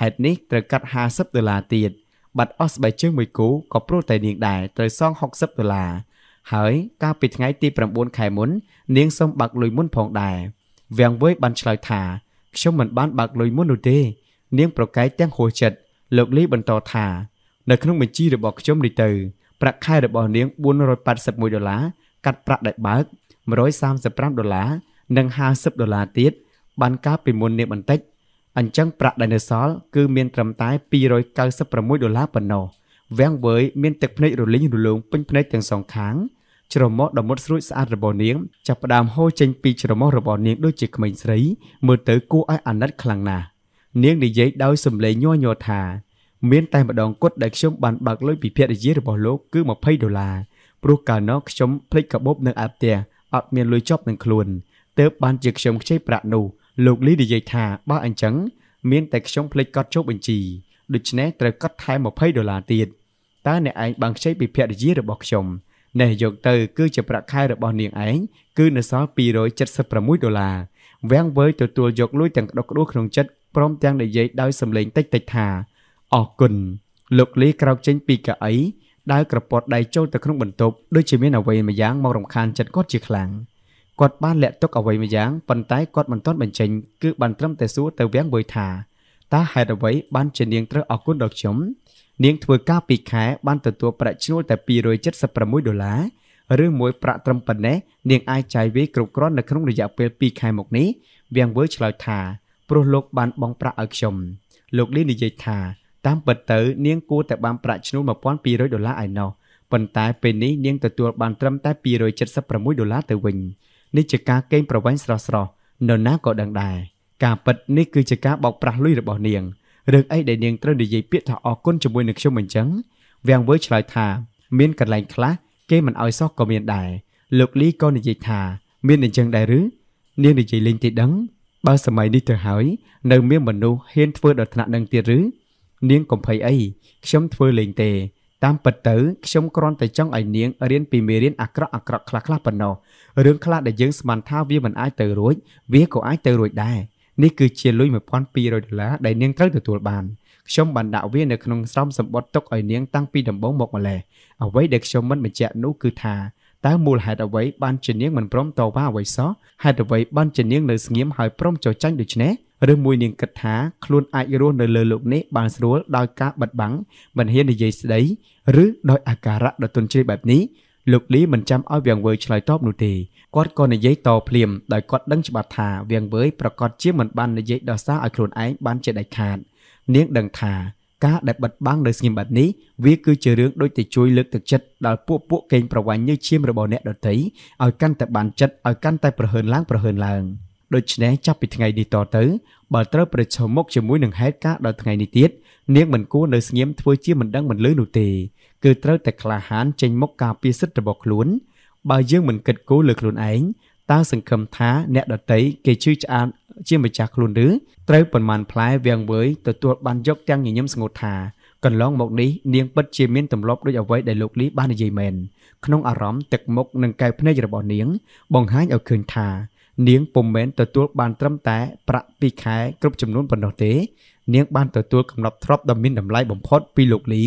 S1: ហេតុនេះត្រូវកាត់50ដុល្លារទៀតបាត់អស់ស្បែកជើងមួយគូក៏ព្រោះតែនាងដែរត្រូវសង60ដុល្លារហើយកាលពីថ្ងៃទី9ខែមុន នាងសុំបាក់លុយមុនផងដែរវាងវើយបានឆ្លើយថាខ្ញុំមិនបានបាក់លុយមុននោះទេ នាងប្រកែកទាំងហួសចិត្តលោកលីបន្តថា នៅក្នុងបញ្ជីរបស់ខ្ញុំនេះទៅប្រាក់ខែរបស់នាង481ដុល្លារកាត់ប្រាក់ដែលបើក135ដុល្លារនិង50ដុល្លារទៀតបានកាលពីមុននេះបន្តិចអញ្ចឹងប្រាក់ដែលនៅសល់គឺមានត្រឹមតែ296ដុល្លារប៉ុណ្ណោះវាំងវើយមានទឹកភ្នែករលីងរលោងពេញភ្នែកទាំងសងខាងច្រមុះដ៏មុតស្រួចស្អាតរបស់នាងចាប់ផ្ដើមហូរចេញ ពីច្រមុះរបស់នាងដូចជាក្មេងស្រី មើលទៅគួរឲ្យអាណិតខ្លាំងណាស់នាងនិយាយដោយសំឡេងញ័រញ័រថាមានតែម្ដងគត់ដែលខ្ញុំបានបើកលុយពីភរិយារបស់លោកគឺ20ដុល្លារព្រោះកាលនោះខ្ញុំភ្លេចកាបូបនៅអាផ្ទះអត់មានលុយជាប់នឹងខ្លួនទើបបានជាខ្ញុំខ្ចីប្រាក់នោះលោកលីនិយាយថាបើអញ្ចឹងមានតែខ្ញុំភ្លេចកត់ចុះបញ្ជីដូច្នេះត្រូវកត់ថែម20ដុល្លារទៀតតើអ្នកឯងបានខ្ចីពីភរិយារបស់ខ្ញុំនេះយកទៅគឺជាប្រាក់ខែរបស់នាងឯងគឺនៅសល់276ដុល្លារវាងវើយទទួលយកលុយទាំងក្តុកក្តួលក្នុងចិត្តព្រមទាំងនិយាយដោយសម្លេងតិចតិចថាអរគុណលោកលីក្រោកចេញពីកៅអីដើរក្រពត់ដៃចូលទៅក្នុងបន្ទប់ដូចជាមានអ្វីម្យ៉ាងមករំខានចិត្តគាត់ជាខ្លាំងគាត់បានលាក់ទុកអ្វីម្យ៉ាងប៉ុន្តែគាត់មិនទាន់បញ្ចេញគឺបានត្រឹមតែសួរទៅវាំងបុយថាតើហេតុអ្វីបានជានាងត្រូវអរគុណដល់ខ្ញុំនាងធ្វើការពីខែបានទទួលប្រាក់ឈ្នួលតែ276ដុល្លារឬមួយប្រាក់ត្រឹមប៉ុណ្ណេះនាងអាចចាយវាយគ្រប់គ្រាន់នៅក្នុងរយៈពេល2ខែមកនេះវាងវើឆ្លើយថាព្រោះលោកបានបង់ប្រាក់ឲ្យខ្ញុំលោកលីនិយាយថាតាមពិតទៅនាងគួរតែបានប្រាក់ឈ្នួល1200ដុល្លារឯណោះប៉ុន្តែពេលនេះនាងទទួលបានត្រឹមតែ276ដុល្លារទៅវិញនេះជាការកេងប្រវ័ញ្ចស្រស់ស្រស់នរណាក៏ដឹងដែរការពិតនេះគឺជាការបោកប្រាស់លុយរបស់នាងរឿងអីដែលនាងត្រូវនិយាយពាក្យថាអរគុណជាមួយនឹងខ្ញុំអញ្ចឹងវាងវើឆ្លើយថាមានកន្លែងខ្លះគេមិនអោយសោះក៏មានដែរលោកលីក៏និយាយថាមានអញ្ចឹងដែរឬនាងនិយាយលេងទេដឹងបើសម័យនេះទៅហើយ នៅមានមនុស្សហ៊ានធ្វើដល់ថ្នាក់នឹងទៀតឬនាងកំភៃអីខ្ញុំធ្វើលេងទេ តាមពិតទៅខ្ញុំគ្រាន់តែចង់ឲ្យនាងរៀនពីមេរៀនអាក្រក់អាក្រក់ខ្លះៗប៉ុណ្ណោះរឿងខ្លះដែលយើងស្មានថាវាមិនអាចទៅរួចវាក៏អាចទៅរួចដែរនេះគឺជាលុយ1200ដុល្លារដែលនាងត្រូវទទួលបានខ្ញុំបានដាក់វានៅក្នុងស្រោមសម្បត្តិទុកឲ្យនាងតាំងពីដំបូងមកម្លេះអ្វីដែលខ្ញុំមិនបញ្ជាក់នោះគឺថាតើមូលហេតុអ្វីបានជានាងមិនព្រមតវ៉ាអ្វីសោះហេតុអ្វីបានជានាងនៅស្ងៀមហើយព្រមចោទចាញ់ដូច្នេះឬមួយនាងគិតថាខ្លួនអាចរស់នៅលើលោកនេះបានស្រួលដោយការបិទបាំងមិនហ៊ាននិយាយស្ដីឬដោយអាការៈដ៏ទន់ជ្រាយបែបនេះលោកលីមិនចាំឲ្យវៀងវើឆ្លើយតបនោះទេគាត់ក៏និយាយតភ្លាមដោយគាត់ដឹងច្បាស់ថាវៀងវើប្រកាសជាមិនបាននិយាយដោះសារឲ្យខ្លួនឯងបានជាដាច់ខាតនាងដឹងថាការដែលបិទបាំងដោយស្ងៀមបែបនេះវាគឺជារឿងដូចទៅជួយលើកទឹកចិត្តដល់ពួកពួកកេងប្រវ័ញ្ចញើឈាមរបស់អ្នកដតីឲ្យកាន់តែបានចិត្តឲ្យកាន់តែប្រហើនឡើងប្រហើនឡើងដូច្នេះចាប់ពីថ្ងៃនេះតទៅបើត្រូវប្រឈមមុខជាមួយនឹងហេតុការណ៍ដល់ថ្ងៃនេះទៀតនាងមិនគួរនៅស្ងៀមធ្វើជាមិនដឹងមិនលឺនោះទេគឺត្រូវតែក្លាហាន ចេញមុខការពារសិទ្ធិរបស់ខ្លួនបើយើងមិនគិតគូរលើខ្លួនឯងតើសង្ឃឹមថាអ្នកដតីគេជឿឆ្អាតជាម្ចាស់ខ្លួនឬត្រូវប៉ុន្មានផ្លែវាងវើយទទួលបានយកទាំងញញឹមស្ងួតថាកន្លងមកនេះនាងពិតជាមានទម្លាប់ដូចអ្វីដែលលោកលីបាននិយាយមែនក្នុងអារម្មណ៍ទឹកមុខនិងកែវភ្នែករបស់នាងបង្ហាញឲ្យឃើញថានាងពុំមែនទទួល បាន ត្រឹមតែប្រាក់ពីខែគ្រប់ចំនួនប៉ុណ្ណោះទេ នាងបានទទួលកំណត់ទ្រព្យដ៏មានតម្លៃបំផុត ពីលោកលី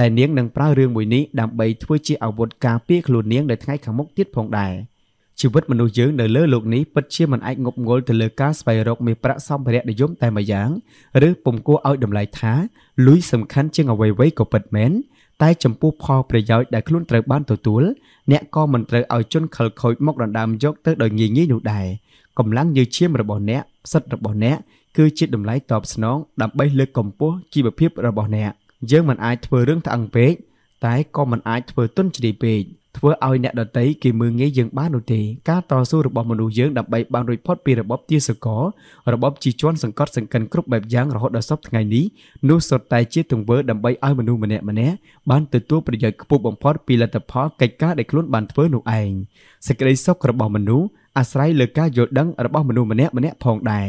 S1: ដែលនាងនឹងប្រើរឿងមួយនេះដើម្បីធ្វើជាអាវុធការពារខ្លួននាងនៅថ្ងៃខាងមុខទៀតផងដែរ។ជីវិតមនុស្សយើងនៅលើលោកនេះពិតជាមិនអាចងប់ងល់ទៅលើការស្វែងរកមេប្រាក់សម្ភារៈនិយមតែម្យ៉ាង ឬពុំគួរឲ្យតម្លៃថាលុយសំខាន់ជាងអ្វីៗក៏ពិតមែនតែចំពោះផលប្រយោជន៍ដែលខ្លួនត្រូវបានទទួលអ្នកក៏មិនត្រូវឲ្យជន់ខលខូចមកដណ្ដើមយកទៅដោយងាយងាយនោះដែរកម្លាំងយឺឈាមរបស់អ្នកសិទ្ធិរបស់អ្នកគឺជាតម្លៃតបស្នង ដើម្បីលើកកម្ពស់ជីវភាពរបស់អ្នកយើងមិនអាចធ្វើរឿងថ្អឹងពេកតែក៏មិនអាចធ្វើទុនជ្រាយពេកធ្វើឲ្យអ្នកដតីគេមើងងាយយើងបាននោះទេការតស៊ូរបស់មនុស្សយើងដើម្បីបានរួចផុតពីរបបទាសកររបបជីជន់សង្កត់សង្កិនគ្រប់បែបយ៉ាងរហូតដល់សពថ្ងៃនេះនោះសុទ្ធតែជាទង្វើដើម្បីឲ្យមនុស្សម្នាក់ម្នាក់បានទទួលប្រយោជន៍ខ្ពស់បំផុតពីលទ្ធផលកិច្ចការដែលខ្លួនបានធ្វើនោះឯងសេចក្តីសុខរបស់មនុស្សអាស្រ័យលើការយល់ដឹងរបស់មនុស្សម្នាក់ម្នាក់ផងដែរ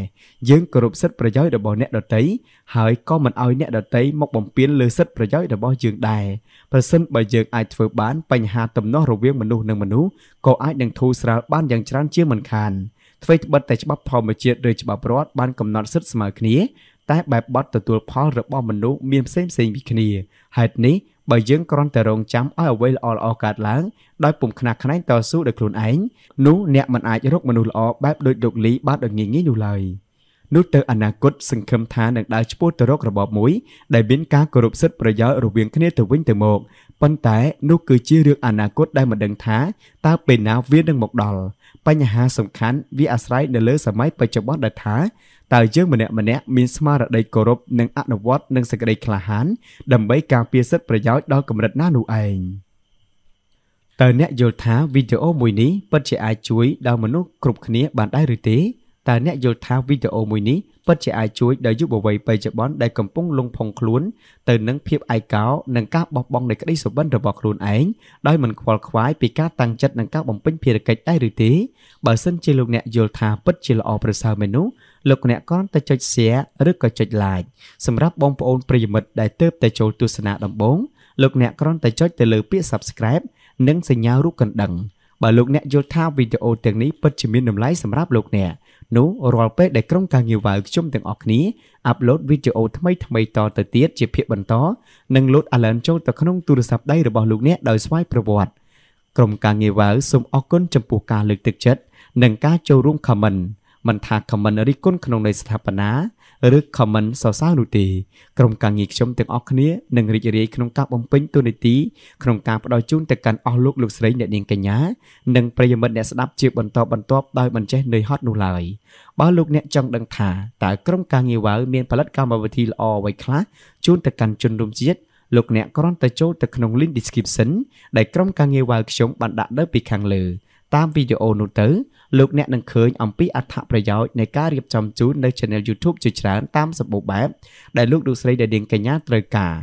S1: យើងគោរពសិទ្ធិប្រយោជន៍របស់អ្នកដទៃហើយក៏មិនឲ្យអ្នកដទៃមកបំពានលើសិទ្ធិប្រយោជន៍របស់យើងដែរប្រសិនបើយើងអាចធ្វើបានបញ្ហាទំនាស់រវាងមនុស្សនិងមនុស្សក៏អាចនឹងធូរស្រាលបានយ៉ាងច្រើនជាងមិនខានអ្វីត្បិតតែច្បាប់ធម្មជាតិឬច្បាប់រដ្ឋបានកំណត់សិទ្ធិស្មើគ្នាតែបែបបទទទួលផលរបស់មនុស្សមានផ្សេងផ្សេងពីគ្នាហេតុនេះបើយើងគ្រាន់តែរងចាំឲ្យអ្វីល្អល្អកើតឡើងដោយពុំខ្នះខ្នែងតស៊ូដោយខ្លួនឯងនោះអ្នកមិនអាចរកមនុស្សល្អបែបដូចលោកលីបានដូចងាយងាយនោះឡើយ។នោះទៅអនាគត សង្ឃឹមថានឹងដើរឆ្ពោះទៅរក របបមួយដែលមានការគោរពសិទ្ធិប្រយោជន៍រវាងគ្នាទៅវិញទៅមកប៉ុន្តែនោះគឺជារឿងអនាគតដែលមិនដឹងថាតើពេលណាវានឹងមកដល់បញ្ហាសំខាន់វាអាស្រ័យនៅលើសម័យបច្ចុប្បន្នដែលថាតើយើង ម្នាក់ម្នាក់មានស្មារតីគោរពនិង អនុវត្តនឹងសេចក្តីក្លាហាន ដើម្បីការពារសិទ្ធិប្រយោជន៍ដល់កម្រិតណានោះឯងតើអ្នកយល់ថាវីដេអូមួយនេះពិតជាអាចជួយដល់មនុស្សគ្រប់គ្នាបានដែរឬទេតើអ្នកយល់ថាវីដេអូមួយនេះពិតជាអាចជួយដល់យុវវ័យបច្ចុប្បន្នដែលកំពុងលងផុងខ្លួនទៅនឹងភាពឯកោនិងការបោះបង់នៃក្តីសុបិនរបស់ខ្លួនឯងដោយមិនខ្វល់ខ្វាយពីការតាំងចិត្តនិងការបំពេញភារកិច្ចដែរឬទេបើសិនជាលោកអ្នកយល់ថាពិតជាល្អប្រសើរមែននោះលោកអ្នកគ្រាន់តែចុច share ឬក៏ចុច like សម្រាប់បងប្អូនប្រិយមិត្តដែលទើបតែចូលទស្សនាដំបូងលោកអ្នកគ្រាន់តែចុចទៅលើពាក្យ subscribe និងសញ្ញារូបកណ្ដឹង។បើលោកអ្នកយល់ថាវីដេអូទាំងនេះពិតជាមានតម្លៃសម្រាប់លោកអ្នកនោះរាល់ពេលដែលក្រុមការងារវាយខ្ញុំទាំងអស់គ្នាអាប់ឡូតវីដេអូថ្មីថ្មីតទៅទៀតជាភាគបន្តនិងលោតអាឡានចូលទៅក្នុងទូរស័ព្ទដៃរបស់លោកអ្នកដោយស្វ័យប្រវត្តិក្រុមការងារវាយសូមអរគុណចំពោះការលើកទឹកចិត្តនិងការចូលរួម comment មិនថា comment រិះគន់ក្នុងន័យស្ថាបនាឬ comment សរសើរនោះទេក្រុមការងារខ្ញុំទាំងអស់គ្នានឹងរីករាយក្នុងការបំពេញតួនាទីក្នុងការផ្ដល់ជូនទៅកាន់អស់លោកលោកស្រីអ្នកនាងកញ្ញានិងប្រិយមិត្តអ្នកស្ដាប់ជាបន្តបន្ទាប់ដោយមិនចេះនឿយហត់នោះឡើយបើលោកអ្នកចង់ដឹងថាតើក្រុមការងារវ៉ៅមានផលិតកម្មវិធីល្អអ្វីខ្លះជូនទៅកាន់ជនរួមជាតិលោកអ្នកគ្រាន់តែចូលទៅក្នុង link description ដែលក្រុមការងារវ៉ៅខ្ញុំបានដាក់នៅពីខាងលើតាមវីដេអូនោះទៅលោកអ្នកនឹងឃើញអំពីអត្ថប្រយោជន៍នៃការរៀបចំជូននៅ Channel YouTube ជាច្រើនតាមសម្បូរបែបដែលលោកលោកស្រីដែលនាងកញ្ញាត្រូវការ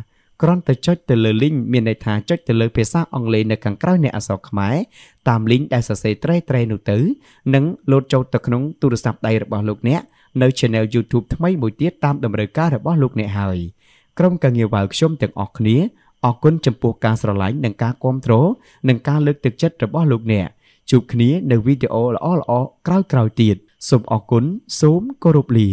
S1: គ្រាន់តែចុចទៅលើ link មានន័យថាចុចទៅលើ ភាសាអង់គ្លេសនៅខាងក្រៅនៃអក្សរខ្មែរតាម link ដែលសរសេរត្រេត្រេនោះទៅនឹងលោតចូលទៅក្នុងទូរស័ព្ទដៃរបស់លោកអ្នកនៅ Channel YouTube ថ្មីមួយទៀតតាមតម្រូវការរបស់លោកអ្នកហើយក្រុមការងារវ៉ៅខ្ញុំទាំងអស់គ្នាអរគុណចំពោះការស្រឡាញ់និងការគាំទ្រនិងការលើកទឹកចិត្តរបស់លោកអ្នកជួបគ្នានៅវីដេអូល្អៗក្រោយៗទៀតសូមអរគុណសូមគោរពលា